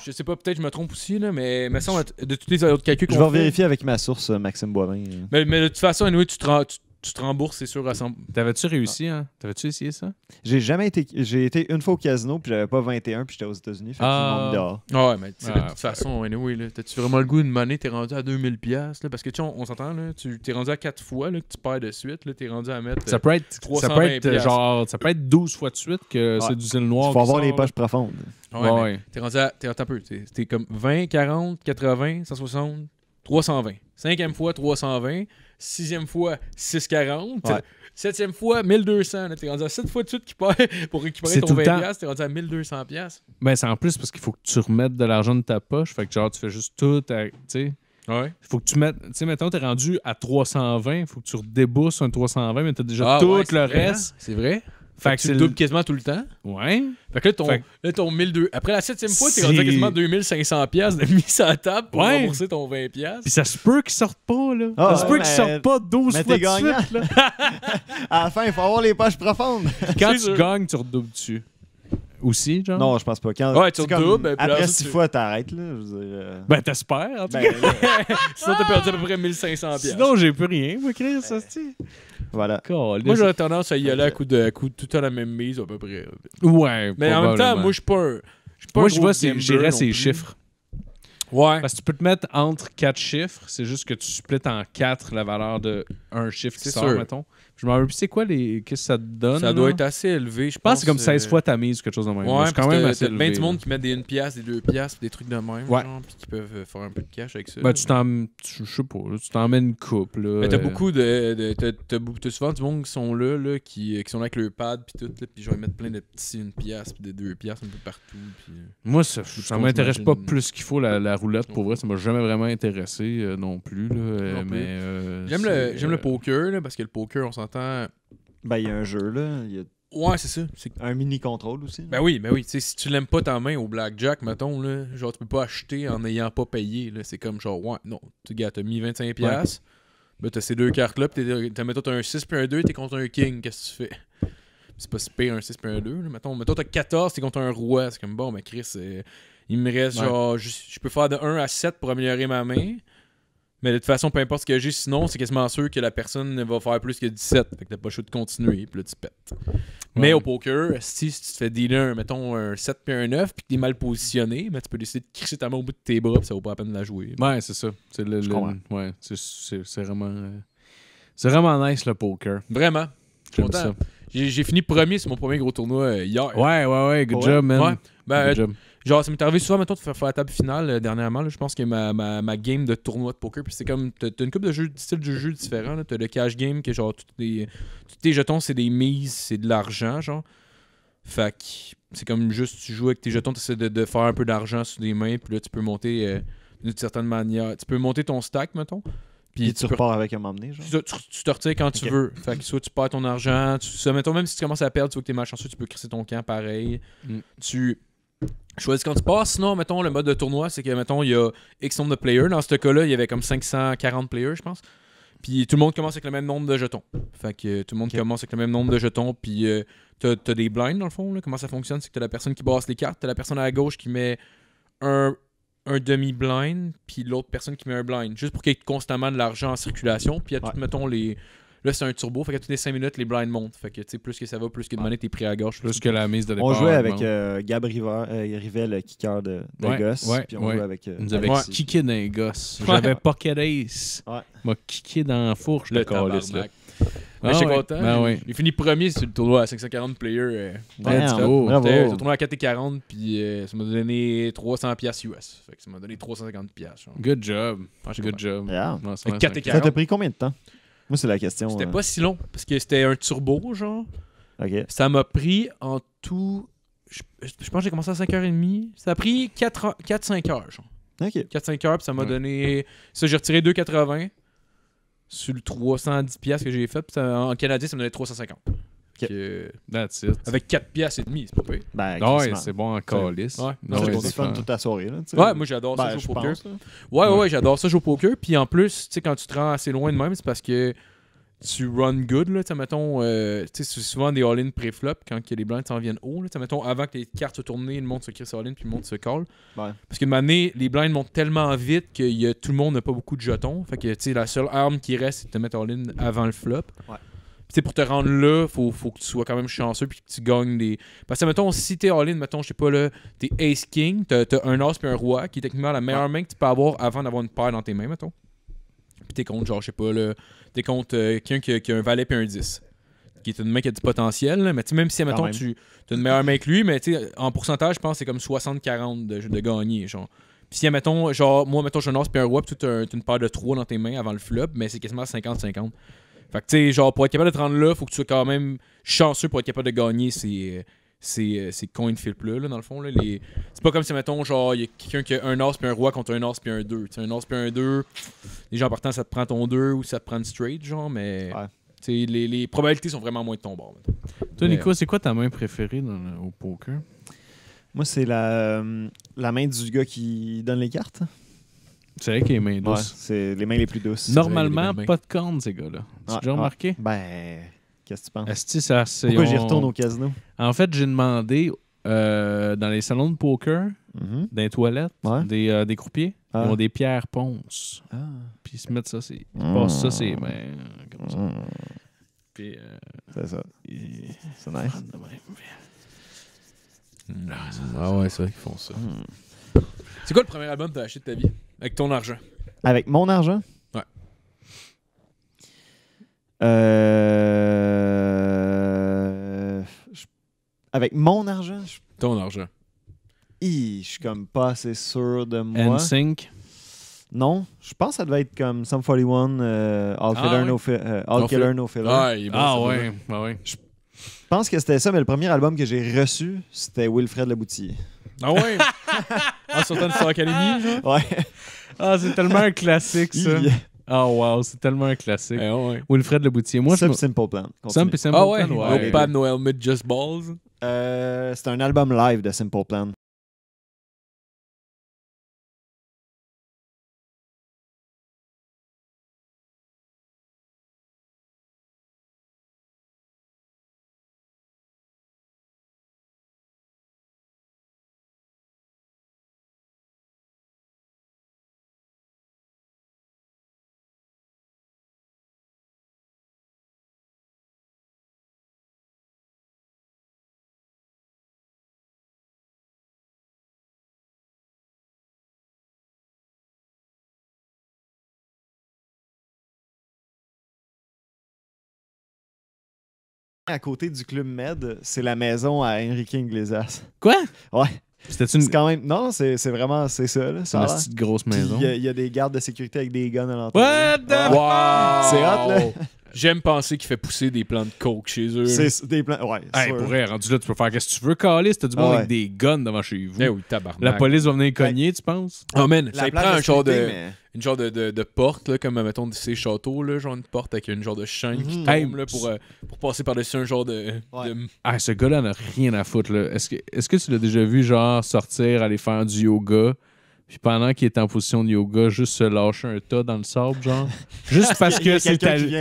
je, sais pas, peut-être que je me trompe aussi, là, mais, de tous les autres calculs je vais vérifier avec ma source, euh, Maxime Boivin. Euh. Mais, de toute façon, anyway, tu, te rends- tu te rembourses, c'est sûr, à 100 T'avais-tu réussi, ah. hein? T'avais-tu essayé ça? J'ai jamais été. J'ai été une fois au casino, puis j'avais pas 21, puis j'étais aux États-Unis. Fait ah. que dehors. Ah ouais, mais de toute façon, anyway, t'as-tu vraiment le goût de monnaie? T'es rendu à 2000$, là? Parce que, tu on, on s'entend, là. Tu t'es rendu à 4 fois, là, que tu perds de suite, là. T'es rendu à mettre. Ça peut être. Euh, ça peut être, Ça peut être 12 fois de suite que c'est du d'usine noire. Faut avoir les poches profondes. Ouais, ouais. T'es rendu à. T'es un peu. T'es comme 20, 40, 80, 160, 320. Cinquième fois, 320. Sixième fois, 640. Septième fois, 1200. T'es rendu à 7 fois de suite qui pour récupérer ton 20$. T'es rendu à 1200$. ben, c'est en plus parce qu'il faut que tu remettes de l'argent de ta poche. Fait que genre, tu fais juste tout. Tu sais. Ouais. Faut que tu mettes. Tu sais, t'es rendu à 320. il Faut que tu redébousses un 320, mais t'as déjà ah tout le reste. C'est vrai. Hein? Fait que tu doubles quasiment tout le temps. Ouais. Fait que là, ton, fait... là, Après la septième fois, t'es rendu à quasiment 2500$ de mise à table pour rembourser ton 20$. Puis ça se peut qu'ils sortent pas, là. Ah, ça se peut qu'ils sortent pas 12 mais fois de suite, là. à la fin, il faut avoir les poches profondes. Quand tu gagnes, tu redoubles dessus aussi, genre? Non, je pense pas. Quand, ouais, tu Après six tu... fois, t'arrêtes, là. Je veux euh. Ben, t'espères, en tout ben, cas. Sinon, t'as perdu à peu près 1500$. Sinon, j'ai plus rien, pour Chris, ça, ben, sais. Voilà. Moi, j'aurais tendance à y aller à coup de, coup tout à la même mise, à peu près. Ouais, Mais en même temps, moi, je suis pas un. moi, je vois, j'irais ces chiffres. Ouais. Parce que tu peux te mettre entre quatre chiffres, c'est juste que tu splits en quatre la valeur de un chiffre qui sort, sûr. mettons. Je m'en rappelle plus c'est quoi les. Qu'est-ce que ça te donne. Ça doit être assez élevé. Je, pense, que c'est comme 16 euh, fois ta mise ou quelque chose de même. Ouais, c'est quand même assez élevé. de monde qui met des 1 piastre, des 2 piastres, des trucs de même. Ouais. puis qui peuvent euh, faire un peu de cash avec ça. Ben, tu t'en. Je sais pas. Tu t'en mets une coupe. Là, t'as euh. beaucoup de. de t'as, souvent du monde qui sont là, là qui, sont là avec le pad, puis tout. Là, puis je vais mettre plein de petits 1 piastre, puis des 2 piastres un peu partout. Puis... Moi, ça, ça m'intéresse pas plus qu'il faut la, roulette. Pour vrai, ça m'a jamais vraiment intéressé non plus. mais. J'aime, le, poker, parce que le poker, on s'en ben, il y a un jeu, là. Y a... Ouais, c'est ça. C'est... Un mini-contrôle aussi. Ben oui, ben oui. si tu l'aimes pas ta main au blackjack, mettons, là, genre, tu peux pas acheter en n'ayant pas payé. C'est comme genre, ouais, non. Tu gars, t'as mis 25$. Ouais. Ben, t'as ces deux cartes-là, pis t'as, mettons, t'as un 6 puis un 2, t'es contre un king. Qu'est-ce que tu fais? C'est pas si pire un 6 puis un 2. Mettons, mettons, t'as 14, t'es contre un roi. C'est comme, bon, mais ben, Chris, euh, il me reste genre, je peux faire de 1 à 7 pour améliorer ma main. Mais de toute façon, peu importe ce que j'ai, sinon, c'est quasiment sûr que la personne va faire plus que 17. Fait que t'as pas le choix de continuer, puis là, tu pètes. Mais au poker, si, tu te fais dealer, mettons, un 7 puis un 9, puis que t'es mal positionné, mais tu peux décider de crisser ta main au bout de tes bras, puis ça vaut pas la peine de la jouer. Ouais, c'est ça. C'est le, ouais, c'est vraiment... Euh, c'est vraiment nice, le poker. Vraiment. J'aime ça. J'ai fini premier sur mon premier gros tournoi euh, hier. Ouais, ouais, ouais. Good job, man. Ouais. Ben, good job Genre, ça m'est arrivé souvent, maintenant de faire, la table finale euh, dernièrement. je pense que ma, ma, ma, game de tournoi de poker, puis c'est comme. T'as une coupe de jeux, style de jeu différent. T'as le cash game, que genre, tous tes, jetons, c'est des mises, c'est de l'argent, genre. Fait que c'est comme juste, tu joues avec tes jetons, tu essaies de, faire un peu d'argent sous des mains, puis là, tu peux monter euh, d'une certaine manière. Tu peux monter ton stack, mettons. Puis tu, repars avec un moment genre. Tu, te retires quand tu veux. Fait que soit tu perds ton argent, tu, mettons, même si tu commences à perdre, tu vois que t'es malchanceux, tu peux crisser ton camp pareil. Mm. Tu Choisis quand tu passes. Sinon, mettons, le mode de tournoi, c'est que, mettons, il y a X nombre de players. Dans ce cas-là, il y avait comme 540 players, je pense. Puis tout le monde commence avec le même nombre de jetons. Fait que tout le monde commence avec le même nombre de jetons. Puis euh, t'as as des blinds, dans le fond. Comment ça fonctionne C'est que t'as la personne qui brasse les cartes, t'as la personne à gauche qui met un, demi-blind, puis l'autre personne qui met un blind. Juste pour qu'il y ait constamment de l'argent en circulation. Puis il y a tout, mettons, les, Là, c'est un turbo. Fait que toutes les 5 minutes, les blinds montent. Fait que, tu sais, plus que ça va, plus que de ah. monnaie, t'es pris à gauche. Plus que la mise de départ. On jouait avec euh, Gab euh, Rivel, le kicker de, de puis on ouais. jouait avec. Euh, nous avait kické d'un gosse. J'avais pocket ace. M'a kické dans la fourche, de calice, là. Ah Mais j'étais content. Ben Il finit premier sur le tournoi à 540 players. Euh, bravo. bravo. J'étais euh, tournoi à 4,40 puis ça m'a donné 300 pièces US. Fait que ça m'a donné 350 pièces. Good job. Good job. Et 4,40. Ça t'a pris combien de temps? Moi, c'est la question. C'était euh. pas si long, parce que c'était un turbo, genre. ok Ça m'a pris en tout. Je, pense que j'ai commencé à 5h30. Ça a pris 4-5 heures, genre. ok 4-5 heures, puis ça m'a donné. Ça, j'ai retiré 2,80 sur le 310$ que j'ai fait. Puis en Canadien, ça m'a donné 350. That's it. Avec 4 piastres et demi, c'est pas pire. Ben, ouais, c'est bon en calice. Ouais, ouais, fun toute la soirée. ouais, moi j'adore ça ben, jouer au poker. ouais, ouais, j'adore ça jouer au poker. Puis en plus, tu sais, quand tu te rends assez loin de même, c'est parce que tu run good, tu mettons, euh, tu sais, c'est souvent des all-in pré-flop quand les blindes s'en viennent haut, tu mettons, avant que les cartes se tournent, le monde se crisse all-in puis le monde se call. Parce que année, les blindes montent tellement vite que y a, tout le monde n'a pas beaucoup de jetons. Fait que, tu sais, la seule arme qui reste, c'est de te mettre all-in avant le flop. Ouais sais, pour te rendre là, faut, faut que tu sois quand même chanceux puis que tu gagnes des. Parce que, mettons, si t'es all-in, mettons, je sais pas, là, t'es ace-king, t'as as un as puis un roi, qui est techniquement la meilleure main que tu peux avoir avant d'avoir une paire dans tes mains, mettons. Puis t'es contre, genre, je sais pas, là, t'es contre euh, quelqu'un qui, a un valet puis un 10. Qui est une main qui a du potentiel, là. mais même si, mettons, même. tu une meilleure main que lui, mais en pourcentage, je pense que c'est comme 60-40 de, de gagner, genre. Puis si, mettons, genre, moi, mettons, j'ai un as puis un roi, puis tu as, une paire de 3 dans tes mains avant le flop, mais c'est quasiment 50-50. Fait que, tu sais, genre, pour être capable de te rendre là, faut que tu sois quand même chanceux pour être capable de gagner ces, euh, ces, euh, ces coins de là dans le fond. Là, C'est pas comme si, mettons, genre, il y a quelqu'un qui a un os puis un roi contre un os puis un 2. Tu un os puis un deux les gens partant, ça te prend ton 2 ou ça te prend straight, genre, mais. sais, les, les probabilités sont vraiment moins de ton Toi, Nico, c'est quoi ta main préférée au poker? Moi, c'est la, euh, la main du gars qui donne les cartes. C'est vrai qu'il les mains douces. c'est les mains les plus douces. Normalement, pas de cornes, ces gars-là. Tu as déjà remarqué? Ah, ben, qu'est-ce que tu penses? que ça, Pourquoi j'y retourne au casino? En fait, j'ai demandé euh, dans les salons de poker, mm-hmm. dans les toilettes, des, euh, des, croupiers, ah. ils ont des pierres ponces. Ah. Puis ils se mettent ça, c'est. Ils passent ça, c'est. Ben, comme ça. Mm. Puis. Euh, c'est ça. Ils... C'est nice. Ah ouais, c'est vrai qu'ils font ça. Mm. C'est quoi le premier album que tu as acheté de ta vie? Avec ton argent. Avec mon argent? Ouais. Euh, avec mon argent? Ton argent. je suis comme pas assez sûr de moi. Sync. Non, je pense que ça devait être comme Sum 41, euh, All, ah euh, Killer, no Filler. Ah, il ah ouais, ah, ouais. Je pense que c'était ça, mais le premier album que j'ai reçu, c'était Wilfred Leboutier. Ah ouais? en sortant de son académie, Ouais. Ah, c'est tellement un classique, ça. Ah oh, wow, c'est tellement un classique. Ouais, eh ouais. Wilfred Le Boutier. Moi, simple Simple Plan. Simple et Simple ah, ouais. Plan, ouais. Noël mais Just Balls. Euh, c'est un album live de Simple Plan. à côté du Club Med, c'est la maison à Enrique Iglesias. Quoi? Ouais. C'était une. quand même. Non, c'est vraiment. C'est ça, là. C'est une ah petite grosse maison. Il y, a des gardes de sécurité avec des guns à l'entrée. What the C'est hot, là. J'aime penser qu'il fait pousser des plants de coke chez eux. C'est des plants, ouais. Hey, rendu là, tu peux faire qu'est-ce que tu veux, Karlis T'as du monde ah avec des guns devant chez vous. Eh oui, tabarnak. La police va venir cogner, tu penses? Oh man, ça prend un genre de. Une genre de, de, porte, comme mettons ces châteaux, là, genre une porte avec une genre de chaîne qui mhm. tombe là, pour, euh, pour passer par-dessus un genre de. Ah, ce gars-là n'a rien à foutre. Est-ce que, est -ce que tu l'as déjà vu, genre, sortir, aller faire du yoga? Puis pendant qu'il est en position de yoga, juste se lâcher un tas dans le sable, genre. Juste parce que c'est à lui. ouais.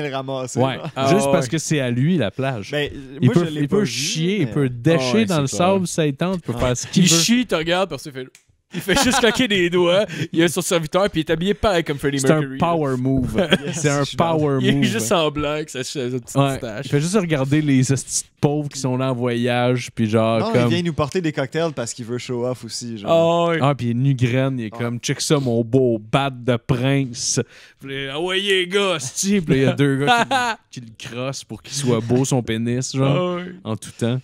Ah, juste ah, parce que c'est à lui la plage. Ben, il peut, chier, il peut ah, décher dans le sable, ça étend, il peut faire ce qu'il veut. Il chie, te regarde, parce qu'il fait. Il fait juste claquer des doigts, il a son serviteur, puis il est habillé pareil comme Freddie Mercury. C'est un power move. c'est un power move. Il est juste en blanc, avec sa petite ouais. Il fait juste regarder les pauvres qui sont là en voyage, puis genre. Non, il vient nous porter des cocktails parce qu'il veut show off aussi. Genre. Oh, Ah, puis il est nu graine, il est ah. comme check ça, mon beau bat de prince. Puis ah gars, les gars, Puis il y a deux gars qui, le crossent pour qu'il soit beau son pénis, genre, ah en tout temps.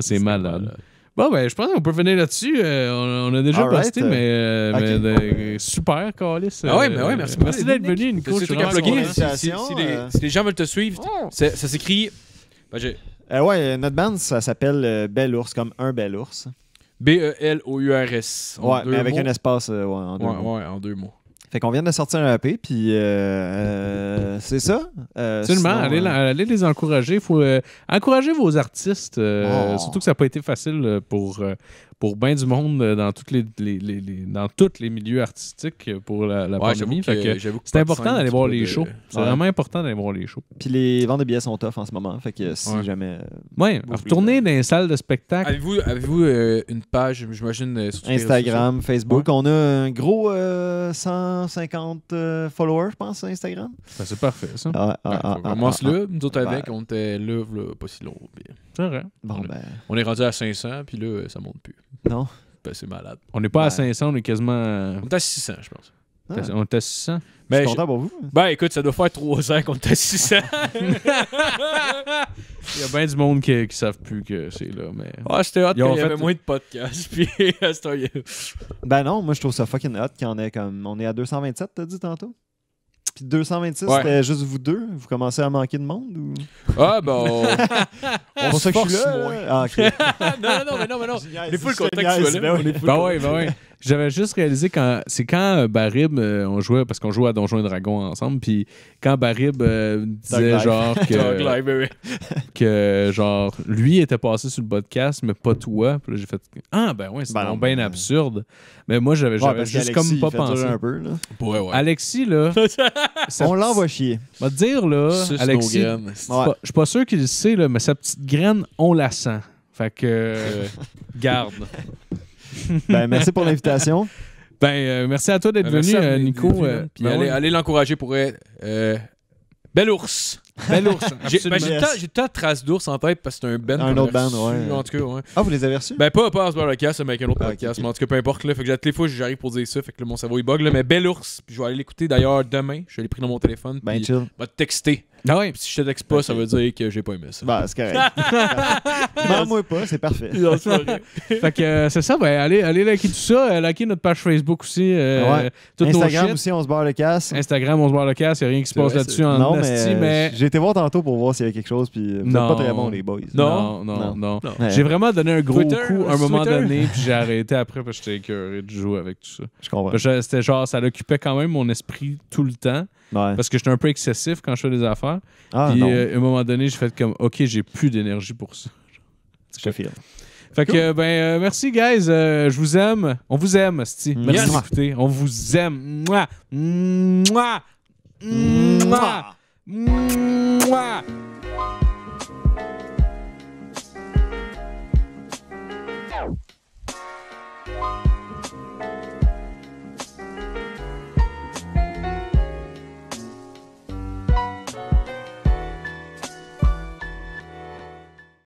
C'est malade. malade. Bon, ben, je pense qu'on peut venir là-dessus. Euh, on, a déjà posté, mais, euh, euh, super, Carlis Ah ouais, ben merci d'être venu, Nico. si, si, les, gens veulent te suivre, oh. ça s'écrit. Ben, ouais, notre band, ça s'appelle Bel Ours, comme un Bel Ours. B-E-L-O-U-R-S. Ouais, mais avec un espace en deux mots. Fait qu'on vient de sortir un EP, puis euh, euh, c'est ça. Euh, Absolument, euh, allez, les encourager. Il faut encourager vos artistes, oh. surtout que ça n'a pas été facile pour pour bien du monde euh, dans, toutes les, dans tous les milieux artistiques euh, pour la, pandémie. c'est important d'aller voir les shows. C'est vraiment important d'aller voir les shows. Puis les ventes de billets sont tough en ce moment. Fait que si jamais. Euh, ouais, retournez dans les salles de spectacle. Avez-vous avez une page, j'imagine, Instagram, Facebook On a un gros 150 followers, je pense, Instagram. Ben, c'est parfait, ça. Ah, ah on ah, ah, nous autres avec, ben. on était là, pas si long. C'est vrai. Bon, on, est, ben. on est rendu à 500, puis là, ça monte plus. Non. Ben, c'est malade. On n'est pas à 500, on est quasiment. Euh, on est à 600, je pense. Ah. On est à 600. Ben, je suis content pour vous. Ben écoute, ça doit faire 3 ans qu'on est à 600. Il y a bien du monde qui ne savent plus que c'est là. Mais... Ah, j'étais hot, il y avait moins de podcasts. Puis... ben non, moi je trouve ça fucking hot qu'on est comme. On est à 227, t'as dit tantôt? puis 226, c'était juste vous deux? Vous commencez à manquer de monde? Ou... Ah, bon... on, se force moins. Ah, non, non, mais non, mais non. les poules ben est full Ben, oui. ben oui. J'avais juste réalisé quand. C'est quand euh, Barib, euh, on jouait, parce qu'on jouait à Donjons et Dragons ensemble, puis quand Barib euh, disait genre que. que genre, lui était passé sur le podcast, mais pas toi. Puis là, j'ai fait Ah, ben ouais, c'est ben absurde. Mais moi, j'avais juste comme pas pensé. Un Alexis, là. on l'envoie chier. Va te dire, là, Alexis. Je suis pas sûr qu'il le sait, là, mais sa petite graine, on la sent. Fait que. garde. Ben, merci pour l'invitation. Ben, euh, merci à toi d'être ben, venu, euh, Nico. Euh, ben allez, l'encourager pour être. Bel ours! Bel ours! Ben, j'ai tant de traces d'ours en tête parce que c'est un band. Un autre band, ouais. En tout cas, ouais. Ah, vous les avez reçus? Ben, pas, pas à ce podcast, mais avec un autre ah, podcast. Mais en tout cas, peu importe. Là, fait que toutes les fois, j'arrive pour dire ça. Fait que mon cerveau, il bug. mais bel ours! Puis je vais aller l'écouter d'ailleurs demain. Je l'ai pris dans mon téléphone. Ben, chill. Va te texter ah si je te texte pas, ça veut dire que j'ai pas aimé ça. Bah, c'est correct. non, moi pas, c'est parfait. fait que euh, c'est ça, ben, allez, allez liker tout ça. Euh, liker notre page Facebook aussi. Euh, Instagram aussi, on se barre le casse. Instagram, on se barre le casse. Il n'y a rien qui se passe là-dessus en non, mais, J'ai été voir tantôt pour voir s'il y avait quelque chose. Puis non. pas très bon, les boys. Non, non, non. J'ai vraiment donné un gros coup à un moment donné. Puis j'ai arrêté après parce que j'étais écœuré de jouer avec tout ça. Je comprends. C'était genre, ça l'occupait quand même mon esprit tout le temps. Parce que j'étais un peu excessif quand je fais des affaires. Ah, euh, à un moment donné, j'ai fait comme, OK, j'ai plus d'énergie pour ça. Je te fait que, ben, euh, merci, guys. Euh, je vous aime. On vous aime, Sti. Mm. Merci d'écouter. On vous aime. Mouah. Mouah. Mouah.